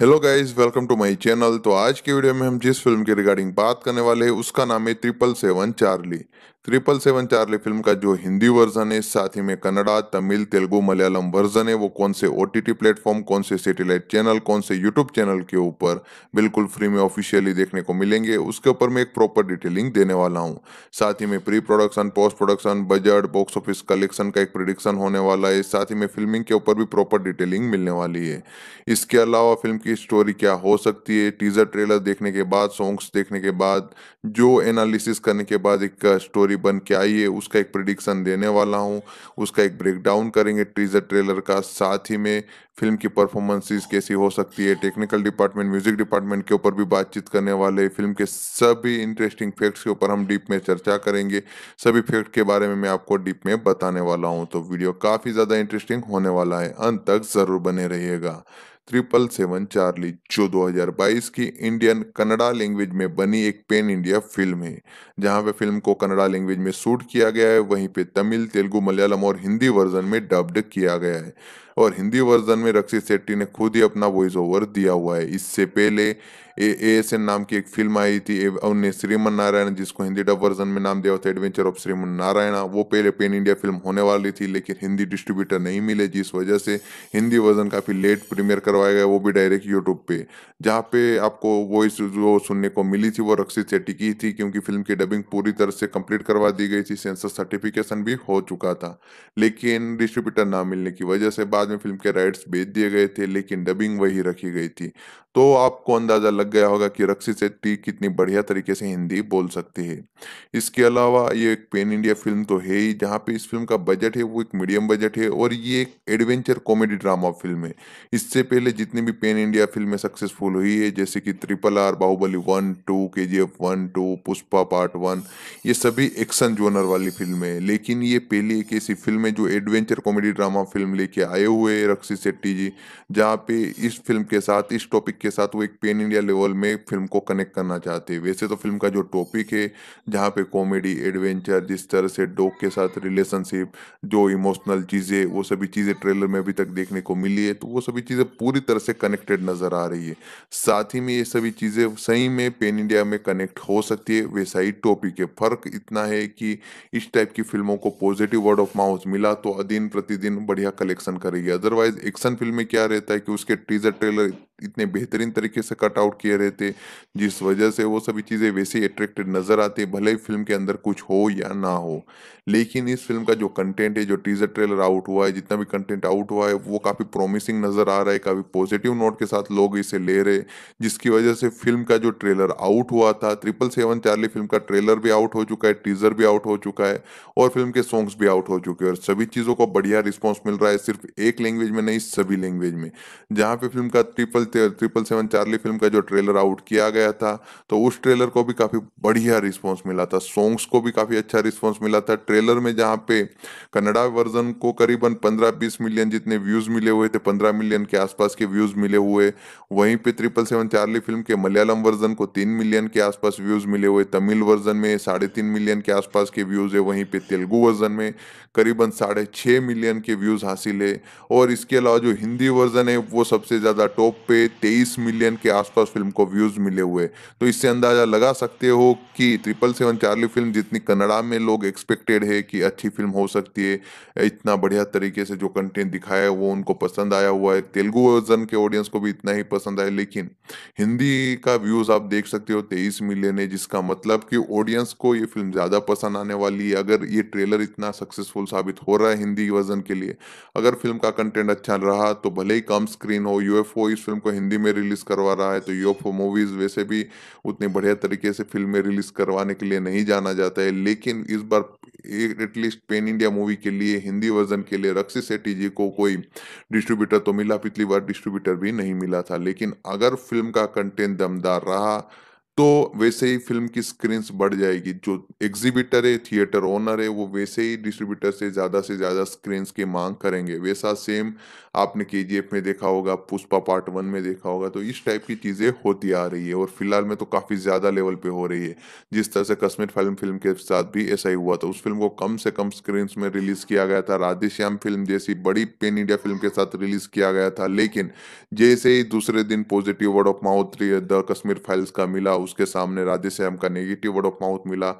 Hello guys welcome to my channel तो आज की वीडियो में हम जिस फिल्म के रिगार्डिंग बात करने वाले हैं उसका नाम है triple seven Charlie triple seven Charlie film का जो हिंदी वर्जन है साथ ही में कन्नड़ा तमिल तेलुगु मलयालम वर्जन है वो कौन से ओ टी प्लेटफॉर्म कौन से सेटेलाइट चैनल कौन से यूट्यूब चैनल के ऊपर बिल्कुल फ्री में ऑफिशियली देखने को मिलेंगे उसके ऊपर मैं एक प्रॉपर डिटेलिंग देने वाला हूँ साथ ही में pre production post production budget box office collection का एक प्रिडिक्शन होने वाला है साथ ही में फिल्मिंग के ऊपर भी प्रॉपर डिटेलिंग मिलने वाली है इसके अलावा फिल्म की स्टोरी क्या हो सकती है टीजर ट्रेलर देखने के बाद सॉन्ग्स देखने के बाद जो एनालिसिस करने के बाद एक स्टोरी स्टोरी बन के आई है उसका एक प्रिडिक्शन देने वाला हूँ उसका एक ब्रेकडाउन करेंगे टीजर ट्रेलर का साथ ही में फिल्म की परफॉर्मेंसेस कैसी हो सकती है टेक्निकल डिपार्टमेंट म्यूजिक डिपार्टमेंट के ऊपर भी बातचीत करने वाले फिल्म के सभी इंटरेस्टिंग फैक्ट्स के ऊपर हम डीप में चर्चा करेंगे सभी फैक्ट के बारे में मैं आपको डीप में बताने वाला हूँ तो वीडियो काफ़ी ज़्यादा इंटरेस्टिंग होने वाला है अंत तक ज़रूर बने रहिएगा ट्रिपल सेवन चार्ली जो 2022 की इंडियन कन्नड़ा लैंग्वेज में बनी एक पेन इंडिया फिल्म है जहां पे फिल्म को कन्नड़ा लैंग्वेज में शूट किया गया है वहीं पे तमिल तेलुगु मलयालम और हिंदी वर्जन में डब्ड किया गया है और हिंदी वर्जन में रक्षित शेट्टी ने खुद ही अपना वॉइस ओवर दिया हुआ है इससे पहले ए एस एन नाम की एक फिल्म आई थी उन्हें श्रीमन नारायण जिसको हिंदी डब वर्जन में नाम दिया था एडवेंचर ऑफ श्रीमन नारायण वो पहले पेन इंडिया फिल्म होने वाली थी लेकिन हिंदी डिस्ट्रीब्यूटर नहीं मिले जिस वजह से हिंदी वर्जन काफ़ी लेट प्रीमियर करवाया गया वो भी डायरेक्ट यूट्यूब पे जहाँ पे आपको वॉइस जो सुनने को मिली थी वो रक्षित शेट्टी की थी क्योंकि फिल्म की डबिंग पूरी तरह से कम्प्लीट करवा दी गई थी सेंसर सर्टिफिकेशन भी हो चुका था लेकिन डिस्ट्रीब्यूटर ना मिलने की वजह से बाद में फिल्म के राइट्स बेच दिए गए थे लेकिन डबिंग वही रखी गई थी तो आपको अंदाजा लग गया होगा कि रक्षित शेट्टी कितनी बढ़िया तरीके से हिंदी बोल सकती है इसके अलावा ये एक पेन इंडिया फिल्म तो है ही जहाँ पे इस फिल्म का बजट है वो एक मीडियम बजट है और ये एक एडवेंचर कॉमेडी ड्रामा फिल्म है इससे पहले जितनी भी पेन इंडिया फिल्में सक्सेसफुल हुई है जैसे कि triple R Baahubali one two K G F one two Pushpa part one ये सभी एक्शन जोनर वाली फिल्म है लेकिन ये पहली एक ऐसी फिल्म है जो एडवेंचर कॉमेडी ड्रामा फिल्म लेके आए हुए रक्षित शेट्टी जी जहाँ पे इस फिल्म के साथ इस टॉपिक के साथ वो एक पेन इंडिया लेवल में फिल्म को कनेक्ट करना चाहते हैं वैसे तो फिल्म का जो टॉपिक है जहाँ पे कॉमेडी एडवेंचर जिस तरह से डॉग के साथ रिलेशनशिप जो इमोशनल चीज़ें वो सभी चीज़ें ट्रेलर में अभी तक देखने को मिली है तो वो सभी चीज़ें पूरी तरह से कनेक्टेड नज़र आ रही है साथ ही में ये सभी चीज़ें सही में पेन इंडिया में कनेक्ट हो सकती है वैसा ही टॉपिक है फ़र्क इतना है कि इस टाइप की फिल्मों को पॉजिटिव वर्ड ऑफ माउथ मिला तो दिन प्रतिदिन बढ़िया कलेक्शन करेगी अदरवाइज एक्शन फिल्म में क्या रहता है कि उसके टीजर ट्रेलर इतने बेहतरीन तरीके से कट आउट किए रहते जिस वजह से वो सभी चीज़ें वैसे ही अट्रैक्टेड नज़र आती भले ही फिल्म के अंदर कुछ हो या ना हो लेकिन इस फिल्म का जो कंटेंट है जो टीजर ट्रेलर आउट हुआ है जितना भी कंटेंट आउट हुआ है वो काफ़ी प्रॉमिसिंग नज़र आ रहा है काफ़ी पॉजिटिव नोट के साथ लोग इसे ले रहे जिसकी वजह से फिल्म का जो ट्रेलर आउट हुआ था ट्रिपल सेवन चार्ली फिल्म का ट्रेलर भी आउट हो चुका है टीजर भी आउट हो चुका है और फिल्म के सॉन्ग्स भी आउट हो चुके हैं और सभी चीज़ों को बढ़िया रिस्पॉन्स मिल रहा है सिर्फ एक लैंग्वेज में नहीं सभी लैंग्वेज में जहाँ पर फिल्म का triple triple seven Charlie film का जो ट्रेलर आउट किया गया था तो उस ट्रेलर को भी काफ़ी बढ़िया रिस्पांस मिला था सॉन्ग्स को भी काफ़ी अच्छा रिस्पांस मिला था ट्रेलर में जहाँ पे कन्नडा वर्जन को करीबन पंद्रह बीस मिलियन जितने व्यूज़ मिले हुए थे पंद्रह मिलियन के आसपास के व्यूज़ मिले हुए वहीं पे ट्रिपल सेवन चार्ली फिल्म के मलयालम वर्जन को तीन मिलियन के आसपास व्यूज़ मिले हुए तमिल वर्जन में साढ़े तीन मिलियन के आसपास के व्यूज़ है वहीं पे तेलुगु वर्जन में करीबन साढ़े छः मिलियन के व्यूज़ हासिल है और इसके अलावा जो हिंदी वर्जन है वो सबसे ज़्यादा टॉप पे तेईस मिलियन के आसपास फिल्म को व्यूज मिले हुए तो इससे अंदाजा लगा सकते हो कि ट्रिपल सेवन चार्ली फिल्म जितनी कनाडा में लोग एक्सपेक्टेड है कि अच्छी फिल्म हो सकती है इतना बढ़िया तरीके से जो कंटेंट दिखाया है वो उनको पसंद आया हुआ है तेलुगु वर्जन के ऑडियंस को भी इतना ही पसंद आया लेकिन हिंदी का व्यूज आप देख सकते हो तेईस मिलियन है जिसका मतलब कि ऑडियंस को ये फिल्म ज्यादा पसंद आने वाली है अगर ये ट्रेलर इतना सक्सेसफुल साबित हो रहा है हिंदी वर्जन के लिए अगर फिल्म का कंटेंट अच्छा रहा तो भले ही कम स्क्रीन हो यूएफओ इस फिल्म को हिंदी में रिलीज करवा रहा है तो फो मूवीज वैसे भी उतनी बढ़िया तरीके से फिल्में रिलीज करवाने के लिए नहीं जाना जाता है लेकिन इस बार एटलीस्ट पेन इंडिया मूवी के लिए हिंदी वर्जन के लिए रक्षी सेट्टी जी को कोई डिस्ट्रीब्यूटर तो मिला पिछली बार डिस्ट्रीब्यूटर भी नहीं मिला था लेकिन अगर फिल्म का कंटेंट दमदार रहा तो वैसे ही फिल्म की स्क्रीन बढ़ जाएगी जो एग्जीबिटर है थिएटर ओनर है वो वैसे ही डिस्ट्रीब्यूटर से ज़्यादा से ज़्यादा स्क्रीन की मांग करेंगे वैसा सेम आपने के में देखा होगा पुष्पा पार्ट वन में देखा होगा तो इस टाइप की चीज़ें होती आ रही है और फिलहाल में तो काफ़ी ज़्यादा लेवल पे हो रही है जिस तरह से कश्मीर फिल्म फिल्म के साथ भी ऐसा ही हुआ था तो उस फिल्म को कम से कम स्क्रीन में रिलीज़ किया गया था राधेश्याम फिल्म जैसी बड़ी पेन इंडिया फिल्म के साथ रिलीज़ किया गया था लेकिन जैसे ही दूसरे दिन positive word of mouth the Kashmir files का मिला उसके सामने राधे श्याम का नेगेटिव वर्ड ऑफ माउथ मिला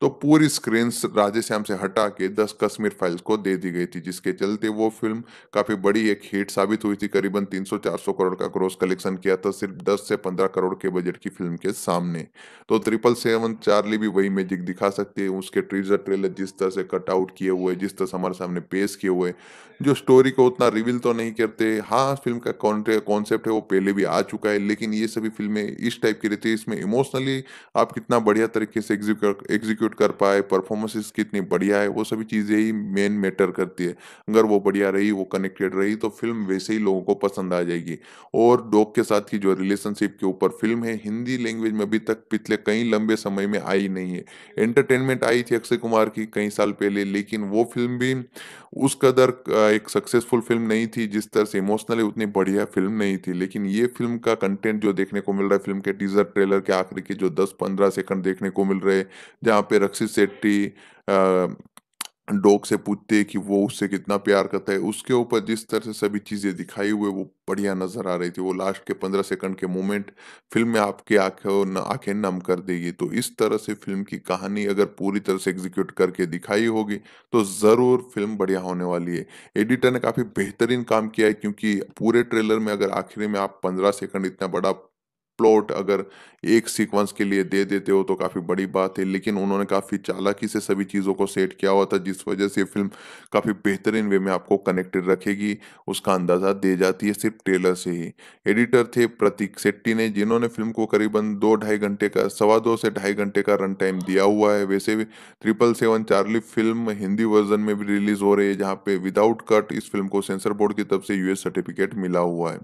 तो पूरी स्क्रीन राधे श्याम से हटा के दस कश्मीर फाइल्स को दे दी गई थी जिसके चलते वो फिल्म काफी बड़ी एक हिट साबित हुई थी करीबन 300-400 करोड़ का क्रॉस कलेक्शन किया था सिर्फ 10 से 15 करोड़ के बजट की फिल्म के सामने तो ट्रिपल सेवन चार्ली भी वही मैजिक दिखा सकती है उसके ट्रीजर ट्रेलर जिस तरह से कटआउट किए हुए जिस तरह से हमारे सामने पेश किए हुए जो स्टोरी को उतना रिवील तो नहीं करते हाँ फिल्म का कॉन्सेप्ट है वो पहले भी आ चुका है लेकिन ये सभी फिल्में इस टाइप की रहती है इसमें इमोशनली आप कितना बढ़िया तरीके से एग्जीक्यूट कर पाए परफॉर्मेंसेस कितनी बढ़िया है वो सभी चीज़ें ही मेन मैटर करती है अगर वो बढ़िया रही वो कनेक्टेड रही तो फिल्म वैसे ही लोगों को पसंद आ जाएगी और डॉग के साथ की जो रिलेशनशिप के ऊपर फिल्म है हिंदी लैंग्वेज में अभी तक पिछले कई लंबे समय में आई नहीं है एंटरटेनमेंट आई थी अक्षय कुमार की कई साल पहले लेकिन वो फिल्म भी उस कदर एक सक्सेसफुल फिल्म नहीं थी जिस तरह से इमोशनली उतनी बढ़िया फिल्म नहीं थी लेकिन ये फिल्म का कंटेंट जो देखने को मिल रहा है फिल्म के टीजर ट्रेलर के के आखिरी के जो 10-15 सेकंड देखने को मिल रहे जहाँ पे रक्षित सेट्टी डॉग से पूछते कि वो उससे कितना प्यार करता है उसके ऊपर जिस तरह से सभी चीज़ें दिखाई हुए वो बढ़िया नज़र आ रही थी वो लास्ट के पंद्रह सेकंड के मोमेंट फिल्म में आपके आंखों आंखें नम कर देगी तो इस तरह से फिल्म की कहानी अगर पूरी तरह से एग्जीक्यूट करके दिखाई होगी तो ज़रूर फिल्म बढ़िया होने वाली है एडिटर ने काफ़ी बेहतरीन काम किया है क्योंकि पूरे ट्रेलर में अगर आखिरी में आप पंद्रह सेकंड इतना बड़ा प्लॉट अगर एक सीक्वेंस के लिए दे देते हो तो काफ़ी बड़ी बात है लेकिन उन्होंने काफ़ी चालाकी से सभी चीज़ों को सेट किया हुआ था जिस वजह से फिल्म काफ़ी बेहतरीन वे में आपको कनेक्टेड रखेगी उसका अंदाज़ा दे जाती है सिर्फ ट्रेलर से ही एडिटर थे प्रतीक सेट्टी ने जिन्होंने फिल्म को करीबन दो ढाई घंटे का सवा दो से ढाई घंटे का रन टाइम दिया हुआ है वैसे भी triple seven Charlie film Hindi version में भी रिलीज़ हो रही है जहाँ पे विदाउट कट इस फिल्म को सेंसर बोर्ड की तरफ से यूएस सर्टिफिकेट मिला हुआ है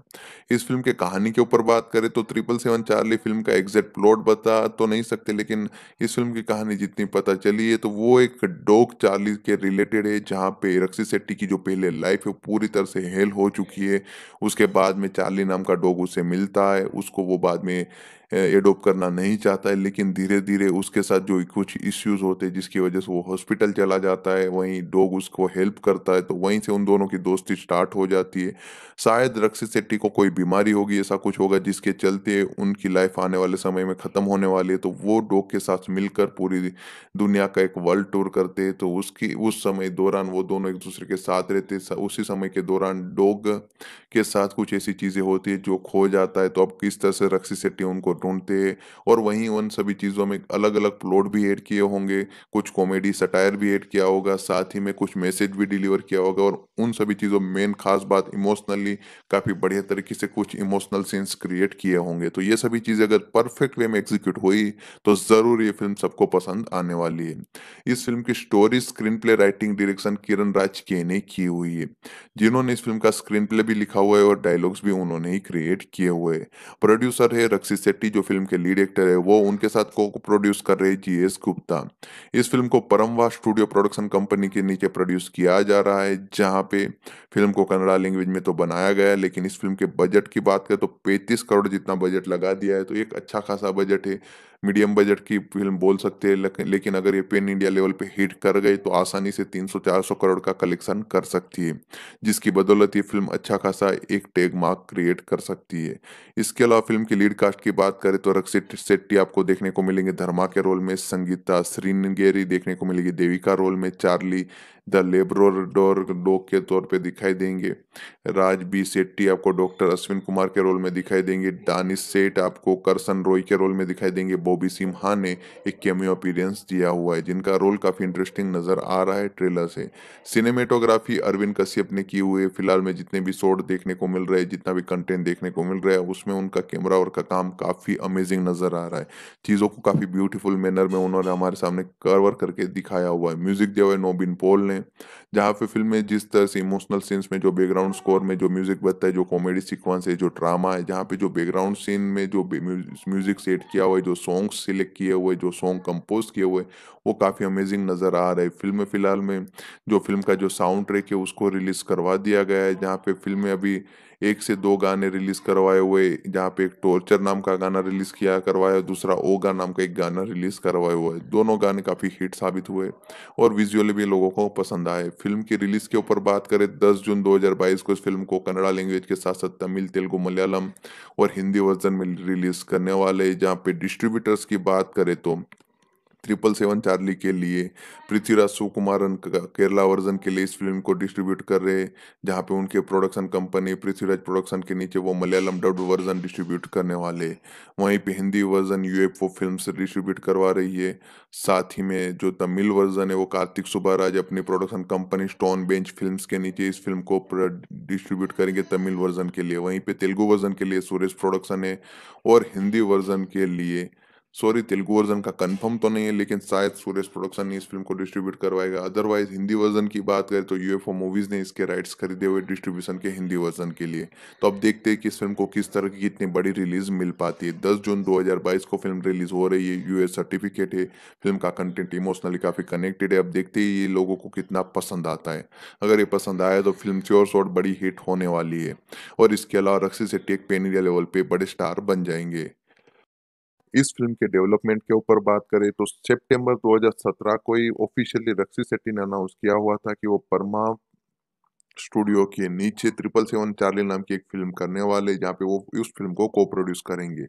इस फिल्म के कहानी के ऊपर बात करें तो ट्रिपल सेवन चार्ली फिल्म का एग्जैक्ट प्लॉट बता तो नहीं सकते लेकिन इस फिल्म की कहानी जितनी पता चली है तो वो एक डॉग चार्ली के रिलेटेड है जहाँ पे रक्षित शेट्टी की जो पहले लाइफ है पूरी तरह से हेल हो चुकी है उसके बाद में चार्ली नाम का डॉग उसे मिलता है उसको वो बाद में एडोप करना नहीं चाहता है लेकिन धीरे धीरे उसके साथ जो कुछ इश्यूज होते हैं जिसकी वजह से वो हॉस्पिटल चला जाता है वहीं डॉग उसको हेल्प करता है तो वहीं से उन दोनों की दोस्ती स्टार्ट हो जाती है शायद रक्षित शेट्टी को कोई बीमारी होगी ऐसा कुछ होगा जिसके चलते उनकी लाइफ आने वाले समय में ख़त्म होने वाली है तो वो डॉग के साथ मिलकर पूरी दुनिया का एक वर्ल्ड टूर करते हैं तो उसकी उस समय दौरान वो दोनों एक दूसरे के साथ रहते उसी समय के दौरान डॉग के साथ कुछ ऐसी चीज़ें होती है जो खो जाता है तो अब किस तरह से रक्षित शेट्टी उनको ढूंढते और वहीं उन सभी चीज़ों में अलग अलग प्लॉट भी ऐड किए होंगे कुछ कॉमेडी सटायर भी ऐड किया होगा साथ ही में कुछ मैसेज भी डिलीवर किया होगा और उन सभी चीज़ों में मेन खास बात इमोशनली काफ़ी बढ़िया तरीके से कुछ इमोशनल सीन्स क्रिएट किए होंगे तो ये सभी चीज़ें अगर परफेक्ट वे में एग्जीक्यूट हुई तो ज़रूर ये फिल्म सबको पसंद आने वाली है इस फिल्म की story screenplay writing direction Kiran Raj के ने की हुई है जिन्होंने इस फिल्म का स्क्रीन प्ले भी लिखा हुआ है और डायलॉग्स भी उन्होंने ही क्रिएट किए हुए प्रोड्यूसर है रक्षित शेट्टी तिवारी जो फिल्म के लीड एक्टर है वो उनके साथ को प्रोड्यूस कर रहे जी एस गुप्ता इस फिल्म को परमवा स्टूडियो प्रोडक्शन कंपनी के नीचे प्रोड्यूस किया जा रहा है जहाँ पे फिल्म को कन्नड़ा लैंग्वेज में तो बनाया गया है लेकिन इस फिल्म के बजट की बात करें तो पैंतीस करोड़ जितना बजट लगा दिया है तो एक अच्छा खासा बजट है मीडियम बजट की फिल्म बोल सकते हैं लेकिन अगर ये पेन इंडिया लेवल पे हिट कर गई तो आसानी से 300-400 करोड़ का कलेक्शन कर सकती है जिसकी बदौलत ये फिल्म अच्छा खासा एक टैग मार्क क्रिएट कर सकती है इसके अलावा फिल्म की लीड कास्ट की बात करें तो रक्षित शेट्टी आपको देखने को मिलेंगे धर्मा के रोल में संगीता श्रीनगेरी देखने को मिलेगी देविका रोल में चार्ली द डोर डॉग के तौर पे दिखाई देंगे राज बी सेट्टी आपको डॉक्टर अश्विन कुमार के रोल में दिखाई देंगे दानिश सेठ आपको करसन रॉय के रोल में दिखाई देंगे बॉबी सिम्हा ने एक कैमियो अपीरेंस दिया हुआ है जिनका रोल काफ़ी इंटरेस्टिंग नज़र आ रहा है ट्रेलर से सिनेमेटोग्राफी अरविंद कश्यप ने की हुई है फिलहाल में जितने भी शॉर्ट देखने को मिल रहे हैं जितना भी कंटेंट देखने को मिल रहा है उसमें उनका कैमरा वर्क का काम काफ़ी अमेजिंग नज़र आ रहा है चीज़ों को काफ़ी ब्यूटीफुल मैनर में उन्होंने हमारे सामने कवर करके दिखाया हुआ है म्यूजिक दिया हुआ है नोबिन पोल ने जहाँ पे फिल्म में जिस तरह से इमोशनल सीन्स में जो बैकग्राउंड स्कोर में जो म्यूजिक बजता है जो कॉमेडी सीक्वेंस है जो ड्रामा है जहाँ पे जो बैकग्राउंड सीन में जो म्यूजिक सेट किया हुआ है जो सॉन्ग्स सिलेक्ट किए हुए जो सॉन्ग कंपोज किए हुए वो काफ़ी अमेजिंग नज़र आ रहा है फिल्म में फिलहाल में जो फिल्म का जो साउंड ट्रैक है उसको रिलीज़ करवा दिया गया है जहाँ पे फिल्म में अभी एक से दो गाने रिलीज करवाए हुए जहाँ पे एक टॉर्चर नाम का गाना रिलीज किया करवाया दूसरा ओगा नाम का एक गाना रिलीज करवाए हुआ है दोनों गाने काफ़ी हिट साबित हुए और विजुअली भी लोगों को पसंद आए फिल्म की रिलीज के ऊपर बात करें दस जून दो को इस फिल्म को कन्नड़ा लैंग्वेज के साथ साथ तमिल तेलुगु मलयालम और हिंदी वर्जन में रिलीज करने वाले जहाँ पे डिस्ट्रीब्यूटर्स की बात करें तो ट्रिपल सेवन चार्ली के लिए पृथ्वीराज सुकुमारन केरला वर्जन के लिए इस फिल्म को डिस्ट्रीब्यूट कर रहे जहाँ पे उनके प्रोडक्शन कंपनी पृथ्वीराज प्रोडक्शन के नीचे वो मलयालम डब्ड वर्जन डिस्ट्रीब्यूट करने वाले वहीं पे हिंदी वर्जन यूएफओ फिल्म से डिस्ट्रीब्यूट करवा रही है साथ ही में जो तमिल वर्जन है वो कार्तिक सुबहराज अपनी production company stone bench film के नीचे इस फिल्म को डिस्ट्रीब्यूट करेंगे तमिल वर्जन के लिए वहीं पे तेलुगु वर्जन के लिए सुरेश प्रोडक्शन है और हिंदी वर्जन के लिए सॉरी तेलुगु वर्जन का कंफर्म तो नहीं है लेकिन शायद सुरेश प्रोडक्शन ने इस फिल्म को डिस्ट्रीब्यूट करवाएगा अदरवाइज हिंदी वर्जन की बात करें तो यूएफओ मूवीज ने इसके राइट्स खरीदे हुए डिस्ट्रीब्यूशन के हिंदी वर्जन के लिए तो अब देखते हैं कि इस फिल्म को किस तरह की इतनी बड़ी रिलीज मिल पाती है दस जून दो को फिल्म रिलीज हो रही है यूएस सर्टिफिकेट है फिल्म का कंटेंट इमोशनली काफी कनेक्टेड है अब देखते ही ये लोगों को कितना पसंद आता है अगर ये पसंद आया तो फिल्म श्योर शॉट बड़ी हिट होने वाली है और इसके अलावा रक्सी से टेक पेन इंडिया लेवल पे बड़े स्टार बन जाएंगे इस फिल्म के डेवलपमेंट के ऊपर बात करें तो सितंबर 2017 को ही ऑफिशियली रक्सी सेट्टी ने अनाउंस किया हुआ था कि वो परमा स्टूडियो के नीचे ट्रिपल सेवन चार्ली नाम की एक फिल्म करने वाले जहाँ पे वो उस फिल्म को को प्रोड्यूस करेंगे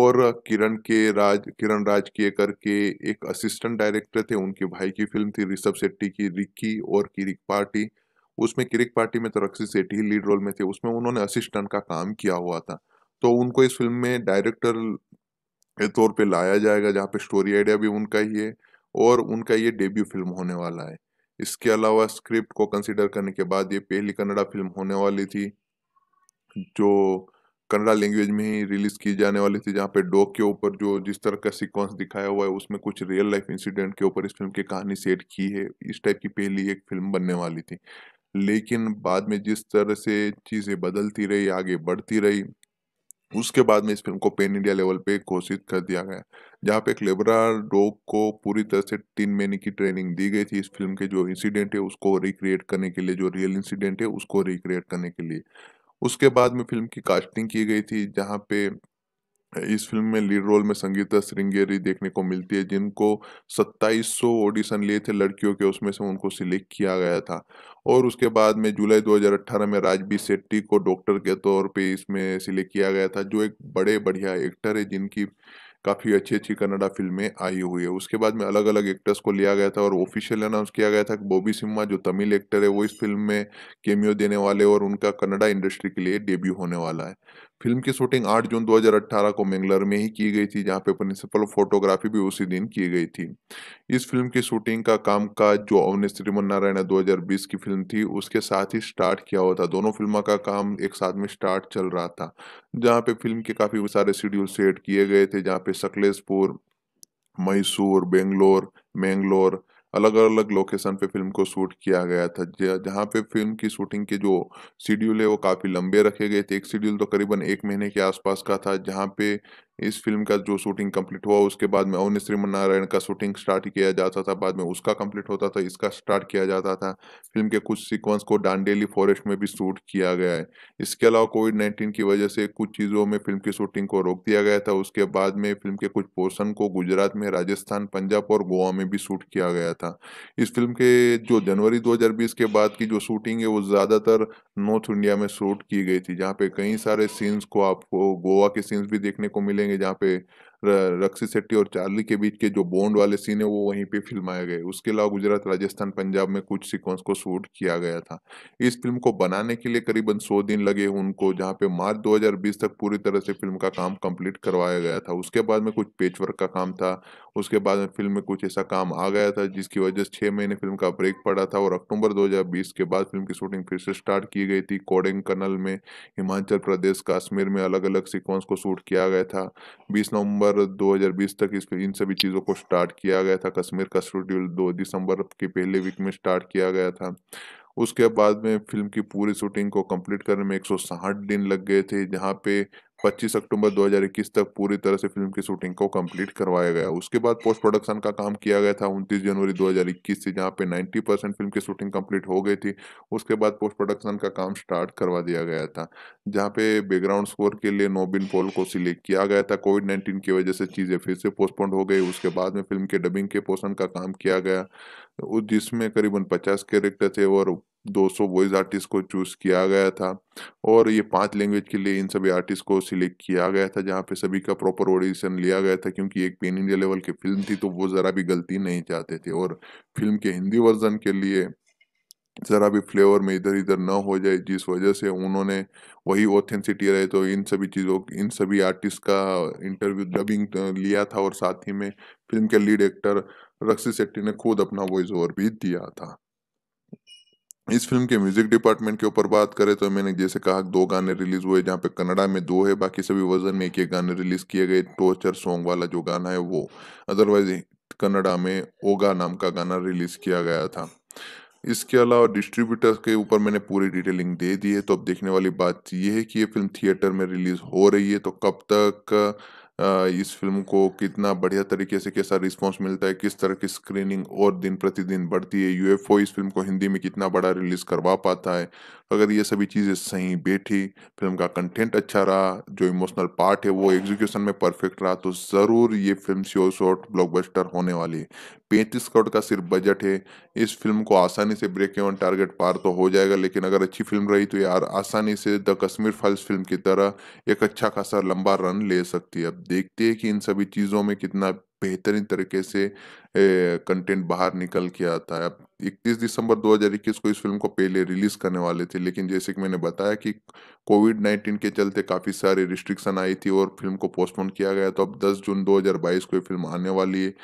और किरण के राज किरण राज के करके एक असिस्टेंट डायरेक्टर थे उनके भाई की फिल्म थी ऋषभ सेट्टी की रिक्की और किरिक पार्टी उसमें किरिक पार्टी में तो सेट्टी ही लीड रोल में थे उसमें उन्होंने असिस्टेंट का काम किया हुआ था तो उनको इस फिल्म में डायरेक्टर के तौर पे लाया जाएगा जहाँ पे स्टोरी आइडिया भी उनका ही है और उनका ये डेब्यू फिल्म होने वाला है इसके अलावा स्क्रिप्ट को कंसिडर करने के बाद ये पहली कन्नड़ा फिल्म होने वाली थी जो कन्नड़ा लैंग्वेज में ही रिलीज की जाने वाली थी जहाँ पे डॉग के ऊपर जो जिस तरह का सिक्वेंस दिखाया हुआ है उसमें कुछ रियल लाइफ इंसिडेंट के ऊपर इस फिल्म की कहानी सेट की है इस टाइप की पहली एक फिल्म बनने वाली थी लेकिन बाद में जिस तरह से चीज़ें बदलती रही आगे बढ़ती रही उसके बाद में इस फिल्म को पेन इंडिया लेवल पे घोषित कर दिया गया जहाँ पे एक लेबरार डॉग को पूरी तरह से तीन महीने की ट्रेनिंग दी गई थी इस फिल्म के जो इंसिडेंट है उसको रिक्रिएट करने के लिए जो रियल इंसिडेंट है उसको रिक्रिएट करने के लिए उसके बाद में फिल्म की कास्टिंग की गई थी जहाँ पे इस फिल्म में लीड रोल में संगीता श्रृंगेरी देखने को मिलती है जिनको 2700 ऑडिशन लिए थे लड़कियों के उसमें से उनको सिलेक्ट किया गया था और उसके बाद में जुलाई 2018 में राजबी सेट्टी को डॉक्टर के तौर पे इसमें सिलेक्ट किया गया था जो एक बड़े बढ़िया एक्टर है जिनकी काफ़ी अच्छी अच्छी कन्नडा फिल्में आई हुई है उसके बाद में अलग अलग एक्टर्स को लिया गया था और ऑफिशियल अनाउंस किया गया था कि बॉबी सिम्मा जो तमिल एक्टर है वो इस फिल्म में केमियो देने वाले और उनका कन्नडा इंडस्ट्री के लिए डेब्यू होने वाला है फिल्म की शूटिंग 8 जून 2018 को मंगलर में ही की गई थी जहां पे प्रिंसिपल फोटोग्राफी भी उसी दिन की गई थी इस फिल्म की शूटिंग का काम का जो अवनी श्रीमन नारायण दो की फिल्म थी उसके साथ ही स्टार्ट किया हुआ था दोनों फिल्मों का काम एक साथ में स्टार्ट चल रहा था जहाँ पे फिल्म के काफी सारे शेड्यूल सेट किए गए थे जहाँ पे सकलेशपुर मैसूर बेंगलोर मैंगलोर अलग अलग लोकेशन पे फिल्म को शूट किया गया था जहाँ पे फिल्म की शूटिंग के जो शेड्यूल है वो काफ़ी लंबे रखे गए थे एक शेड्यूल तो करीबन एक महीने के आसपास का था जहाँ पे इस फिल्म का जो शूटिंग कंप्लीट हुआ उसके बाद में अवनी श्रीमनारायण का शूटिंग स्टार्ट किया जाता था बाद में उसका कंप्लीट होता था इसका स्टार्ट किया जाता था फिल्म के कुछ सीक्वेंस को डांडेली फॉरेस्ट में भी शूट किया गया है इसके अलावा कोविड नाइन्टीन की वजह से कुछ चीज़ों में फिल्म की शूटिंग को रोक दिया गया था उसके बाद में फिल्म के कुछ पोर्सन को गुजरात में राजस्थान पंजाब और गोवा में भी शूट किया गया था इस फिल्म के जो जनवरी दो के बाद की जो शूटिंग है वो ज़्यादातर नॉर्थ इंडिया में शूट की गई थी जहाँ पे कई सारे सीन्स को आपको गोवा के सीन्स भी देखने को मिले जाएंगे जहाँ पे रक्षित शेट्टी और चार्ली के बीच के जो बॉन्ड वाले सीन है वो वहीं पे फिल्माए गए उसके अलावा गुजरात राजस्थान पंजाब में कुछ सीक्वेंस को शूट किया गया था इस फिल्म को बनाने के लिए करीबन सौ दिन लगे उनको जहाँ पे मार्च दो तक पूरी तरह से फिल्म का काम कंप्लीट करवाया गया था उसके बाद में कुछ पेच वर्क का काम था उसके बाद में फिल्म में कुछ ऐसा काम आ गया था जिसकी वजह से छः महीने फिल्म का ब्रेक पड़ा था और अक्टूबर 2020 के बाद फिल्म की शूटिंग फिर से स्टार्ट की गई थी कोडिंग कनल में हिमाचल प्रदेश कश्मीर में अलग अलग सीक्वेंस को शूट किया गया था बीस नवंबर दिसंबर 2020 तक इस इन सभी चीज़ों को स्टार्ट किया गया था कश्मीर का शेड्यूल दो दिसंबर के पहले वीक में स्टार्ट किया गया था उसके बाद में फिल्म की पूरी शूटिंग को कंप्लीट करने में एक दिन लग गए थे जहाँ पे 25 अक्टूबर 2021 तक पूरी तरह से फिल्म की शूटिंग को कंप्लीट करवाया गया उसके बाद पोस्ट प्रोडक्शन का काम किया गया था 29 जनवरी 2021 से जहां पे 90 परसेंट फिल्म की शूटिंग कंप्लीट हो गई थी उसके बाद पोस्ट प्रोडक्शन का काम स्टार्ट करवा दिया गया था जहां पे बैकग्राउंड स्कोर के लिए नोबिन पोल को सिलेक्ट किया गया था कोविड नाइन्टीन की वजह से चीज़ें फिर से पोस्टपोन हो गई उसके बाद में फिल्म के डबिंग के पोषण का काम किया गया जिसमें करीबन पचास कैरेक्टर थे और 200 वॉइस आर्टिस्ट को चूज किया गया था और ये पांच लैंग्वेज के लिए इन सभी आर्टिस्ट को सिलेक्ट किया गया था जहाँ पे सभी का प्रॉपर ऑडिशन लिया गया था क्योंकि एक पेन इंडिया लेवल की फिल्म थी तो वो ज़रा भी गलती नहीं चाहते थे और फिल्म के हिंदी वर्जन के लिए ज़रा भी फ्लेवर में इधर इधर ना हो जाए जिस वजह से उन्होंने वही ऑथेंसिटी रहे तो इन सभी चीज़ों इन सभी आर्टिस्ट का इंटरव्यू डबिंग लिया था और साथ ही में फिल्म के लीड एक्टर रक्षित शेट्टी ने खुद अपना वॉइस ओवर भी दिया था इस फिल्म के म्यूजिक डिपार्टमेंट के ऊपर बात करें तो मैंने जैसे कहा दो गाने रिलीज हुए जहाँ पे कनाडा में दो है बाकी सभी वर्जन में एक एक गाने रिलीज किए गए टॉर्चर सॉन्ग वाला जो गाना है वो अदरवाइज कनाडा में ओगा नाम का गाना रिलीज किया गया था इसके अलावा डिस्ट्रीब्यूटर्स के ऊपर मैंने पूरी डिटेलिंग दे दी है तो अब देखने वाली बात यह है कि ये फिल्म थिएटर में रिलीज हो रही है तो कब तक इस फिल्म को कितना बढ़िया तरीके से कैसा रिस्पॉन्स मिलता है किस तरह की स्क्रीनिंग और दिन प्रतिदिन बढ़ती है यूएफओ इस फिल्म को हिंदी में कितना बड़ा रिलीज करवा पाता है तो अगर ये सभी चीज़ें सही बैठी फिल्म का कंटेंट अच्छा रहा जो इमोशनल पार्ट है वो एग्जीक्यूशन में परफेक्ट रहा तो ज़रूर ये फिल्म श्योर शॉर्ट ब्लॉकबस्टर होने वाली है पैंतीस करोड़ का सिर्फ बजट है इस फिल्म को आसानी से ब्रेक एवन टारगेट पार तो हो जाएगा लेकिन अगर अच्छी फिल्म रही तो यार आसानी से द कश्मीर फाइल्स फिल्म की तरह एक अच्छा खासा लंबा रन ले सकती है अब देखते हैं कि इन सभी चीज़ों में कितना बेहतरीन तरीके से कंटेंट बाहर निकल के आता है अब इकतीस दिसंबर 2021 को इस फिल्म को पहले रिलीज करने वाले थे लेकिन जैसे कि मैंने बताया कि कोविड 19 के चलते काफ़ी सारे रिस्ट्रिक्शन आई थी और फिल्म को पोस्टपोन किया गया तो अब 10 जून 2022 को ये फिल्म आने वाली है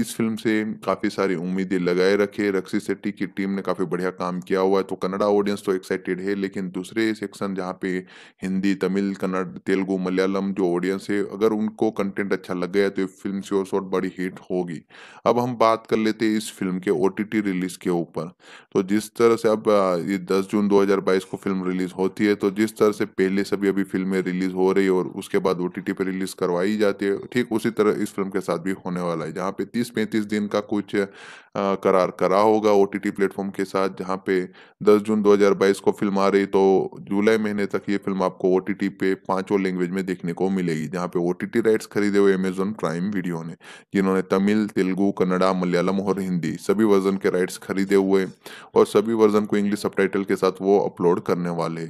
इस फिल्म से काफ़ी सारी उम्मीदें लगाए रखे रक्षी शेट्टी की टीम ने काफ़ी बढ़िया काम किया हुआ है तो कन्नडा ऑडियंस तो एक्साइटेड है लेकिन दूसरे सेक्शन जहाँ पे हिंदी तमिल कन्नड़ तेलुगु मलयालम जो ऑडियंस है अगर उनको कंटेंट अच्छा लग गया तो ये फिल्म श्योर शोर बड़ी हिट होगी अब हम बात कर लेते हैं इस फिल्म के ओ रिलीज इसके ऊपर तो जिस तरह से अब ये 10 जून 2022 को फिल्म रिलीज होती है तो जिस तरह से पहले सभी अभी फिल्में रिलीज हो रही और उसके बाद ओ पे रिलीज करवाई जाती है ठीक उसी तरह इस फिल्म के साथ भी होने वाला है जहाँ पे तीस पैंतीस दिन का कुछ करार करा होगा ओ टी प्लेटफॉर्म के साथ जहाँ पे दस जून दो को फिल्म आ रही तो जुलाई महीने तक ये फिल्म आपको ओ पे पांचों लैंग्वेज में देखने को मिलेगी जहाँ पे ओ राइट्स खरीदे हुए अमेजोन प्राइम वीडियो ने जिन्होंने तमिल तेलुगु कन्नड़ा मलयालम और हिंदी सभी वर्जन के राइट्स खरीदे हुए और सभी वर्जन को इंग्लिश सब के साथ वो अपलोड करने वाले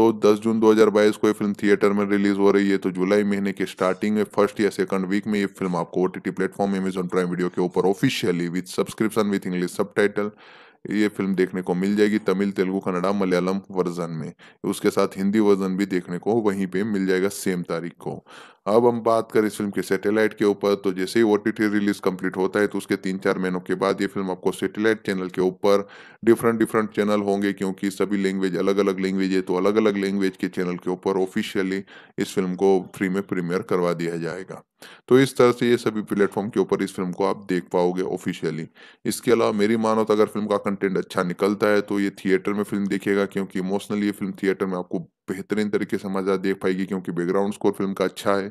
तो 10 जून 2022 को ये फिल्म थिएटर में रिलीज हो रही है तो जुलाई महीने के स्टार्टिंग में फर्स्ट या सेकंड वीक में ये फिल्म आपको O T platform Amazon Prime Video के ऊपर officially with subscription with English sub ये फिल्म देखने को मिल जाएगी तमिल तेलुगु कन्नड़ा मलयालम वर्जन में उसके साथ हिंदी वर्जन भी देखने को वहीं पे मिल जाएगा सेम तारीख को अब हम बात करें इस फिल्म के सैटेलाइट के ऊपर तो जैसे ही ओ रिलीज कंप्लीट होता है तो उसके तीन चार महीनों के बाद ये फिल्म आपको सैटेलाइट चैनल के ऊपर डिफरेंट डिफरेंट चैनल होंगे क्योंकि सभी लैंग्वेज अलग अलग लैंग्वेज है तो अलग अलग लैंग्वेज के चैनल के ऊपर ऑफिशियली इस फिल्म को फ्री में प्रीमियर करवा दिया जाएगा तो इस तरह से ये सभी प्लेटफॉर्म के ऊपर इस फिल्म को आप देख पाओगे ऑफिशियली इसके अलावा मेरी मानो तो अगर फिल्म का कंटेंट अच्छा निकलता है तो ये थिएटर में फिल्म देखिएगा क्योंकि इमोशनली ये फिल्म थिएटर में आपको बेहतरीन तरीके से मज़ा देख पाएगी क्योंकि बैकग्राउंड स्कोर फिल्म का अच्छा है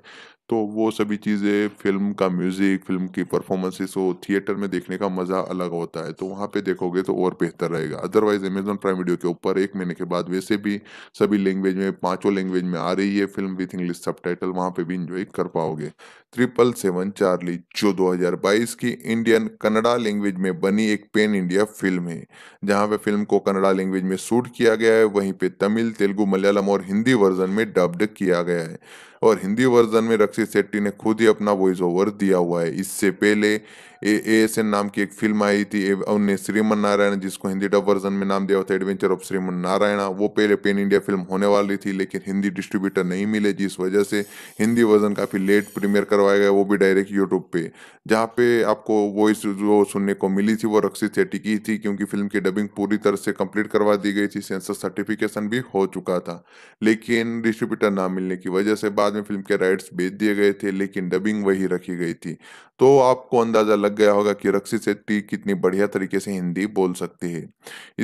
तो वो सभी चीज़ें फिल्म का म्यूज़िक फिल्म की परफॉर्मेंसेस हो थिएटर में देखने का मज़ा अलग होता है तो वहाँ पे देखोगे तो और बेहतर रहेगा अदरवाइज अमेजोन प्राइम वीडियो के ऊपर एक महीने के बाद वैसे भी सभी लैंग्वेज में पांचों लैंग्वेज में आ रही है film with English subtitle वहाँ पर भी इंजॉय कर पाओगे ट्रिपल सेवन चार्ली जो 2022 की इंडियन कन्नड़ा लैंग्वेज में बनी एक पेन इंडिया फिल्म है जहां पे फिल्म को कन्नड़ा लैंग्वेज में शूट किया गया है वहीं पे तमिल तेलुगु मलयालम और हिंदी वर्जन में डब्ड किया गया है और हिंदी वर्जन में रक्षित शेट्टी ने खुद ही अपना वॉइस ओवर दिया हुआ है इससे पहले ए एस एन नाम की एक फिल्म आई थी उन्हें श्रीमन नारायण जिसको हिंदी डब वर्जन में नाम दिया था एडवेंचर ऑफ श्रीमन नारायण वो पहले पेन इंडिया फिल्म होने वाली थी लेकिन हिंदी डिस्ट्रीब्यूटर नहीं मिले जिस वजह से हिंदी वर्जन काफ़ी लेट प्रीमियर करवाया गया वो भी डायरेक्ट यूट्यूब पे जहाँ पे आपको वॉइस जो सुनने को मिली थी वो रक्षित शेट्टी की थी क्योंकि फिल्म की डबिंग पूरी तरह से कम्प्लीट करवा दी गई थी सेंसर सर्टिफिकेशन भी हो चुका था लेकिन डिस्ट्रीब्यूटर ना मिलने की वजह से बाद बाद में फिल्म के राइट्स बेच दिए गए थे लेकिन डबिंग वही रखी गई थी तो आपको अंदाजा लग गया होगा कि रक्षित शेट्टी कितनी बढ़िया तरीके से हिंदी बोल सकती है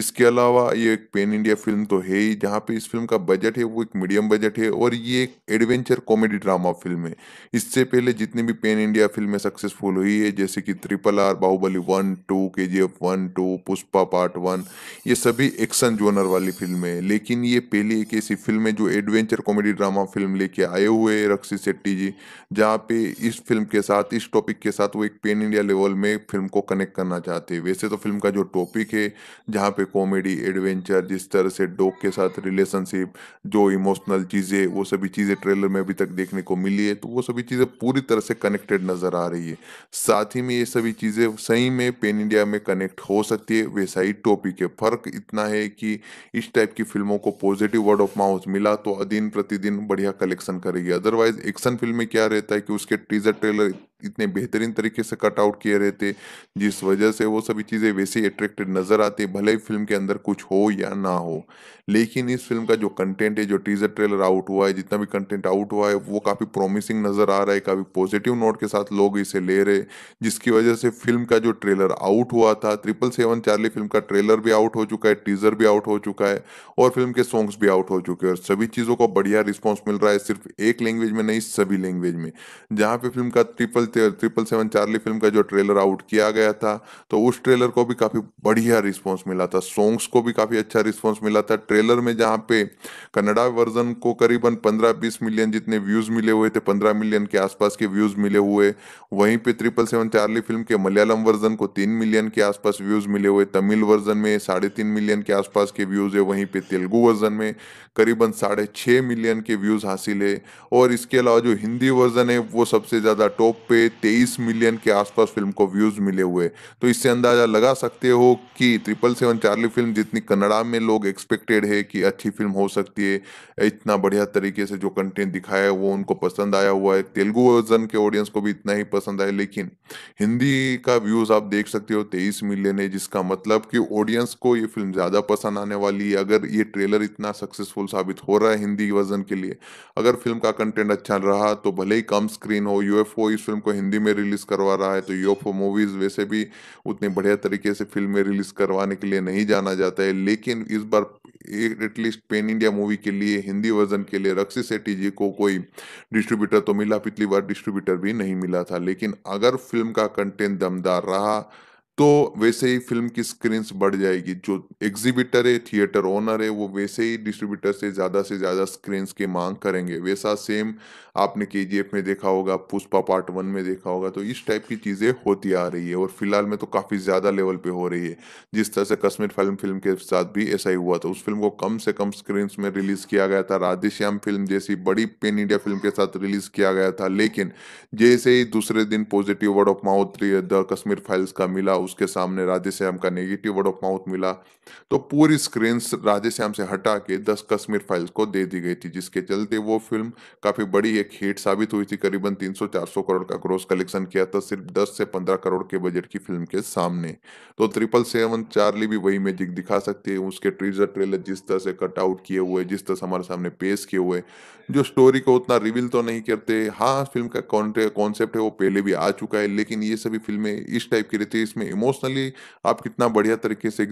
इसके अलावा ये एक पेन इंडिया फिल्म तो है ही जहाँ पे इस फिल्म का बजट है वो एक मीडियम बजट है और ये एक एडवेंचर कॉमेडी ड्रामा फिल्म है इससे पहले जितनी भी पेन इंडिया फिल्में सक्सेसफुल हुई है जैसे कि triple R Baahubali one two K G F one two Pushpa part one ये सभी एक्शन जोनर वाली फिल्म है लेकिन ये पहली एक ऐसी फिल्म है जो एडवेंचर कॉमेडी ड्रामा फिल्म लेके आए हुए रक्षित शेट्टी जी जहाँ पे इस फिल्म के साथ इस टॉपिक के साथ वो एक पेन इंडिया लेवल में फिल्म को कनेक्ट करना चाहते हैं वैसे तो फिल्म का जो टॉपिक है जहाँ पे कॉमेडी एडवेंचर जिस तरह से डॉग के साथ रिलेशनशिप जो इमोशनल चीज़ें वो सभी चीज़ें ट्रेलर में अभी तक देखने को मिली है तो वो सभी चीज़ें पूरी तरह से कनेक्टेड नज़र आ रही है साथ ही में ये सभी चीज़ें सही में पेन इंडिया में कनेक्ट हो सकती है वैसा ही टॉपिक है फ़र्क इतना है कि इस टाइप की फिल्मों को पॉजिटिव वर्ड ऑफ माउथ मिला तो दिन प्रतिदिन बढ़िया कलेक्शन करेगी अदरवाइज एक्शन फिल्म में क्या रहता है कि उसके टीजर ट्रेलर इतने बेहतरीन तरीके से कट आउट किए रहते जिस वजह से वो सभी चीज़ें वैसे ही अट्रैक्टिव नज़र आती भले ही फिल्म के अंदर कुछ हो या ना हो लेकिन इस फिल्म का जो कंटेंट है जो टीजर ट्रेलर आउट हुआ है जितना भी कंटेंट आउट हुआ है वो काफ़ी प्रॉमिसिंग नज़र आ रहा है काफ़ी पॉजिटिव नोट के साथ लोग इसे ले रहे जिसकी वजह से फिल्म का जो ट्रेलर आउट हुआ था ट्रिपल सेवन चार्ली फिल्म का ट्रेलर भी आउट हो चुका है टीजर भी आउट हो चुका है और फिल्म के सॉन्ग्स भी आउट हो चुके हैं और सभी चीज़ों को बढ़िया रिस्पॉन्स मिल रहा है सिर्फ एक लैंग्वेज में नहीं सभी लैंग्वेज में जहाँ पर फिल्म का ट्रिपल थे ट्रिपल सेवन चार्ली फिल्म का जो ट्रेलर आउट किया गया था तो उस ट्रेलर को भी काफ़ी बढ़िया रिस्पांस मिला था सॉन्ग्स को भी काफ़ी अच्छा रिस्पांस मिला था ट्रेलर में जहाँ पे कन्नडा वर्जन को करीबन पंद्रह बीस मिलियन जितने व्यूज़ मिले हुए थे पंद्रह मिलियन के आसपास के व्यूज़ मिले हुए वहीं पे ट्रिपल सेवन चार्ली फिल्म के मलयालम वर्जन को तीन मिलियन के आसपास व्यूज़ मिले हुए तमिल वर्जन में साढ़े तीन मिलियन के आसपास के व्यूज़ है वहीं पे तेलुगु वर्जन में करीबन साढ़े छः मिलियन के व्यूज़ हासिल है और इसके अलावा जो हिंदी वर्जन है वो सबसे ज़्यादा टॉप पे पे 23 मिलियन के आसपास फिल्म को व्यूज मिले हुए तो इससे अंदाजा लगा सकते हो कि ट्रिपल सेवन चार्ली फिल्म जितनी कन्नड़ा में लोग एक्सपेक्टेड है कि अच्छी फिल्म हो सकती है इतना बढ़िया तरीके से जो कंटेंट दिखाया है वो उनको पसंद आया हुआ है तेलुगु वर्जन के ऑडियंस को भी इतना ही पसंद आया लेकिन हिंदी का व्यूज आप देख सकते हो तेईस मिलियन है जिसका मतलब कि ऑडियंस को ये फिल्म ज्यादा पसंद आने वाली है अगर ये ट्रेलर इतना सक्सेसफुल साबित हो रहा है हिंदी वर्जन के लिए अगर फिल्म का कंटेंट अच्छा रहा तो भले ही कम स्क्रीन हो यूएफओ इस फिल्म को हिंदी में रिलीज करवा रहा है तो योफो मूवीज वैसे भी उतनी बढ़िया तरीके से में रिलीज करवाने के लिए नहीं जाना जाता है लेकिन इस बार एटलीस्ट पेन इंडिया मूवी के लिए हिंदी वर्जन के लिए रक्षी सेट्टी जी को कोई डिस्ट्रीब्यूटर तो मिला पिछली बार डिस्ट्रीब्यूटर भी नहीं मिला था लेकिन अगर फिल्म का कंटेंट दमदार रहा तो वैसे ही फिल्म की स्क्रीन बढ़ जाएगी जो एग्जीबिटर है थिएटर ओनर है वो वैसे ही डिस्ट्रीब्यूटर से ज़्यादा से ज़्यादा स्क्रीन की मांग करेंगे वैसा सेम आपने के में देखा होगा पुष्पा पार्ट वन में देखा होगा तो इस टाइप की चीज़ें होती आ रही है और फिलहाल में तो काफ़ी ज़्यादा लेवल पे हो रही है जिस तरह से कश्मीर फिल्म फिल्म के साथ भी ऐसा ही हुआ था उस फिल्म को कम से कम स्क्रीन में रिलीज़ किया गया था राधेश्याम फिल्म जैसी बड़ी पेन इंडिया फिल्म के साथ रिलीज़ किया गया था लेकिन जैसे ही दूसरे दिन positive word of mouth the Kashmir files का मिला उसके सामने राधे श्याम का नेगेटिव वर्ड ऑफ माउथ मिला तो पूरी स्क्रीन राधे श्याम से हटा के दस कश्मीर फाइल्स को दे दी गई थी जिसके चलते वो फिल्म काफी बड़ी एक हिट साबित हुई थी करीबन 300-400 करोड़ का ग्रोस कलेक्शन किया था सिर्फ 10 से 15 करोड़ के बजट की फिल्म के सामने तो ट्रिपल सेवन चार्ली भी वही मैजिक दिखा सकती है उसके ट्रीजर ट्रेलर जिस तरह से कट आउट किए हुए जिस तरह से हमारे सामने पेश किए हुए जो स्टोरी को उतना रिवील तो नहीं करते हाँ फिल्म का कॉन्सेप्ट है वो पहले भी आ चुका है लेकिन ये सभी फिल्में इस टाइप की रहती है इसमें इमोशनली आप कितना बढ़िया तरीके से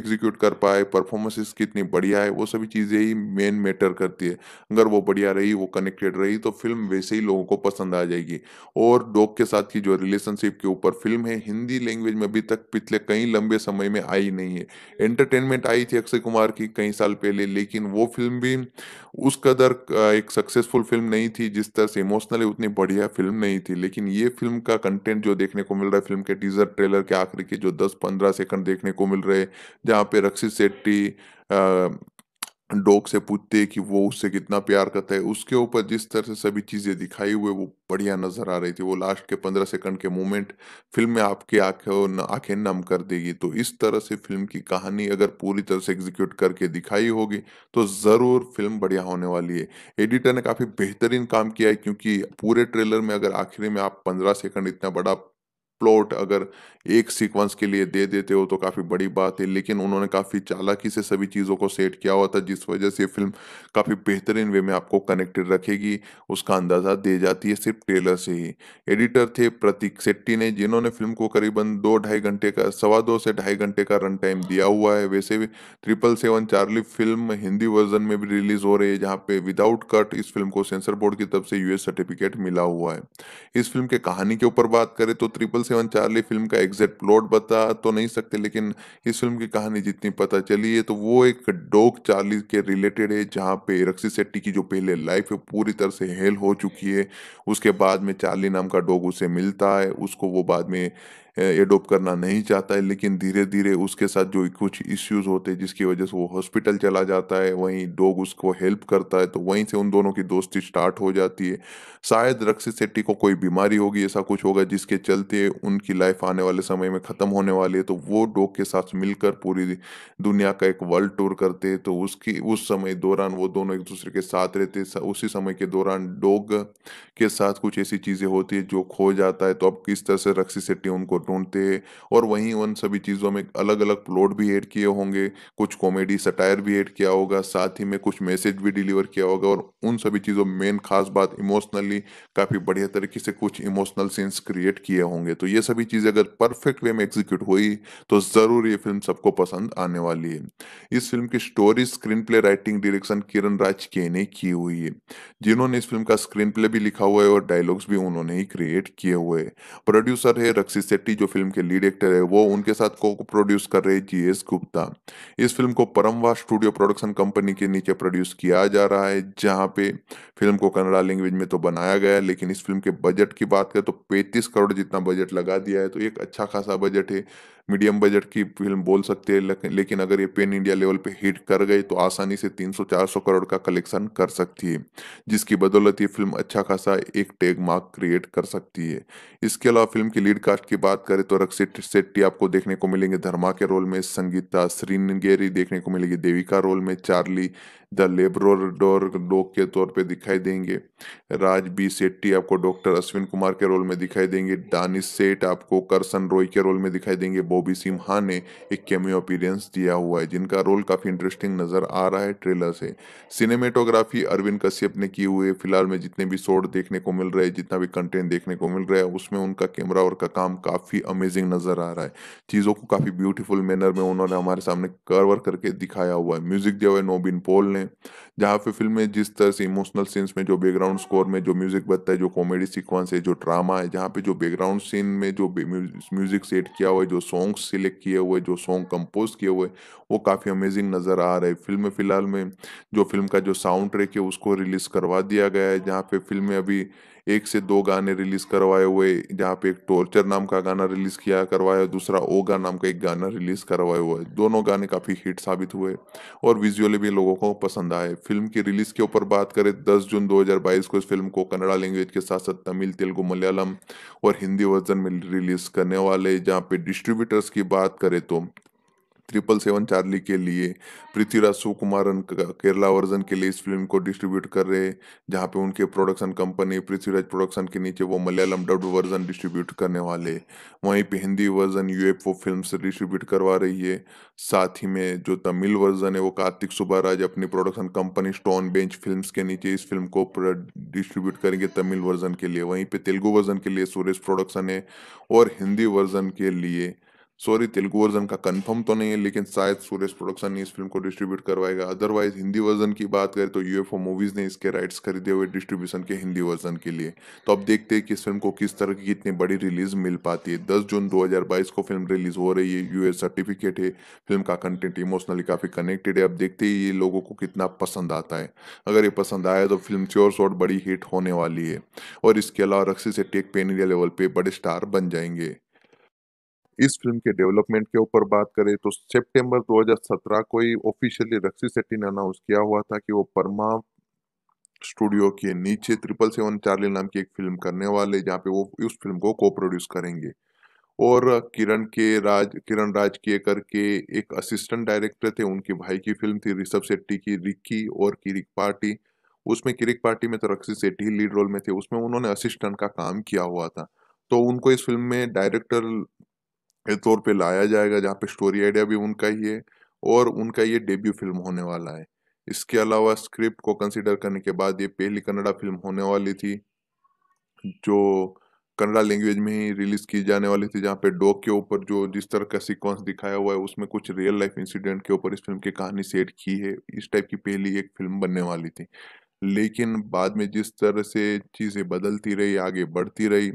एग्जीक्यूट कर पाए परफॉर्मेंसेस कितनी बढ़िया है वो सभी चीज़ें ही मेन मैटर करती है अगर वो बढ़िया रही वो कनेक्टेड रही तो फिल्म वैसे ही लोगों को पसंद आ जाएगी और डॉग के साथ की जो रिलेशनशिप के ऊपर फिल्म है हिंदी लैंग्वेज में अभी तक पिछले कई लंबे समय में आई नहीं है एंटरटेनमेंट आई थी अक्षय कुमार की कई साल पहले लेकिन वो फिल्म भी उस कदर एक सक्सेसफुल फिल्म नहीं थी जिस तरह से इमोशनली उतनी बढ़िया फिल्म नहीं थी लेकिन ये फिल्म का कंटेंट जो देखने को मिल रहा है फिल्म के टीजर ट्रेलर के आखिर के जो 10-15 सेकंड देखने को मिल रहे जहाँ पे रक्षित सेट्टी डॉग से पूछते कि वो उससे कितना प्यार करता है उसके ऊपर जिस तरह से सभी चीज़ें दिखाई हुए वो बढ़िया नज़र आ रही थी वो लास्ट के पंद्रह सेकंड के मोमेंट फिल्म में आपकी आंखें आंखें नम कर देगी तो इस तरह से फिल्म की कहानी अगर पूरी तरह से एग्जीक्यूट करके दिखाई होगी तो ज़रूर फिल्म बढ़िया होने वाली है एडिटर ने काफ़ी बेहतरीन काम किया है क्योंकि पूरे ट्रेलर में अगर आखिरी में आप पंद्रह सेकंड इतना बड़ा प्लॉट अगर एक सीक्वेंस के लिए दे देते हो तो काफ़ी बड़ी बात है लेकिन उन्होंने काफ़ी चालाकी से सभी चीज़ों को सेट किया हुआ था जिस वजह से फिल्म काफ़ी बेहतरीन वे में आपको कनेक्टेड रखेगी उसका अंदाज़ा दे जाती है सिर्फ ट्रेलर से ही एडिटर थे प्रतीक सेट्टी ने जिन्होंने फिल्म को करीबन दो ढाई घंटे का सवा दो से ढाई घंटे का रन टाइम दिया हुआ है वैसे भी triple seven Charlie film Hindi version में भी रिलीज हो रही है जहाँ पे विदाउट कट इस फिल्म को सेंसर बोर्ड की तरफ से यूएस सर्टिफिकेट मिला हुआ है इस फिल्म के कहानी के ऊपर बात करें तो ट्रिपल सेवन चार्ली फिल्म का एग्जैक्ट प्लॉट बता तो नहीं सकते लेकिन इस फिल्म की कहानी जितनी पता चली है तो वो एक डॉग चार्ली के रिलेटेड है जहाँ पे रक्षित शेट्टी की जो पहले लाइफ है पूरी तरह से हेल हो चुकी है उसके बाद में चार्ली नाम का डॉग उसे मिलता है उसको वो बाद में एडोप करना नहीं चाहता है लेकिन धीरे धीरे उसके साथ जो कुछ इश्यूज होते हैं जिसकी वजह से वो हॉस्पिटल चला जाता है वहीं डॉग उसको हेल्प करता है तो वहीं से उन दोनों की दोस्ती स्टार्ट हो जाती है शायद रक्षित शेट्टी को कोई बीमारी होगी ऐसा कुछ होगा जिसके चलते उनकी लाइफ आने वाले समय में ख़त्म होने वाली है तो वो डॉग के साथ मिलकर पूरी दुनिया का एक वर्ल्ड टूर करते हैं तो उसकी उस समय दौरान वो दोनों एक दूसरे के साथ रहते उसी समय के दौरान डॉग के साथ कुछ ऐसी चीज़ें होती है जो खो जाता है तो अब किस तरह से रक्षित शेट्टी उनको ढूंढते और वहीं उन सभी चीज़ों में अलग अलग प्लॉट भी ऐड किए होंगे कुछ कॉमेडी सटायर भी ऐड किया होगा साथ ही में कुछ मैसेज भी डिलीवर किया होगा और उन सभी चीज़ों में मेन खास बात इमोशनली काफ़ी बढ़िया तरीके से कुछ इमोशनल सीन्स क्रिएट किए होंगे तो ये सभी चीज़ें अगर परफेक्ट वे में एग्जीक्यूट हुई तो ज़रूर ये फिल्म सबको पसंद आने वाली है इस फिल्म की story screenplay writing direction Kiran Raj के ने की हुई है जिन्होंने इस फिल्म का स्क्रीन प्ले भी लिखा हुआ है और डायलॉग्स भी उन्होंने ही क्रिएट किए हुए प्रोड्यूसर है रक्षित शेट्टी जो फिल्म के लीड एक्टर है वो उनके साथ को प्रोड्यूस कर रहे जी एस गुप्ता इस फिल्म को परमवा स्टूडियो प्रोडक्शन कंपनी के नीचे प्रोड्यूस किया जा रहा है जहाँ पे फिल्म को कन्नड़ा लैंग्वेज में तो बनाया गया है लेकिन इस फिल्म के बजट की बात करें तो पैंतीस करोड़ जितना बजट लगा दिया है तो एक अच्छा खासा बजट है मीडियम बजट की फिल्म बोल सकते हैं लेकिन, लेकिन अगर ये पेन इंडिया लेवल पे हिट कर गई तो आसानी से 300-400 करोड़ का कलेक्शन कर सकती है जिसकी बदौलत ये फिल्म अच्छा खासा एक टैग मार्क क्रिएट कर सकती है इसके अलावा फिल्म की लीड कास्ट की बात करें तो रक्षित शेट्टी आपको देखने को मिलेंगे धर्मा के रोल में संगीता श्रीनगेरी देखने को मिलेगी देविका रोल में चार्ली द लेबरोडोर लोग के तौर पे दिखाई देंगे राज बी सेट्टी आपको डॉक्टर अश्विन कुमार के रोल में दिखाई देंगे दानिश सेठ आपको करसन रॉय के रोल में दिखाई देंगे बॉबी सिम्हा ने एक कैमियो अपीरेंस दिया हुआ है जिनका रोल काफ़ी इंटरेस्टिंग नज़र आ रहा है ट्रेलर से सिनेमेटोग्राफी अरविंद कश्यप ने की हुई है फिलहाल में जितने भी शॉर्ट देखने को मिल रहे जितना भी कंटेंट देखने को मिल रहा है उसमें उनका कैमरा वर्क का काम काफ़ी अमेजिंग नज़र आ रहा है चीज़ों को काफ़ी ब्यूटीफुल मैनर में उन्होंने हमारे सामने कवर करके दिखाया हुआ है म्यूजिक दिया हुआ है नोबिन पोल ने है जहाँ पे फिल्म में जिस तरह से इमोशनल सीन्स में जो बैकग्राउंड स्कोर में जो म्यूजिक बजता है जो कॉमेडी सीक्वेंस है जो ड्रामा है जहाँ पे जो बैकग्राउंड सीन में जो म्यूजिक सेट किया हुआ है जो सॉन्ग सिलेक्ट किए हुए जो सॉन्ग कंपोज किए हुए वो काफ़ी अमेजिंग नज़र आ रहा है फिल्म में फिलहाल में जो फिल्म का जो साउंड ट्रैक है उसको रिलीज़ करवा दिया गया है जहाँ पे फिल्म में अभी एक से दो गाने रिलीज करवाए हुए जहाँ पे एक टॉर्चर नाम का गाना रिलीज किया करवाया दूसरा ओगा नाम का एक गाना रिलीज करवाया हुआ है दोनों गाने काफ़ी हिट साबित हुए और विजुअली भी लोगों को पसंद आए फिल्म की रिलीज के ऊपर बात करें दस जून दो को इस फिल्म को कन्नड़ा लैंग्वेज के साथ साथ तमिल तेलुगु मलयालम और हिंदी वर्जन में रिलीज करने वाले जहाँ पे डिस्ट्रीब्यूटर्स की बात करें तो ट्रिपल सेवन चार्ली के लिए पृथ्वीराज सुकुमारन केरला वर्जन के लिए इस फिल्म को डिस्ट्रीब्यूट कर रहे जहाँ पे उनके प्रोडक्शन कंपनी पृथ्वीराज प्रोडक्शन के नीचे वो मलयालम डब्ड वर्जन डिस्ट्रीब्यूट करने वाले वहीं पे Hindi version UFO film distribute करवा रही है साथ ही में जो तमिल वर्जन है वो कार्तिक सुब्बाराज अपनी production company stone bench film के नीचे इस फिल्म को डिस्ट्रीब्यूट करेंगे तमिल वर्जन के लिए वहीं पर तेलुगु वर्जन के लिए सुरेश प्रोडक्शन है और हिंदी वर्जन के लिए सॉरी तेलुगु वर्जन का कंफर्म तो नहीं है लेकिन शायद सुरेश प्रोडक्शन ने इस फिल्म को डिस्ट्रीब्यूट करवाएगा अदरवाइज हिंदी वर्जन की बात करें तो यूएफओ मूवीज ने इसके राइट्स खरीदे हुए डिस्ट्रीब्यूशन के हिंदी वर्जन के लिए तो अब देखते हैं कि इस फिल्म को किस तरह की इतनी बड़ी रिलीज मिल पाती है दस जून दो को फिल्म रिलीज हो रही है यूएस सर्टिफिकेट है फिल्म का कंटेंट इमोशनली काफी कनेक्टेड है अब देखते ही ये लोगों को कितना पसंद आता है अगर ये पसंद आया तो फिल्म च्योर शॉट बड़ी हिट होने वाली है और इसके अलावा रक्सी से टेक पेन इंडिया लेवल पे बड़े स्टार बन जाएंगे इस फिल्म के डेवलपमेंट के ऊपर बात करें तो सितंबर 2017 को ही ऑफिशियली रक्सी सेट्टी ने अनाउंस किया हुआ था कि वो परमा स्टूडियो के नीचे ट्रिपल सेवन चार्ली नाम की एक फिल्म करने वाले जहाँ पे वो उस फिल्म को को प्रोड्यूस करेंगे और किरण के राज किरण राज के करके एक असिस्टेंट डायरेक्टर थे उनके भाई की फिल्म थी ऋषभ सेट्टी की रिक्की और किरिक पार्टी उसमें किरिक पार्टी में तो रक्षी सेट्टी लीड रोल में थे उसमें उन्होंने असिस्टेंट का काम किया हुआ था तो उनको इस फिल्म में डायरेक्टर तौर पे लाया जाएगा जहाँ पे स्टोरी आइडिया भी उनका ही है और उनका ये डेब्यू फिल्म होने वाला है इसके अलावा स्क्रिप्ट को कंसिडर करने के बाद ये पहली कन्नड़ा फिल्म होने वाली थी जो कन्नड़ा लैंग्वेज में ही रिलीज की जाने वाली थी जहाँ पे डॉग के ऊपर जो जिस तरह का सीक्वेंस दिखाया हुआ है उसमें कुछ रियल लाइफ इंसिडेंट के ऊपर इस फिल्म की कहानी सेट की है इस टाइप की पहली एक फिल्म बनने वाली थी लेकिन बाद में जिस तरह से चीज़ें बदलती रही आगे बढ़ती रही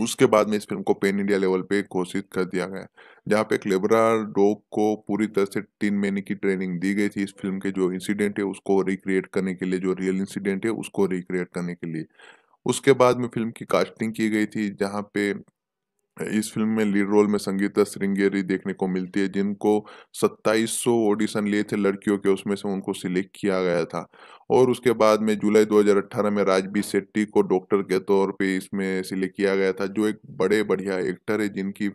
उसके बाद में इस फिल्म को पेन इंडिया लेवल पे घोषित कर दिया गया जहाँ पे एक लेबरा डॉग को पूरी तरह से तीन महीने की ट्रेनिंग दी गई थी इस फिल्म के जो इंसिडेंट है उसको रिक्रिएट करने के लिए जो रियल इंसिडेंट है उसको रिक्रिएट करने के लिए उसके बाद में फिल्म की कास्टिंग की गई थी जहाँ पे इस फिल्म में लीड रोल में संगीता श्रृंगेरी देखने को मिलती है जिनको 2700 ऑडिशन लिए थे लड़कियों के उसमें से उनको सिलेक्ट किया गया था और उसके बाद में जुलाई 2018 में राजबी सेट्टी को डॉक्टर के तौर पे इसमें सिलेक्ट किया गया था जो एक बड़े बढ़िया एक्टर है जिनकी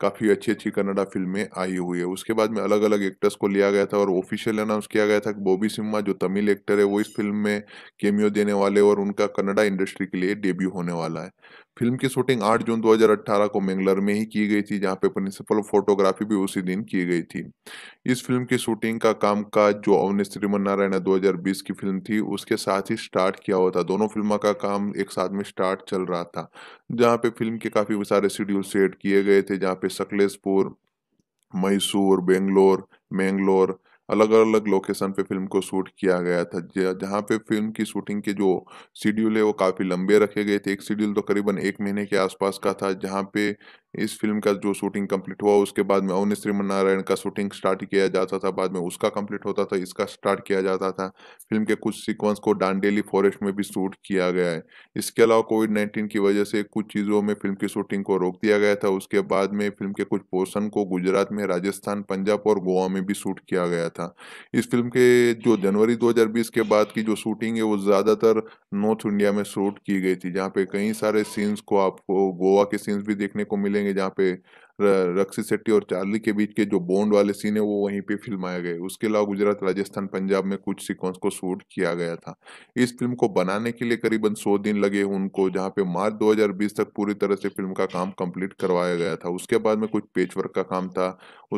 काफ़ी अच्छी अच्छी कन्नडा फिल्में आई हुई है उसके बाद में अलग अलग एक्टर्स को लिया गया था और ऑफिशियल अनाउंस किया गया था कि बॉबी सिम्हा जो तमिल एक्टर है वो इस फिल्म में केमियो देने वाले और उनका कन्नडा इंडस्ट्री के लिए डेब्यू होने वाला है फिल्म की शूटिंग 8 जून 2018 को मैंगलोर में ही की गई थी जहां पे प्रिंसिपल फोटोग्राफी भी उसी दिन की गई थी इस फिल्म की शूटिंग का कामकाज जो अवनी श्रीमन नारायण 2020 की फिल्म थी उसके साथ ही स्टार्ट किया हुआ था दोनों फिल्मों का काम एक साथ में स्टार्ट चल रहा था जहाँ पे फिल्म के काफी सारे शेड्यूल सेट किए गए थे जहाँ पे सकलेशपुर मैसूर बेंगलोर मैंगलोर अलग अलग लोकेशन पे फिल्म को शूट किया गया था जहाँ पे फिल्म की शूटिंग के जो शेड्यूल है वो काफ़ी लंबे रखे गए थे एक शेड्यूल तो करीबन एक महीने के आसपास का था जहाँ पे इस फिल्म का जो शूटिंग कंप्लीट हुआ उसके बाद में अवनी नारायण का शूटिंग स्टार्ट किया जाता था बाद में उसका कंप्लीट होता था इसका स्टार्ट किया जाता था फिल्म के कुछ सीक्वेंस को डांडेली फॉरेस्ट में भी शूट किया गया है इसके अलावा कोविड नाइन्टीन की वजह से कुछ चीज़ों में फिल्म की शूटिंग को रोक दिया गया था उसके बाद में फिल्म के कुछ पोर्सन को गुजरात में राजस्थान पंजाब और गोवा में भी शूट किया गया था इस फिल्म के जो जनवरी दो के बाद की जो शूटिंग है वो ज़्यादातर नॉर्थ इंडिया में शूट की गई थी जहाँ पे कई सारे सीन्स को आपको गोवा के सीन्स भी देखने को मिले मिलेंगे जहाँ पे रक्सी शेट्टी और चार्ली के बीच के जो बॉन्ड वाले सीन है वो वहीं पे फिल्माए गए उसके अलावा गुजरात राजस्थान पंजाब में कुछ सीक्वेंस को शूट किया गया था इस फिल्म को बनाने के लिए करीबन सौ दिन लगे उनको जहाँ पे मार्च 2020 तक पूरी तरह से फिल्म का काम कंप्लीट करवाया गया था उसके बाद में कुछ पेच वर्क का काम था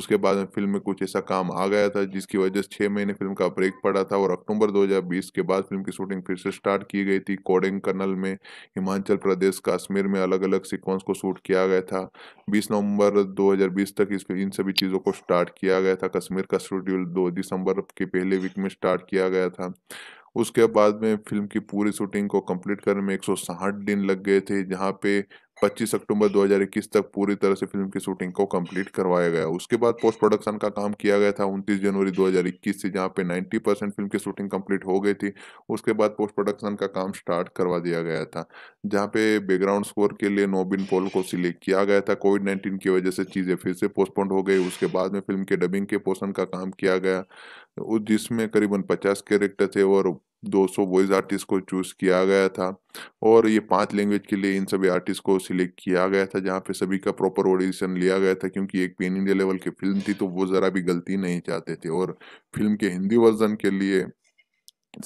उसके बाद में फिल्म में कुछ ऐसा काम आ गया था जिसकी वजह से छह महीने फिल्म का ब्रेक पड़ा था और अक्टूबर 2020 के बाद फिल्म की शूटिंग फिर से स्टार्ट की गई थी कोडिंग कनल में हिमाचल प्रदेश काश्मीर में अलग अलग सिक्वेंस को शूट किया गया था बीस नवम्बर दिसंबर 2020 तक इस इन सभी चीज़ों को स्टार्ट किया गया था कश्मीर का शेड्यूल दो दिसंबर के पहले वीक में स्टार्ट किया गया था उसके बाद में फिल्म की पूरी शूटिंग को कंप्लीट करने में एक दिन लग गए थे जहाँ पे 25 अक्टूबर 2021 तक पूरी तरह से फिल्म की शूटिंग को कंप्लीट करवाया गया उसके बाद पोस्ट प्रोडक्शन का काम किया गया था 29 जनवरी 2021 से जहां पे 90 परसेंट फिल्म की शूटिंग कंप्लीट हो गई थी उसके बाद पोस्ट प्रोडक्शन का काम स्टार्ट करवा दिया गया था जहां पे बैकग्राउंड स्कोर के लिए नोबिन पोल को सिलेक्ट किया गया था कोविड नाइन्टीन की वजह से चीज़ें फिर से पोस्टपोन्ड हो गई उसके बाद में फिल्म के डबिंग के पोषण का काम किया गया जिसमें करीबन पचास कैरेक्टर थे और 200 वॉइस आर्टिस्ट को चूज किया गया था और ये पांच लैंग्वेज के लिए इन सभी आर्टिस्ट को सिलेक्ट किया गया था जहाँ पे सभी का प्रॉपर ऑडिशन लिया गया था क्योंकि एक पेन इंडिया लेवल की फिल्म थी तो वो ज़रा भी गलती नहीं चाहते थे और फिल्म के हिंदी वर्जन के लिए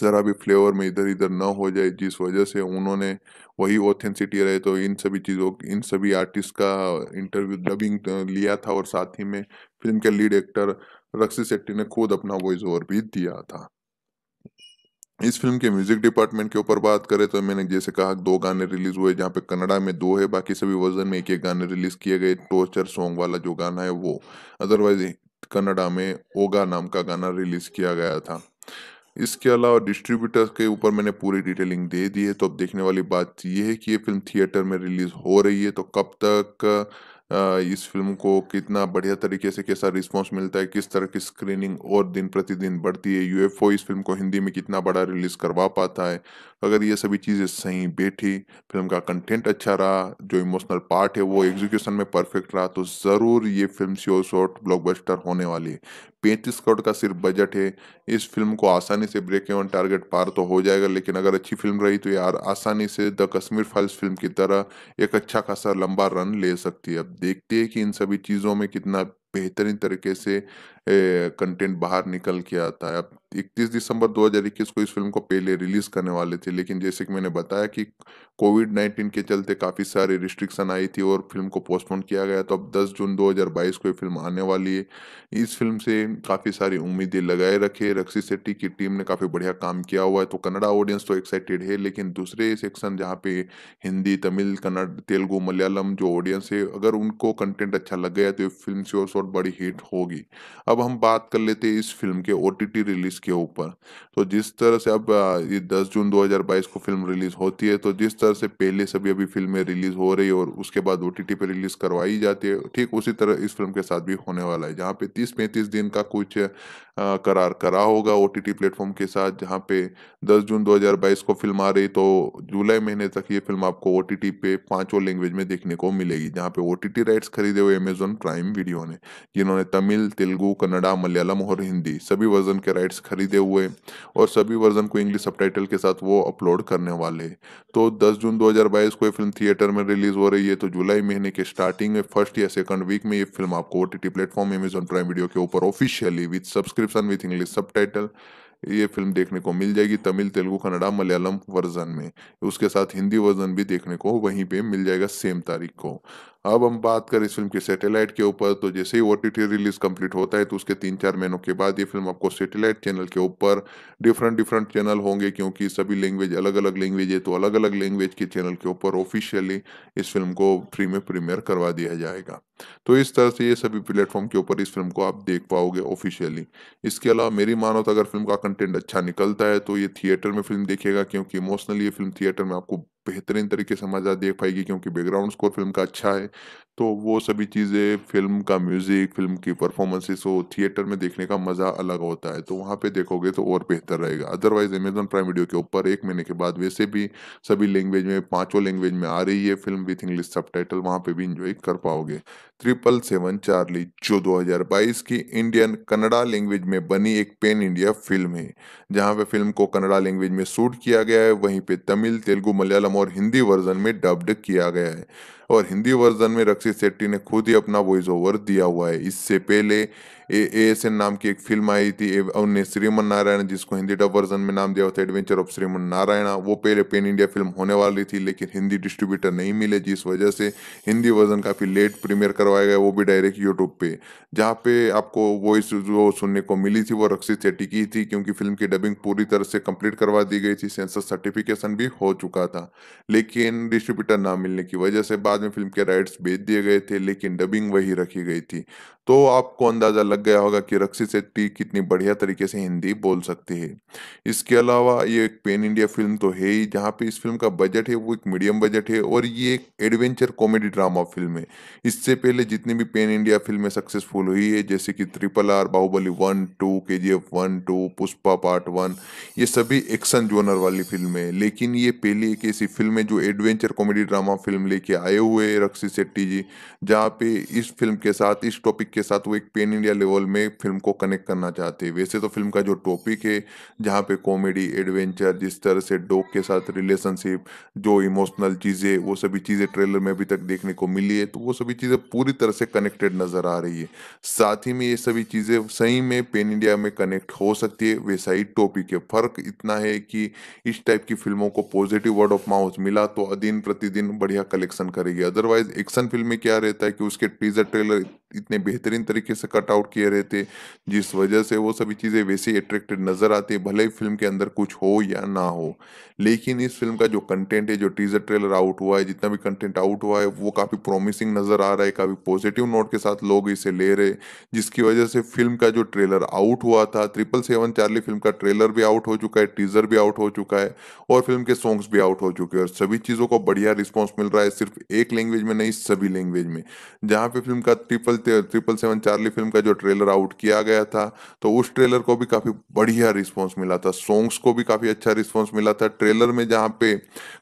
ज़रा भी फ्लेवर में इधर इधर ना हो जाए जिस वजह से उन्होंने वही ऑथेंसिटी रहे तो इन सभी चीज़ों इन सभी आर्टिस्ट का इंटरव्यू डबिंग लिया था और साथ ही में फिल्म के लीड एक्टर रक्सी शेट्टी ने खुद अपना वॉइस ओवर भी दिया था इस फिल्म के म्यूजिक डिपार्टमेंट के ऊपर बात करें तो मैंने जैसे कहा दो गाने रिलीज हुए जहाँ पे कनाडा में दो है बाकी सभी वर्जन में एक एक गाने रिलीज किए गए टॉर्चर सॉन्ग वाला जो गाना है वो अदरवाइज कनाडा में ओगा नाम का गाना रिलीज किया गया था इसके अलावा डिस्ट्रीब्यूटर्स के ऊपर मैंने पूरी डिटेलिंग दे दी है तो अब देखने वाली बात यह है कि ये फिल्म थिएटर में रिलीज हो रही है तो कब तक इस फिल्म को कितना बढ़िया तरीके से कैसा रिस्पॉन्स मिलता है किस तरह की स्क्रीनिंग और दिन प्रतिदिन बढ़ती है यूएफओ इस फिल्म को हिंदी में कितना बड़ा रिलीज करवा पाता है तो अगर ये सभी चीज़ें सही बैठी फिल्म का कंटेंट अच्छा रहा जो इमोशनल पार्ट है वो एग्जीक्यूशन में परफेक्ट रहा तो ज़रूर ये फिल्म शो शॉर्ट ब्लॉकबस्टर होने वाली है पैंतीस करोड़ का सिर्फ बजट है इस फिल्म को आसानी से ब्रेक एवन टारगेट पार तो हो जाएगा लेकिन अगर अच्छी फिल्म रही तो यार आसानी से द कश्मीर फाइल्स फिल्म की तरह एक अच्छा खासा लंबा रन ले सकती है अब देखते हैं कि इन सभी चीज़ों में कितना बेहतरीन तरीके से कंटेंट बाहर निकल के आता है अब इकतीस दिसंबर 2021 को इस फिल्म को पहले रिलीज करने वाले थे लेकिन जैसे कि मैंने बताया कि कोविड 19 के चलते काफ़ी सारी रिस्ट्रिक्शन आई थी और फिल्म को पोस्टपोन किया गया तो अब 10 जून 2022 को ये फिल्म आने वाली है इस फिल्म से काफ़ी सारी उम्मीदें लगाए रखे रक्षी शेट्टी की टीम ने काफ़ी बढ़िया काम किया हुआ है तो कन्नडा ऑडियंस तो एक्साइटेड है लेकिन दूसरे सेक्शन जहाँ पे हिंदी तमिल कन्नड़ तेलुगु मलयालम जो ऑडियंस है अगर उनको कंटेंट अच्छा लग गया तो ये फिल्म श्योर शॉर्ट बड़ी हिट होगी अब हम बात कर लेते हैं इस फिल्म के ओ रिलीज के ऊपर तो जिस तरह से अब ये 10 जून 2022 को फिल्म रिलीज होती है तो जिस तरह से पहले से भी अभी फिल्में रिलीज हो रही है और उसके बाद ओ टी पे रिलीज करवाई जाती है ठीक उसी तरह इस फिल्म के साथ भी होने वाला है जहाँ पे तीस पैंतीस दिन का कुछ करार करा होगा ओ टी प्लेटफॉर्म के साथ जहाँ पे दस जून दो को फिल्म आ रही तो जुलाई महीने तक ये फिल्म आपको ओ पे पांचों लैंग्वेज में देखने को मिलेगी जहाँ पे ओ राइट्स खरीदे हुए अमेजोन प्राइम वीडियो ने जिन्होंने तमिल तेलुगु कन्नडा मलयालम और हिंदी सभी वर्जन के राइट्स खरीदे हुए और सभी वर्जन को इंग्लिश सब के साथ वो अपलोड करने वाले तो 10 जून 2022 को ये फिल्म थिएटर में रिलीज हो रही है तो जुलाई महीने के स्टार्टिंग में फर्स्ट या सेकंड वीक में ये फिल्म आपको O T platform Amazon Prime Video के ऊपर officially with subscription with English sub ये फिल्म देखने को मिल जाएगी तमिल तेलुगु कन्नड़ा मलयालम वर्जन में उसके साथ हिंदी वर्जन भी देखने को वहीं पे मिल जाएगा सेम तारीख को अब हम बात करें इस फिल्म की सैटेलाइट के ऊपर तो जैसे ही ओटीटी रिलीज कंप्लीट होता है तो उसके तीन चार महीनों के बाद ये फिल्म आपको सैटेलाइट चैनल के ऊपर डिफरेंट डिफरेंट चैनल होंगे क्योंकि सभी लैंग्वेज अलग अलग लैंग्वेज है तो अलग अलग लैंग्वेज के चैनल के ऊपर ऑफिशियली इस फिल्म को फ्री में प्रीमियर करवा दिया जाएगा तो इस तरह से ये सभी प्लेटफॉर्म के ऊपर इस फिल्म को आप देख पाओगे ऑफिशियली इसके अलावा मेरी मानो तो अगर फिल्म का कंटेंट अच्छा निकलता है तो ये थिएटर में फिल्म देखेगा क्योंकि इमोशनली ये फिल्म थिएटर में आपको बेहतरीन तरीके से मजा देख पाएगी क्योंकि बैकग्राउंड स्कोर फिल्म का अच्छा है तो वो सभी चीज़ें फिल्म का म्यूज़िक फिल्म की परफॉर्मेंसेस हो थिएटर में देखने का मज़ा अलग होता है तो वहाँ पे देखोगे तो और बेहतर रहेगा अदरवाइज अमेजोन प्राइम वीडियो के ऊपर एक महीने के बाद वैसे भी सभी लैंग्वेज में पांचों लैंग्वेज में आ रही है film with English subtitle वहाँ पर भी इंजॉय कर पाओगे ट्रिपल सेवन चार्ली जो 2022 की इंडियन कन्नड़ा लैंग्वेज में बनी एक पेन इंडिया फिल्म है जहाँ पे फिल्म को कन्नड़ा लैंग्वेज में शूट किया गया है वहीं पे तमिल तेलुगु मलयालम और हिंदी वर्जन में डब्ड किया गया है और हिंदी वर्जन में रक्षित शेट्टी ने खुद ही अपना वॉइस ओवर दिया हुआ है इससे पहले ए एस एन नाम की एक फिल्म आई थी उन्हें श्रीमन नारायण जिसको हिंदी डब वर्जन में नाम दिया था एडवेंचर ऑफ श्रीमन नारायण वो पहले पेन इंडिया फिल्म होने वाली थी लेकिन हिंदी डिस्ट्रीब्यूटर नहीं मिले जिस वजह से हिंदी वर्जन काफ़ी लेट प्रीमियर करवाया गया वो भी डायरेक्ट यूट्यूब पे जहाँ पे आपको वॉइस जो सुनने को मिली थी वो रक्षित सेट्टी की थी क्योंकि फिल्म की डबिंग पूरी तरह से कंप्लीट करवा दी गई थी सेंसर सर्टिफिकेशन भी हो चुका था लेकिन डिस्ट्रीब्यूटर ना मिलने की वजह से बाद में फिल्म के राइट्स बेच दिए गए थे लेकिन डबिंग वही रखी गई थी तो आपको अंदाज़ा लग गया होगा कि रक्षित शेट्टी कितनी बढ़िया तरीके से हिंदी बोल सकती है इसके अलावा ये एक पेन इंडिया फिल्म तो है ही जहाँ पे इस फिल्म का बजट है वो एक मीडियम बजट है और ये एक एडवेंचर कॉमेडी ड्रामा फिल्म है इससे पहले जितनी भी पेन इंडिया फिल्में सक्सेसफुल हुई है जैसे कि triple R Baahubali one two K G F one two Pushpa part one ये सभी एक्शन जोनर वाली फिल्म है लेकिन ये पहली एक ऐसी फिल्म है जो एडवेंचर कॉमेडी ड्रामा फिल्म लेके आए हुए रक्षित शेट्टी जी जहाँ पे इस फिल्म के साथ इस टॉपिक के साथ वो एक पेन इंडिया लेवल में फिल्म को कनेक्ट करना चाहते हैं वैसे तो फिल्म का जो टॉपिक है जहाँ पे कॉमेडी एडवेंचर जिस तरह से डॉग के साथ रिलेशनशिप जो इमोशनल चीज़ें वो सभी चीज़ें ट्रेलर में अभी तक देखने को मिली है तो वो सभी चीज़ें पूरी तरह से कनेक्टेड नज़र आ रही है साथ ही में ये सभी चीज़ें सही में पेन इंडिया में कनेक्ट हो सकती है वैसा ही टॉपिक है फ़र्क इतना है कि इस टाइप की फिल्मों को पॉजिटिव वर्ड ऑफ माउथ मिला तो दिन प्रतिदिन बढ़िया कलेक्शन करेगी अदरवाइज एक्शन फिल्म में क्या रहता है कि उसके टीजर ट्रेलर इतने बेहतरीन तरीके से कट आउट किए रहते जिस वजह से वो सभी चीज़ें वैसे अट्रैक्टेड नज़र आती है भले ही फिल्म के अंदर कुछ हो या ना हो लेकिन इस फिल्म का जो कंटेंट है जो टीजर ट्रेलर आउट हुआ है जितना भी कंटेंट आउट हुआ है वो काफ़ी प्रॉमिसिंग नज़र आ रहा है काफ़ी पॉजिटिव नोट के साथ लोग इसे ले रहे जिसकी वजह से फिल्म का जो ट्रेलर आउट हुआ था ट्रिपल सेवन चार्ली फिल्म का ट्रेलर भी आउट हो चुका है टीजर भी आउट हो चुका है और फिल्म के सॉन्ग्स भी आउट हो चुके हैं और सभी चीज़ों को बढ़िया रिस्पॉन्स मिल रहा है सिर्फ एक लैंग्वेज में नहीं सभी लैंग्वेज में जहाँ पे फिल्म का triple triple seven Charlie film का जो ट्रेलर आउट किया गया था तो उस ट्रेलर को भी काफ़ी बढ़िया रिस्पांस मिला था सॉन्ग्स को भी काफ़ी अच्छा रिस्पांस मिला था ट्रेलर में जहां पे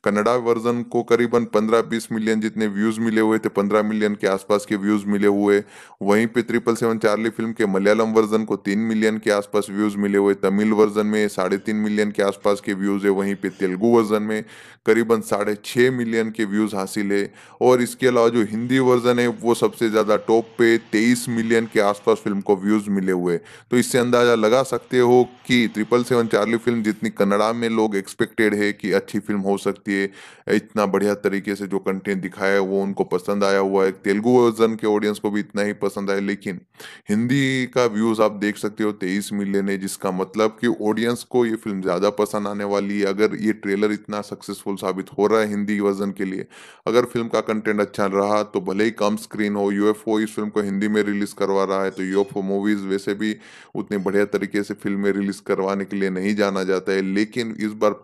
कन्नडा वर्जन को करीबन 15-20 मिलियन जितने व्यूज़ मिले हुए थे 15 मिलियन के आसपास के व्यूज़ मिले हुए वहीं पे ट्रिपल सेवन चार्ली फिल्म के मलयालम वर्जन को तीन मिलियन के आसपास व्यूज़ मिले हुए तमिल वर्जन में साढ़े मिलियन के आसपास के व्यूज़ है वहीं पे तेलुगु वर्जन में करीबन साढ़े छः मिलियन के व्यूज़ हासिल है और इसके अलावा जो हिंदी वर्जन है वो सबसे ज़्यादा टॉप पे तेईस मिलियन के आसपास फिल्म को व्यूज़ मिले हुए तो इससे अंदाज़ा लगा सकते हो कि ट्रिपल सेवन चार्ली फिल्म जितनी कन्नड़ा में लोग एक्सपेक्टेड है कि अच्छी फिल्म हो सकती है इतना बढ़िया तरीके से जो कंटेंट दिखाया है वो उनको पसंद आया हुआ है तेलुगु वर्जन के ऑडियंस को भी इतना ही पसंद आया लेकिन हिंदी का व्यूज़ आप देख सकते हो तेईस मिलियन है जिसका मतलब कि ऑडियंस को ये फिल्म ज़्यादा पसंद आने वाली है अगर ये ट्रेलर इतना सक्सेसफुल साबित हो रहा है हिंदी वर्जन के लिए अगर फिल्म का कंटेंट अच्छा रहा तो भले ही कम स्क्रीन हो यूएफओ इस फिल्म को हिंदी में रिलीज करवा रहा है तो जॉब फॉर मूवीज वैसे भी उतने बढ़िया तरीके से फिल्में रिलीज करवाने के लिए नहीं जाना जाता है लेकिन इस बार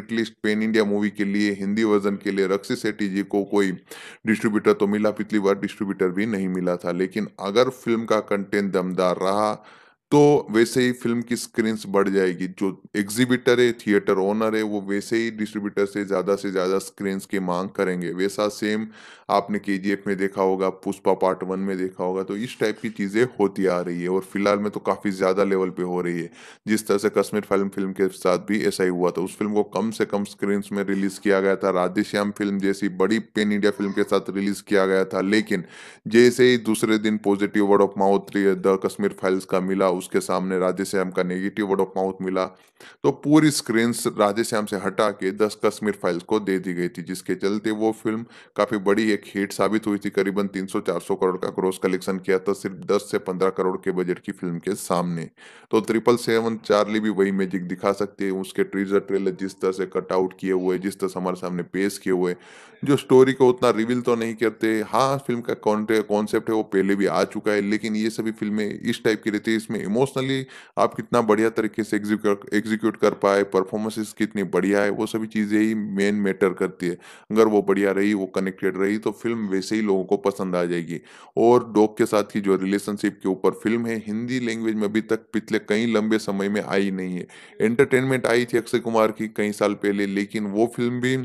एटलीस्ट पेन इंडिया मूवी के लिए हिंदी वर्जन के लिए रक्षी सेट्टी जी को कोई डिस्ट्रीब्यूटर तो मिला पिछली बार डिस्ट्रीब्यूटर भी नहीं मिला था लेकिन अगर फिल्म का कंटेंट दमदार रहा तो वैसे ही फिल्म की स्क्रीन बढ़ जाएगी जो एग्जीबिटर है थिएटर ओनर है वो वैसे ही डिस्ट्रीब्यूटर से ज़्यादा से ज़्यादा स्क्रीन की मांग करेंगे वैसा सेम आपने के में देखा होगा पुष्पा पार्ट वन में देखा होगा तो इस टाइप की चीज़ें होती आ रही है और फिलहाल में तो काफ़ी ज़्यादा लेवल पे हो रही है जिस तरह से कश्मीर फिल्म फिल्म के साथ भी ऐसा ही हुआ था उस फिल्म को कम से कम स्क्रीन में रिलीज़ किया गया था राधेश्याम फिल्म जैसी बड़ी पेन इंडिया फिल्म के साथ रिलीज़ किया गया था लेकिन जैसे ही दूसरे दिन positive word of mouth the Kashmir files का मिला उसके सामने राधे श्याम का नेगेटिव वर्ड ऑफ माउथ मिला तो पूरी स्क्रीन राधे श्याम से हटा के दस कश्मीर फाइल्स को दे दी गई थी जिसके चलते वो फिल्म काफी बड़ी एक हिट साबित हुई थी करीबन 300-400 करोड़ का क्रॉस कलेक्शन किया था सिर्फ 10 से 15 करोड़ के बजट की फिल्म के सामने तो ट्रिपल सेवन चार्ली भी वही मैजिक दिखा सकती है उसके ट्रीजर ट्रेलर जिस तरह से कट आउट किए हुए जिस तरह से हमारे सामने पेश किए हुए जो स्टोरी को उतना रिवील तो नहीं करते हाँ फिल्म का कॉन्सेप्ट है वो पहले भी आ चुका है लेकिन ये सभी फिल्में इस टाइप की रहती है इसमें इमोशनली आप कितना बढ़िया तरीके से एग्जीक्यूट कर पाए परफॉर्मेंसेस कितनी बढ़िया है वो सभी चीज़ें ही मेन मैटर करती है अगर वो बढ़िया रही वो कनेक्टेड रही तो फिल्म वैसे ही लोगों को पसंद आ जाएगी और डॉग के साथ की जो रिलेशनशिप के ऊपर फिल्म है हिंदी लैंग्वेज में अभी तक पिछले कई लंबे समय में आई नहीं है एंटरटेनमेंट आई थी अक्षय कुमार की कई साल पहले लेकिन वो फिल्म भी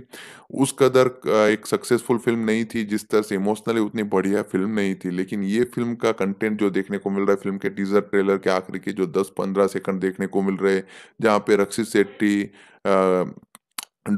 उस कदर एक सक्सेसफुल फिल्म नहीं थी जिस तरह से इमोशनली उतनी बढ़िया फिल्म नहीं थी लेकिन ये फिल्म का कंटेंट जो देखने को मिल रहा है फिल्म के टीजर ट्रेलर के के आखिरी के जो 10-15 सेकंड देखने को मिल रहे जहाँ पे रक्षित शेट्टी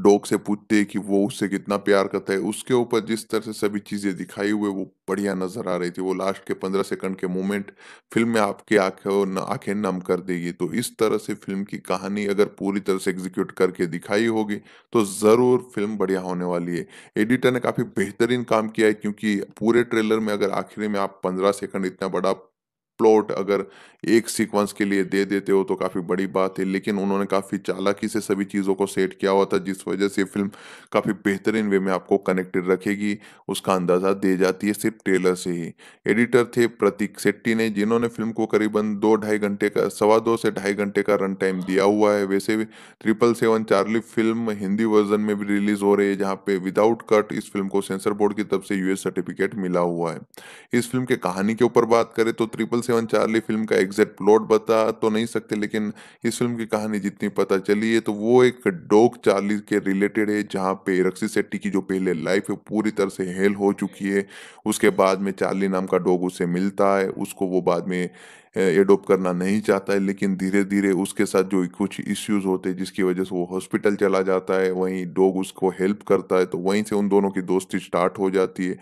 डॉग से पूछते कि वो उससे कितना प्यार करता है उसके ऊपर जिस तरह से सभी चीज़ें दिखाई हुए वो बढ़िया नज़र आ रही थी वो लास्ट के पंद्रह सेकंड के मोमेंट फिल्म में आपकी आंखें आंखें नम कर देगी तो इस तरह से फिल्म की कहानी अगर पूरी तरह से एग्जीक्यूट करके दिखाई होगी तो ज़रूर फिल्म बढ़िया होने वाली है एडिटर ने काफ़ी बेहतरीन काम किया है क्योंकि पूरे ट्रेलर में अगर आखिरी में आप पंद्रह सेकंड इतना बड़ा प्लॉट अगर एक सीक्वेंस के लिए दे देते हो तो काफ़ी बड़ी बात है लेकिन उन्होंने काफ़ी चालाकी से सभी चीज़ों को सेट किया हुआ था जिस वजह से फिल्म काफ़ी बेहतरीन वे में आपको कनेक्टेड रखेगी उसका अंदाज़ा दे जाती है सिर्फ ट्रेलर से ही एडिटर थे प्रतीक सेट्टी ने जिन्होंने फिल्म को करीबन दो ढाई घंटे का सवा दो से ढाई घंटे का रन टाइम दिया हुआ है वैसे भी triple seven Charlie film Hindi version में भी रिलीज़ हो रही है जहाँ पे विदाउट कट इस फिल्म को सेंसर बोर्ड की तरफ से यूएस सर्टिफिकेट मिला हुआ है इस फिल्म के कहानी के ऊपर बात करें तो ट्रिपल सेवन चार्ली फिल्म का एग्जैक्ट प्लॉट बता तो नहीं सकते लेकिन इस फिल्म की कहानी जितनी पता चली है तो वो एक डॉग चार्ली के रिलेटेड है जहाँ पे रक्षित सेट्टी की जो पहले लाइफ है पूरी तरह से हेल हो चुकी है उसके बाद में चार्ली नाम का डॉग उसे मिलता है उसको वो बाद में एडोप्ट करना नहीं चाहता है लेकिन धीरे धीरे उसके साथ जो कुछ इश्यूज होते हैं जिसकी वजह से वो हॉस्पिटल चला जाता है वहीं डॉग उसको हेल्प करता है तो वहीं से उन दोनों की दोस्ती स्टार्ट हो जाती है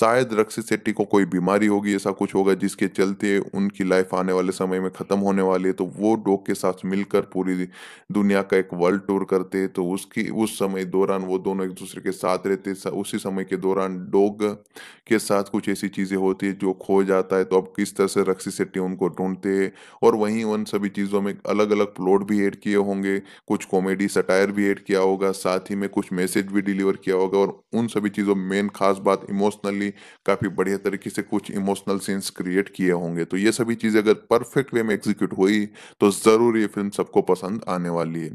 शायद रक्षित शेट्टी को कोई बीमारी होगी ऐसा कुछ होगा जिसके चलते उनकी लाइफ आने वाले समय में ख़त्म होने वाली है तो वो डॉग के साथ मिलकर पूरी दुनिया का एक वर्ल्ड टूर करते हैं तो उसकी उस समय दौरान वो दोनों एक दूसरे के साथ रहते उसी समय के दौरान डॉग के साथ कुछ ऐसी चीज़ें होती है जो खो जाता है तो अब किस तरह से रक्षित शेट्टी उनको ढूंढते और वहीं उन सभी चीज़ों में अलग अलग प्लॉट भी ऐड किए होंगे कुछ कॉमेडी सटायर भी ऐड किया होगा साथ ही में कुछ मैसेज भी डिलीवर किया होगा और उन सभी चीज़ों में मेन खास बात इमोशनली काफ़ी बढ़िया तरीके से कुछ इमोशनल सीन्स क्रिएट किए होंगे तो ये सभी चीज़ें अगर परफेक्ट वे में एग्जीक्यूट हुई तो ज़रूर ये फिल्म सबको पसंद आने वाली है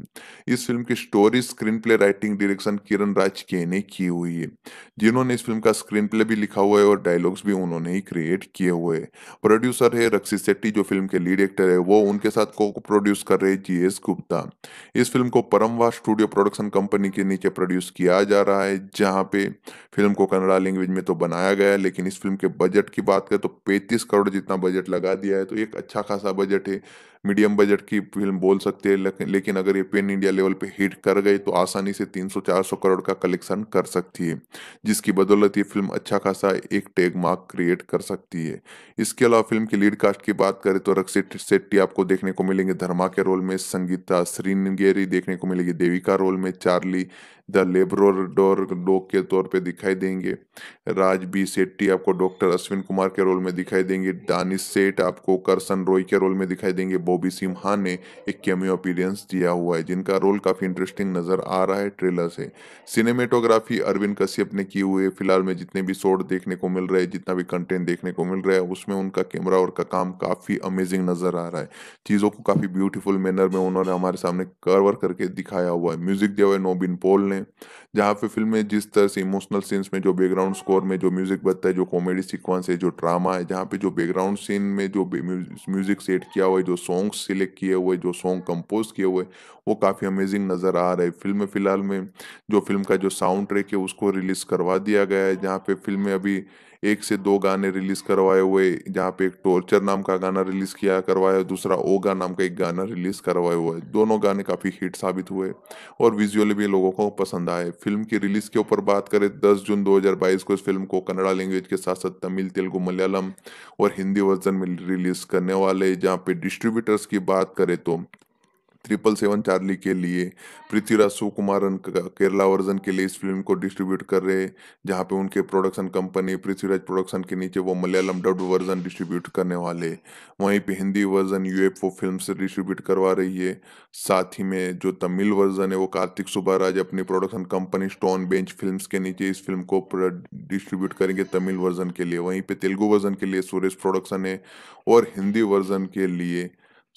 इस फिल्म की story screenplay writing direction Kiran Raj के ने की हुई है जिन्होंने इस फिल्म का स्क्रीन प्ले भी लिखा हुआ है और डायलॉग्स भी उन्होंने ही क्रिएट किए हुए प्रोड्यूसर है रक्षित शेट्टी सेठी जो फिल्म के लीड एक्टर है वो उनके साथ को प्रोड्यूस कर रहे जी एस गुप्ता इस फिल्म को परमवा स्टूडियो प्रोडक्शन कंपनी के नीचे प्रोड्यूस किया जा रहा है जहाँ पे फिल्म को कन्नड़ा लैंग्वेज में तो बनाया गया है लेकिन इस फिल्म के बजट की बात करें तो पैंतीस करोड़ जितना बजट लगा दिया है तो एक अच्छा खासा बजट है मीडियम बजट की फिल्म बोल सकते हैं लेकिन अगर ये पेन इंडिया लेवल पे हिट कर गए तो आसानी से 300-400 करोड़ का कलेक्शन कर सकती है जिसकी बदौलत ये फिल्म अच्छा खासा एक टैग मार्क क्रिएट कर सकती है इसके अलावा फिल्म की लीड कास्ट की बात करें तो रक्षित शेट्टी आपको देखने को मिलेंगे धर्मा के रोल में संगीता श्रीनगेरी देखने को मिलेगी देविका रोल में चार्ली द डोर डॉग के तौर पे दिखाई देंगे राज बी सेट्टी आपको डॉक्टर अश्विन कुमार के रोल में दिखाई देंगे दानिश सेठ आपको करसन रॉय के रोल में दिखाई देंगे बॉबी सिम्हा ने एक कैमियो अपीरियंस दिया हुआ है जिनका रोल काफ़ी इंटरेस्टिंग नज़र आ रहा है ट्रेलर से सिनेमेटोग्राफी अरविंद कश्यप ने की हुई है फिलहाल में जितने भी शॉर्ट देखने को मिल रहे हैं जितना भी कंटेंट देखने को मिल रहा है उसमें उनका कैमरा और का काम काफ़ी अमेजिंग नज़र आ रहा है चीज़ों को काफ़ी ब्यूटीफुल मैनर में उन्होंने हमारे सामने कवर करके दिखाया हुआ है म्यूजिक दिया हुआ है नोबिन पोल ने जहाँ पे फिल्म में जिस तरह से इमोशनल सीन्स में जो बैकग्राउंड स्कोर में जो म्यूजिक बजता है जो कॉमेडी सीक्वेंस है जो ड्रामा है जहाँ पे जो बैकग्राउंड सीन में जो म्यूजिक सेट किया हुआ है जो सॉन्ग्स सिलेक्ट किए हुए जो सॉन्ग कंपोज किए हुए वो काफ़ी अमेजिंग नज़र आ रहा है फिल्म में फिलहाल में जो फिल्म का जो साउंड ट्रैक है उसको रिलीज़ करवा दिया गया है जहाँ पे फिल्म में अभी एक से दो गाने रिलीज करवाए हुए जहाँ पे एक टॉर्चर नाम का गाना रिलीज किया करवाया दूसरा ओगा नाम का एक गाना रिलीज करवाए हुआ है दोनों गाने काफ़ी हिट साबित हुए और विजुअली भी लोगों को पसंद आए फिल्म की रिलीज के ऊपर बात करें दस जून दो को इस फिल्म को कन्नड़ा लैंग्वेज के साथ साथ तमिल तेलुगु मलयालम और हिंदी वर्जन में रिलीज करने वाले जहाँ पे डिस्ट्रीब्यूटर्स की बात करें तो ट्रिपल सेवन चार्ली के लिए पृथ्वीराज सुकुमारन केरला वर्जन के लिए इस फिल्म को डिस्ट्रीब्यूट कर रहे जहाँ पे उनके प्रोडक्शन कंपनी पृथ्वीराज प्रोडक्शन के नीचे वो मलयालम डब्ड वर्जन डिस्ट्रीब्यूट करने वाले वहीं पे हिंदी वर्जन यूएफओ फिल्म से डिस्ट्रीब्यूट करवा रही है साथ ही में जो तमिल वर्जन है वो कार्तिक सुब्बाराज अपनी production company stone bench film के नीचे इस फिल्म को डिस्ट्रीब्यूट करेंगे तमिल वर्जन के लिए वहीं पे तेलुगु वर्जन के लिए सुरेश प्रोडक्शन है और हिंदी वर्जन के लिए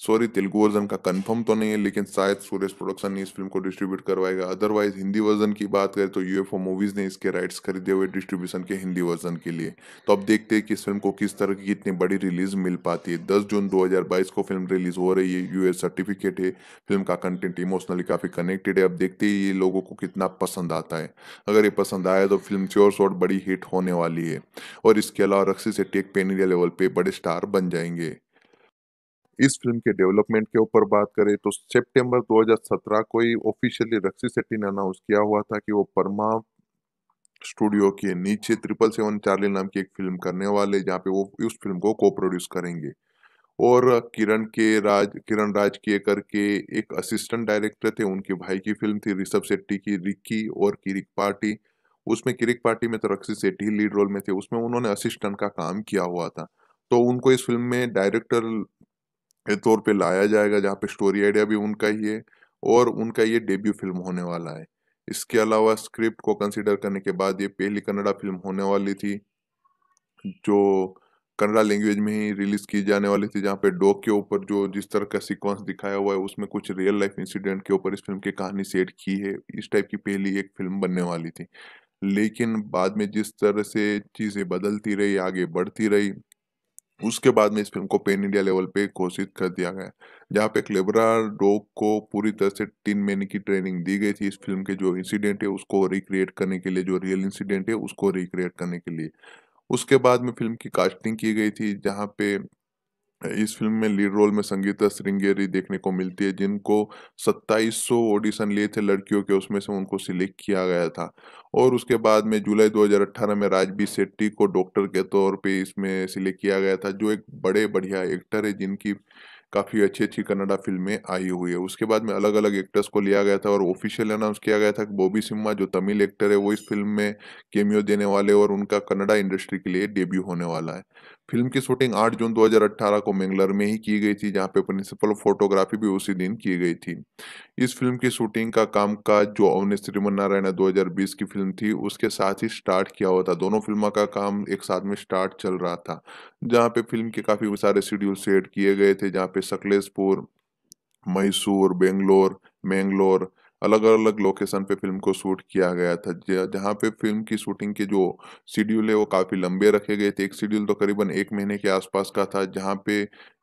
सॉरी तेलुगु वर्जन का कंफर्म तो नहीं है लेकिन शायद सुरेश प्रोडक्शन ने इस फिल्म को डिस्ट्रीब्यूट करवाएगा अदरवाइज हिंदी वर्जन की बात करें तो यूएफओ मूवीज ने इसके राइट्स खरीदे हुए डिस्ट्रीब्यूशन के हिंदी वर्जन के लिए तो अब देखते हैं कि इस फिल्म को किस तरह की इतनी बड़ी रिलीज मिल पाती है दस जून दो को फिल्म रिलीज हो रही है यूएस सर्टिफिकेट है फिल्म का कंटेंट इमोशनली काफी कनेक्टेड है अब देखते ही ये लोगों को कितना पसंद आता है अगर ये पसंद आया तो फिल्म श्योर शॉट बड़ी हिट होने वाली है और इसके अलावा रक्सी से टेक पेन इंडिया लेवल पे बड़े स्टार बन जाएंगे इस फिल्म के डेवलपमेंट के ऊपर बात करें तो सितंबर 2017 को ही ऑफिशियली रक्सी शेट्टी ने अनाउंस किया हुआ था कि वो परमा स्टूडियो के नीचे ट्रिपल सेवन चार्ली नाम की एक फिल्म करने वाले जहाँ पे वो उस फिल्म को को प्रोड्यूस करेंगे और किरण के राज किरण राज के करके एक असिस्टेंट डायरेक्टर थे उनके भाई की फिल्म थी ऋषभ शेट्टी की रिक्की और किरिक पार्टी उसमें किरिक पार्टी में तो रक्षित सेठी लीड रोल में थे उसमें उन्होंने असिस्टेंट का काम किया हुआ था तो उनको इस फिल्म में डायरेक्टर के तौर पे लाया जाएगा जहाँ पे स्टोरी आइडिया भी उनका ही है और उनका ये डेब्यू फिल्म होने वाला है इसके अलावा स्क्रिप्ट को कंसिडर करने के बाद ये पहली कन्नड़ा फिल्म होने वाली थी जो कन्नड़ा लैंग्वेज में ही रिलीज की जाने वाली थी जहाँ पे डॉग के ऊपर जो जिस तरह का सीक्वेंस दिखाया हुआ है उसमें कुछ रियल लाइफ इंसिडेंट के ऊपर इस फिल्म की कहानी सेट की है इस टाइप की पहली एक फिल्म बनने वाली थी लेकिन बाद में जिस तरह से चीज़ें बदलती रही आगे बढ़ती रही उसके बाद में इस फिल्म को पेन इंडिया लेवल पे घोषित कर दिया गया जहाँ पे क्लेबरा डॉग को पूरी तरह से तीन महीने की ट्रेनिंग दी गई थी इस फिल्म के जो इंसिडेंट है उसको रिक्रिएट करने के लिए जो रियल इंसिडेंट है उसको रिक्रिएट करने के लिए उसके बाद में फिल्म की कास्टिंग की गई थी जहाँ पे इस फिल्म में लीड रोल में संगीता श्रृंगेरी देखने को मिलती है जिनको 2700 ऑडिशन लिए थे लड़कियों के उसमें से उनको सिलेक्ट किया गया था और उसके बाद में जुलाई 2018 में राजबी सेट्टी को डॉक्टर के तौर पे इसमें सिलेक्ट किया गया था जो एक बड़े बढ़िया एक्टर है जिनकी काफ़ी अच्छी अच्छी कन्नडा फिल्में आई हुई है उसके बाद में अलग अलग एक्टर्स को लिया गया था और ऑफिशियल अनाउंस किया गया था कि बॉबी सिम्हा जो तमिल एक्टर है वो इस फिल्म में केमियो देने वाले और उनका कन्नडा इंडस्ट्री के लिए डेब्यू होने वाला है फिल्म की शूटिंग 8 जून 2018 को मंगलर में ही की गई थी जहां पे प्रिंसिपल फोटोग्राफी भी उसी दिन की गई थी इस फिल्म की शूटिंग का काम का जो अवनी नारायण 2020 की फिल्म थी उसके साथ ही स्टार्ट किया हुआ था दोनों फिल्मों का काम एक साथ में स्टार्ट चल रहा था जहाँ पे फिल्म के काफी सारे शेड्यूल सेट किए गए थे जहाँ पे सकलेशपुर मैसूर बेंगलोर मैंगलोर अलग अलग लोकेशन पे फिल्म को शूट किया गया था जहाँ पे फिल्म की शूटिंग के जो शेड्यूल है वो काफ़ी लंबे रखे गए थे एक शेड्यूल तो करीबन एक महीने के आसपास का था जहाँ पे